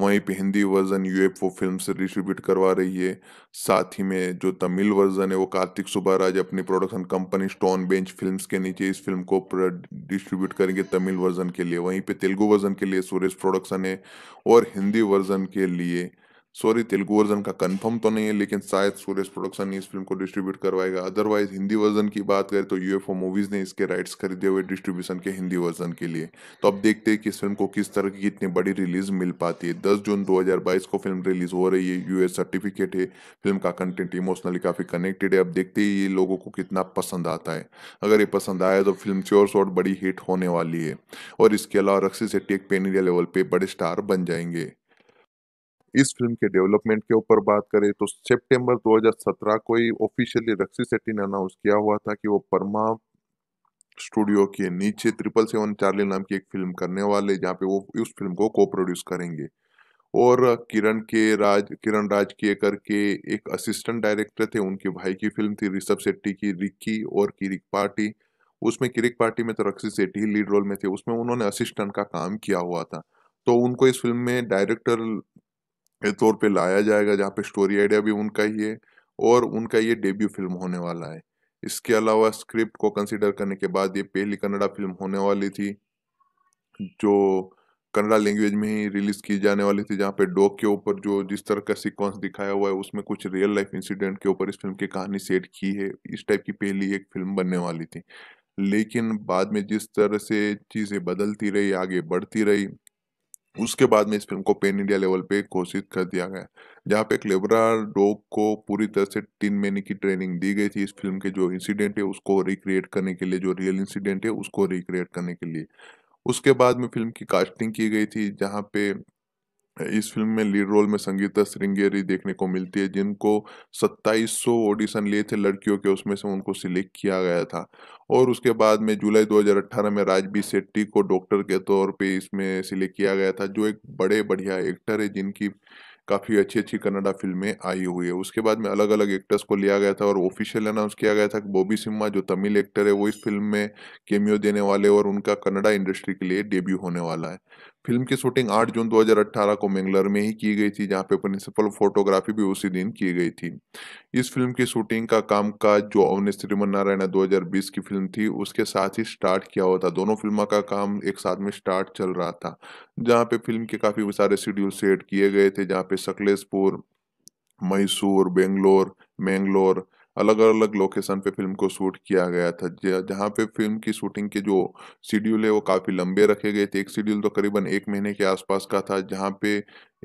वहीं पे हिंदी वर्जन यूएफओ फिल्म से डिस्ट्रीब्यूट करवा रही है साथ ही में जो तमिल वर्जन है वो कार्तिक सुब्बाराज अपनी production company stone bench film के नीचे इस फिल्म को डिस्ट्रीब्यूट करेंगे तमिल वर्जन के लिए वहीं पे तेलुगु वर्जन के लिए सुरेश प्रोडक्शन है और हिंदी वर्जन के लिए सॉरी तेलुगु वर्जन का कंफर्म तो नहीं है लेकिन शायद सुरेश प्रोडक्शन इस फिल्म को डिस्ट्रीब्यूट करवाएगा अदरवाइज हिंदी वर्जन की बात करें तो यूएफओ मूवीज ने इसके राइट्स खरीदे हुए डिस्ट्रीब्यूशन के हिंदी वर्जन के लिए तो अब देखते हैं कि इस फिल्म को किस तरह की इतनी बड़ी रिलीज मिल पाती है दस जून दो को फिल्म रिलीज हो रही है यूएस सर्टिफिकेट है फिल्म का कंटेंट इमोशनली काफी कनेक्टेड है अब देखते ही ये लोगों को कितना पसंद आता है अगर ये पसंद आया तो फिल्म श्योर शॉर्ट बड़ी हिट होने वाली है और इसके अलावा रक्षी सेट्टी एक पेन इंडिया लेवल पे बड़े स्टार बन जाएंगे इस फिल्म के डेवलपमेंट के ऊपर बात करें तो सितंबर 2017 को ही ऑफिशियली रक्सी सेट्टी ने अनाउंस किया हुआ था कि वो परमा स्टूडियो के नीचे ट्रिपल सेवन चार्ली नाम की एक फिल्म करने वाले जहाँ पे वो उस फिल्म को को प्रोड्यूस करेंगे और किरण के राज किरण राज के करके एक असिस्टेंट डायरेक्टर थे उनके भाई की फिल्म थी ऋषभ सेट्टी की रिक्की और किरिक पार्टी उसमें किरिक पार्टी में तो रक्षी सेट्टी ही लीड रोल में थे उसमें उन्होंने असिस्टेंट का काम किया हुआ था तो उनको इस फिल्म में डायरेक्टर तौर पे लाया जाएगा जहाँ पे स्टोरी आइडिया भी उनका ही है और उनका ये डेब्यू फिल्म होने वाला है इसके अलावा स्क्रिप्ट को कंसिडर करने के बाद ये पहली कन्नड़ा फिल्म होने वाली थी जो कन्नड़ा लैंग्वेज में ही रिलीज की जाने वाली थी जहाँ पे डॉग के ऊपर जो जिस तरह का सीक्वेंस दिखाया हुआ है उसमें कुछ रियल लाइफ इंसिडेंट के ऊपर इस फिल्म की कहानी सेट की है इस टाइप की पहली एक फिल्म बनने वाली थी लेकिन बाद में जिस तरह से चीज़ें बदलती रही आगे बढ़ती रही उसके बाद में इस फिल्म को पेन इंडिया लेवल पे घोषित कर दिया गया जहाँ पे एक लेबरार डॉग को पूरी तरह से तीन महीने की ट्रेनिंग दी गई थी इस फिल्म के जो इंसिडेंट है उसको रिक्रिएट करने के लिए जो रियल इंसिडेंट है उसको रिक्रिएट करने के लिए उसके बाद में फिल्म की कास्टिंग की गई थी जहाँ पे इस फिल्म में लीड रोल में संगीता श्रृंगेरी देखने को मिलती है जिनको 2700 ऑडिशन लिए थे लड़कियों के उसमें से उनको सिलेक्ट किया गया था और उसके बाद में जुलाई 2018 में राजबी सेट्टी को डॉक्टर के तौर पे इसमें सिलेक्ट किया गया था जो एक बड़े बढ़िया एक्टर है जिनकी काफ़ी अच्छी अच्छी कन्नडा फिल्में आई हुई है उसके बाद में अलग अलग एक्टर्स को लिया गया था और ऑफिशियल अनाउंस किया गया था कि बॉबी सिम्मा जो तमिल एक्टर है वो इस फिल्म में केमियो देने वाले और उनका कन्नडा इंडस्ट्री के लिए डेब्यू होने वाला है फिल्म की शूटिंग 8 जून 2018 को मैंगलोर में ही की गई थी जहां पे प्रिंसिपल फोटोग्राफी भी उसी दिन की गई थी इस फिल्म की शूटिंग का काम कामकाज जो अवनी श्रीमन नारायण दो की फिल्म थी उसके साथ ही स्टार्ट किया हुआ था दोनों फिल्मों का काम एक साथ में स्टार्ट चल रहा था जहाँ पे फिल्म के काफी सारे शेड्यूल सेट किए गए थे जहाँ पे सकलेशपुर मैसूर बेंगलोर मैंगलोर अलग अलग लोकेशन पे फिल्म को शूट किया गया था जहाँ पे फिल्म की शूटिंग के जो शेड्यूल है वो काफ़ी लंबे रखे गए थे एक शेड्यूल तो करीबन एक महीने के आसपास का था जहाँ पे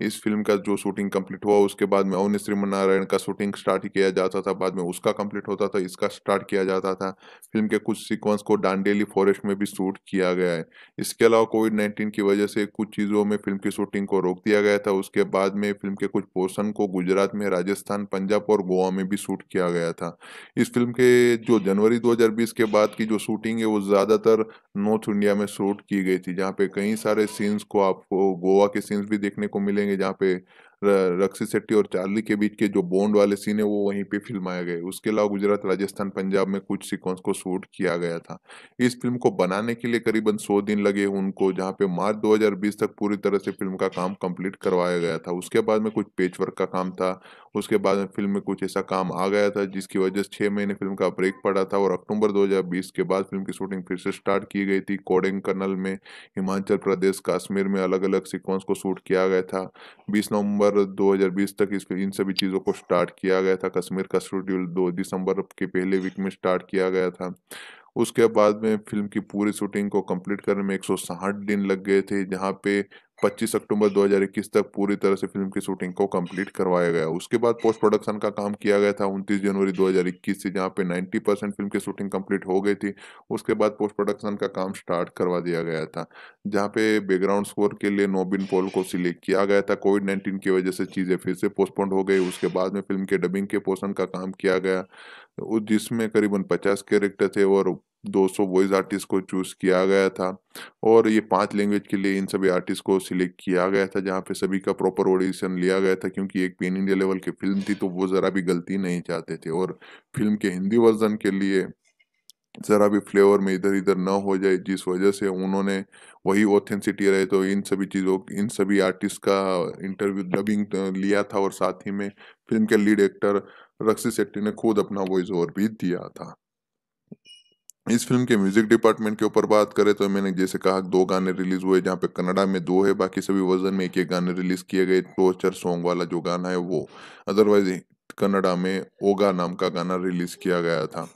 इस फिल्म का जो शूटिंग कंप्लीट हुआ उसके बाद में ओन श्रीमनारायण का शूटिंग स्टार्ट किया जाता था बाद में उसका कंप्लीट होता था इसका स्टार्ट किया जाता था फिल्म के कुछ सीक्वेंस को डांडेली फॉरेस्ट में भी शूट किया गया है इसके अलावा कोविड नाइन्टीन की वजह से कुछ चीज़ों में फिल्म की शूटिंग को रोक दिया गया था उसके बाद में फिल्म के कुछ पोर्सन को गुजरात में राजस्थान पंजाब और गोवा में भी शूट किया गया था इस फिल्म के जो जनवरी दो के बाद की जो शूटिंग है वो ज़्यादातर नॉर्थ इंडिया में शूट की गई थी जहाँ पे कई सारे सीन्स को आपको गोवा के सीन्स भी देखने को मिले देंगे जहाँ पे रक्षित शेट्टी और चार्ली के बीच के जो बॉन्ड वाले सीन है वो वहीं पे फिल्माए गए उसके अलावा गुजरात राजस्थान पंजाब में कुछ सीक्वेंस को शूट किया गया था इस फिल्म को बनाने के लिए करीबन सौ दिन लगे उनको जहाँ पे मार्च दो तक पूरी तरह से फिल्म का काम कम्प्लीट करवाया गया था उसके बाद में कुछ पेच वर्क का काम था उसके बाद में फिल्म में कुछ ऐसा काम आ गया था जिसकी वजह से छह महीने फिल्म का ब्रेक पड़ा था और अक्टूबर 2020 के बाद फिल्म की शूटिंग फिर से स्टार्ट की गई थी कोडिंग कर्नल में हिमाचल प्रदेश कश्मीर में अलग अलग सीक्वेंस को शूट किया गया था बीस नवम्बर दिसंबर 2020 तक इसको इन सभी चीज़ों को स्टार्ट किया गया था कश्मीर का शेड्यूल दो दिसंबर के पहले वीक में स्टार्ट किया गया था उसके बाद में फिल्म की पूरी शूटिंग को कंप्लीट करने में एक दिन लग गए थे जहाँ पे 25 अक्टूबर 2021 तक पूरी तरह से फिल्म की शूटिंग को कंप्लीट करवाया गया उसके बाद पोस्ट प्रोडक्शन का काम किया गया था 29 जनवरी 2021 से जहां पे 90 परसेंट फिल्म की शूटिंग कंप्लीट हो गई थी उसके बाद पोस्ट प्रोडक्शन का काम स्टार्ट करवा दिया गया था जहाँ पे बैकग्राउंड स्कोर के लिए नोबिन पोल को सिलेक्ट किया गया था कोविड नाइन्टीन की वजह से चीज़ें फिर से पोस्टपोन्ड हो गई उसके बाद में फिल्म के डबिंग के पोर्सन का काम किया गया जिसमें करीबन पचास कैरेक्टर थे और 200 वॉइस आर्टिस्ट को चूज किया गया था और ये पांच लैंग्वेज के लिए इन सभी आर्टिस्ट को सिलेक्ट किया गया था जहाँ पे सभी का प्रॉपर ऑडिशन लिया गया था क्योंकि एक पेन इंडिया लेवल की फिल्म थी तो वो ज़रा भी गलती नहीं चाहते थे और फिल्म के हिंदी वर्जन के लिए ज़रा भी फ्लेवर में इधर इधर न हो जाए जिस वजह से उन्होंने वही ऑथेंसिटी रहे तो इन सभी चीज़ों इन सभी आर्टिस्ट का इंटरव्यू डबिंग लिया था और साथ ही में फिल्म के लीड एक्टर रक्सी शेट्टी ने खुद अपना वॉइस ओवर भी दिया था इस फिल्म के म्यूजिक डिपार्टमेंट के ऊपर बात करें तो मैंने जैसे कहा दो गाने रिलीज हुए जहाँ पे कनाडा में दो है बाकी सभी वर्जन में एक एक गाने रिलीज किए गए टोर्चर सॉन्ग वाला जो गाना है वो अदरवाइज कनाडा में ओगा नाम का गाना रिलीज किया गया था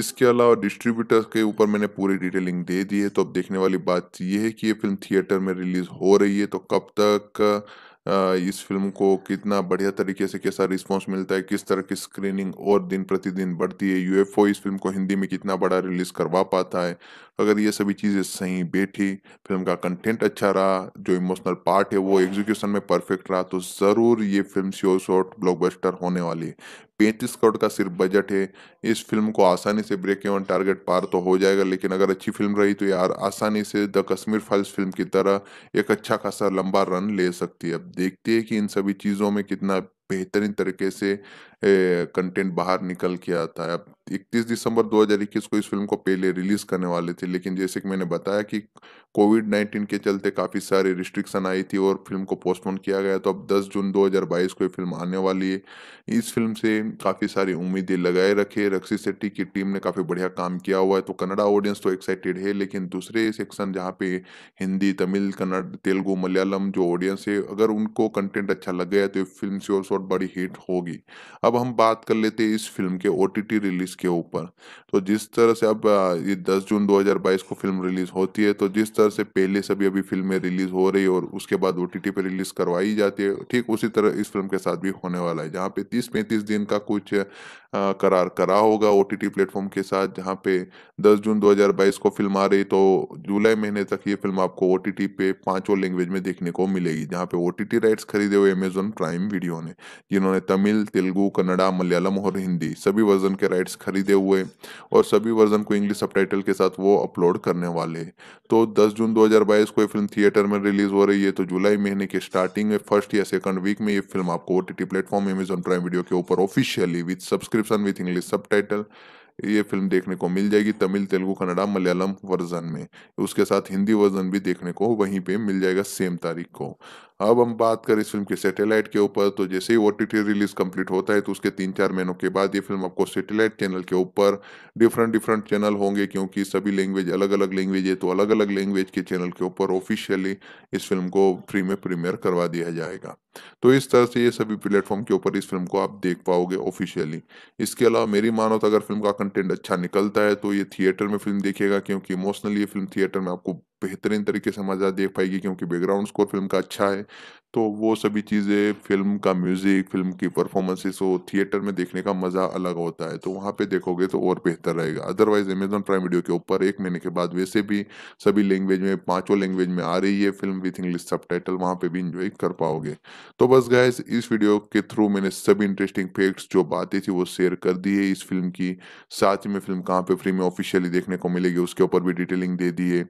इसके अलावा डिस्ट्रीब्यूटर्स के ऊपर मैंने पूरी डिटेलिंग दे दी है तो अब देखने वाली बात यह है कि ये फिल्म थिएटर में रिलीज हो रही है तो कब तक इस फिल्म को कितना बढ़िया तरीके से कैसा रिस्पॉन्स मिलता है किस तरह की स्क्रीनिंग और दिन प्रतिदिन बढ़ती है यूएफओ इस फिल्म को हिंदी में कितना बड़ा रिलीज करवा पाता है अगर ये सभी चीज़ें सही बैठी फिल्म का कंटेंट अच्छा रहा जो इमोशनल पार्ट है वो एग्जीक्यूशन में परफेक्ट रहा तो ज़रूर ये फिल्म श्योर शॉर्ट ब्लॉकबस्टर होने वाली पैंतीस करोड़ का सिर्फ बजट है इस फिल्म को आसानी से ब्रेक एवन टारगेट पार तो हो जाएगा लेकिन अगर अच्छी फिल्म रही तो यार आसानी से द कश्मीर फाइल्स फिल्म की तरह एक अच्छा खासा लंबा रन ले सकती है अब देखते हैं कि इन सभी चीज़ों में कितना बेहतरीन तरीके से कंटेंट बाहर निकल के आता है अब इकतीस दिसंबर 2021 को इस फिल्म को पहले रिलीज करने वाले थे लेकिन जैसे कि मैंने बताया कि कोविड 19 के चलते काफ़ी सारे रिस्ट्रिक्शन आई थी और फिल्म को पोस्टपोन किया गया तो अब 10 जून 2022 को ये फिल्म आने वाली है इस फिल्म से काफ़ी सारी उम्मीदें लगाए रखे रक्षी शेट्टी की टीम ने काफ़ी बढ़िया काम किया हुआ है तो कन्नडा ऑडियंस तो एक्साइटेड है लेकिन दूसरे सेक्शन जहाँ पे हिंदी तमिल कन्नड़ तेलुगू मलयालम जो ऑडियंस है अगर उनको कंटेंट अच्छा लग गया तो ये फिल्म श्योर एपिसोड बड़ी हिट होगी अब हम बात कर लेते हैं इस फिल्म के ओ रिलीज के ऊपर तो जिस तरह से अब ये 10 जून 2022 को फिल्म रिलीज होती है तो जिस तरह से पहले से भी अभी फिल्में रिलीज हो रही है और उसके बाद ओ टी रिलीज करवाई जाती है ठीक उसी तरह इस फिल्म के साथ भी होने वाला है जहाँ पे तीस पैंतीस दिन का कुछ करार करा होगा ओ टी प्लेटफॉर्म के साथ जहाँ पे 10 जून 2022 को फिल्म आ रही तो जुलाई महीने तक ये फिल्म आपको ओ पे पांचों लैंग्वेज में देखने को मिलेगी जहाँ पे ओ राइट्स खरीदे हुए अमेजोन प्राइम वीडियो ने जिन्होंने तमिल तेलुगु कन्नडा मलयालम और हिंदी सभी वर्जन के राइट्स खरीदे हुए और सभी वर्जन को इंग्लिश सब के साथ वो अपलोड करने वाले तो दस जून दो को ये फिल्म थिएटर में रिलीज हो रही है तो जुलाई महीने के स्टार्टिंग में फर्स्ट या सेकंड वीक में ये फिल्म आपको O T platform Amazon Prime Video के ऊपर officially with subscription description within English subtitle ये फिल्म देखने को मिल जाएगी तमिल तेलुगु कन्नडा मलयालम वर्जन में उसके साथ हिंदी वर्जन भी देखने को वहीं पे मिल जाएगा सेम तारीख को अब हम बात करें इस फिल्म के सैटेलाइट के ऊपर तो जैसे ही ओ रिलीज कंप्लीट होता है तो उसके तीन चार महीनों के बाद ये फिल्म आपको सैटेलाइट चैनल के ऊपर डिफरेंट डिफरेंट चैनल होंगे क्योंकि सभी लैंग्वेज अलग अलग लैंग्वेज है तो अलग अलग लैंग्वेज के चैनल के ऊपर ऑफिशियली इस फिल्म को फ्री में प्रीमियर करवा दिया जाएगा तो इस तरह से ये सभी प्लेटफॉर्म के ऊपर इस फिल्म को आप देख पाओगे ऑफिशियली इसके अलावा मेरी मानो तो अगर फिल्म का कंटेंट अच्छा निकलता है तो ये थिएटर में फिल्म देखिएगा क्योंकि इमोशनली ये फिल्म थिएटर में आपको बेहतरीन तरीके से मजा दे पाएगी क्योंकि बैकग्राउंड स्कोर फिल्म का अच्छा है तो वो सभी चीज़ें फिल्म का म्यूज़िक फिल्म की परफॉर्मेंसेस हो थिएटर में देखने का मज़ा अलग होता है तो वहाँ पे देखोगे तो और बेहतर रहेगा अदरवाइज अमेजोन प्राइम वीडियो के ऊपर एक महीने के बाद वैसे भी सभी लैंग्वेज में पांचों लैंग्वेज में आ रही है film with English subtitle वहाँ पर भी इंजॉय कर पाओगे तो बस गैस इस वीडियो के थ्रू मैंने सभी इंटरेस्टिंग फैक्ट्स जो बातें थी वो शेयर कर दी है इस फिल्म की साथ में फिल्म कहाँ पर फ्री में ऑफिशियली देखने को मिलेगी उसके ऊपर भी डिटेलिंग दे दी है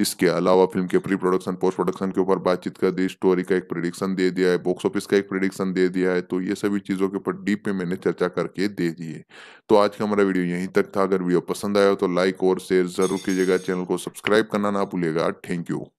इसके अलावा फिल्म के प्री प्रोडक्शन पोस्ट प्रोडक्शन के ऊपर बातचीत कर दी स्टोरी का एक प्रेडिक्ट प्रिडिक्शन दे दिया है बॉक्स ऑफिस का एक प्रिडिक्शन दे दिया है तो ये सभी चीज़ों के ऊपर डीप में मैंने चर्चा करके दे दी है तो आज का हमारा वीडियो यहीं तक था अगर वीडियो पसंद आया हो तो लाइक और शेयर जरूर कीजिएगा चैनल को सब्सक्राइब करना ना भूलिएगा थैंक यू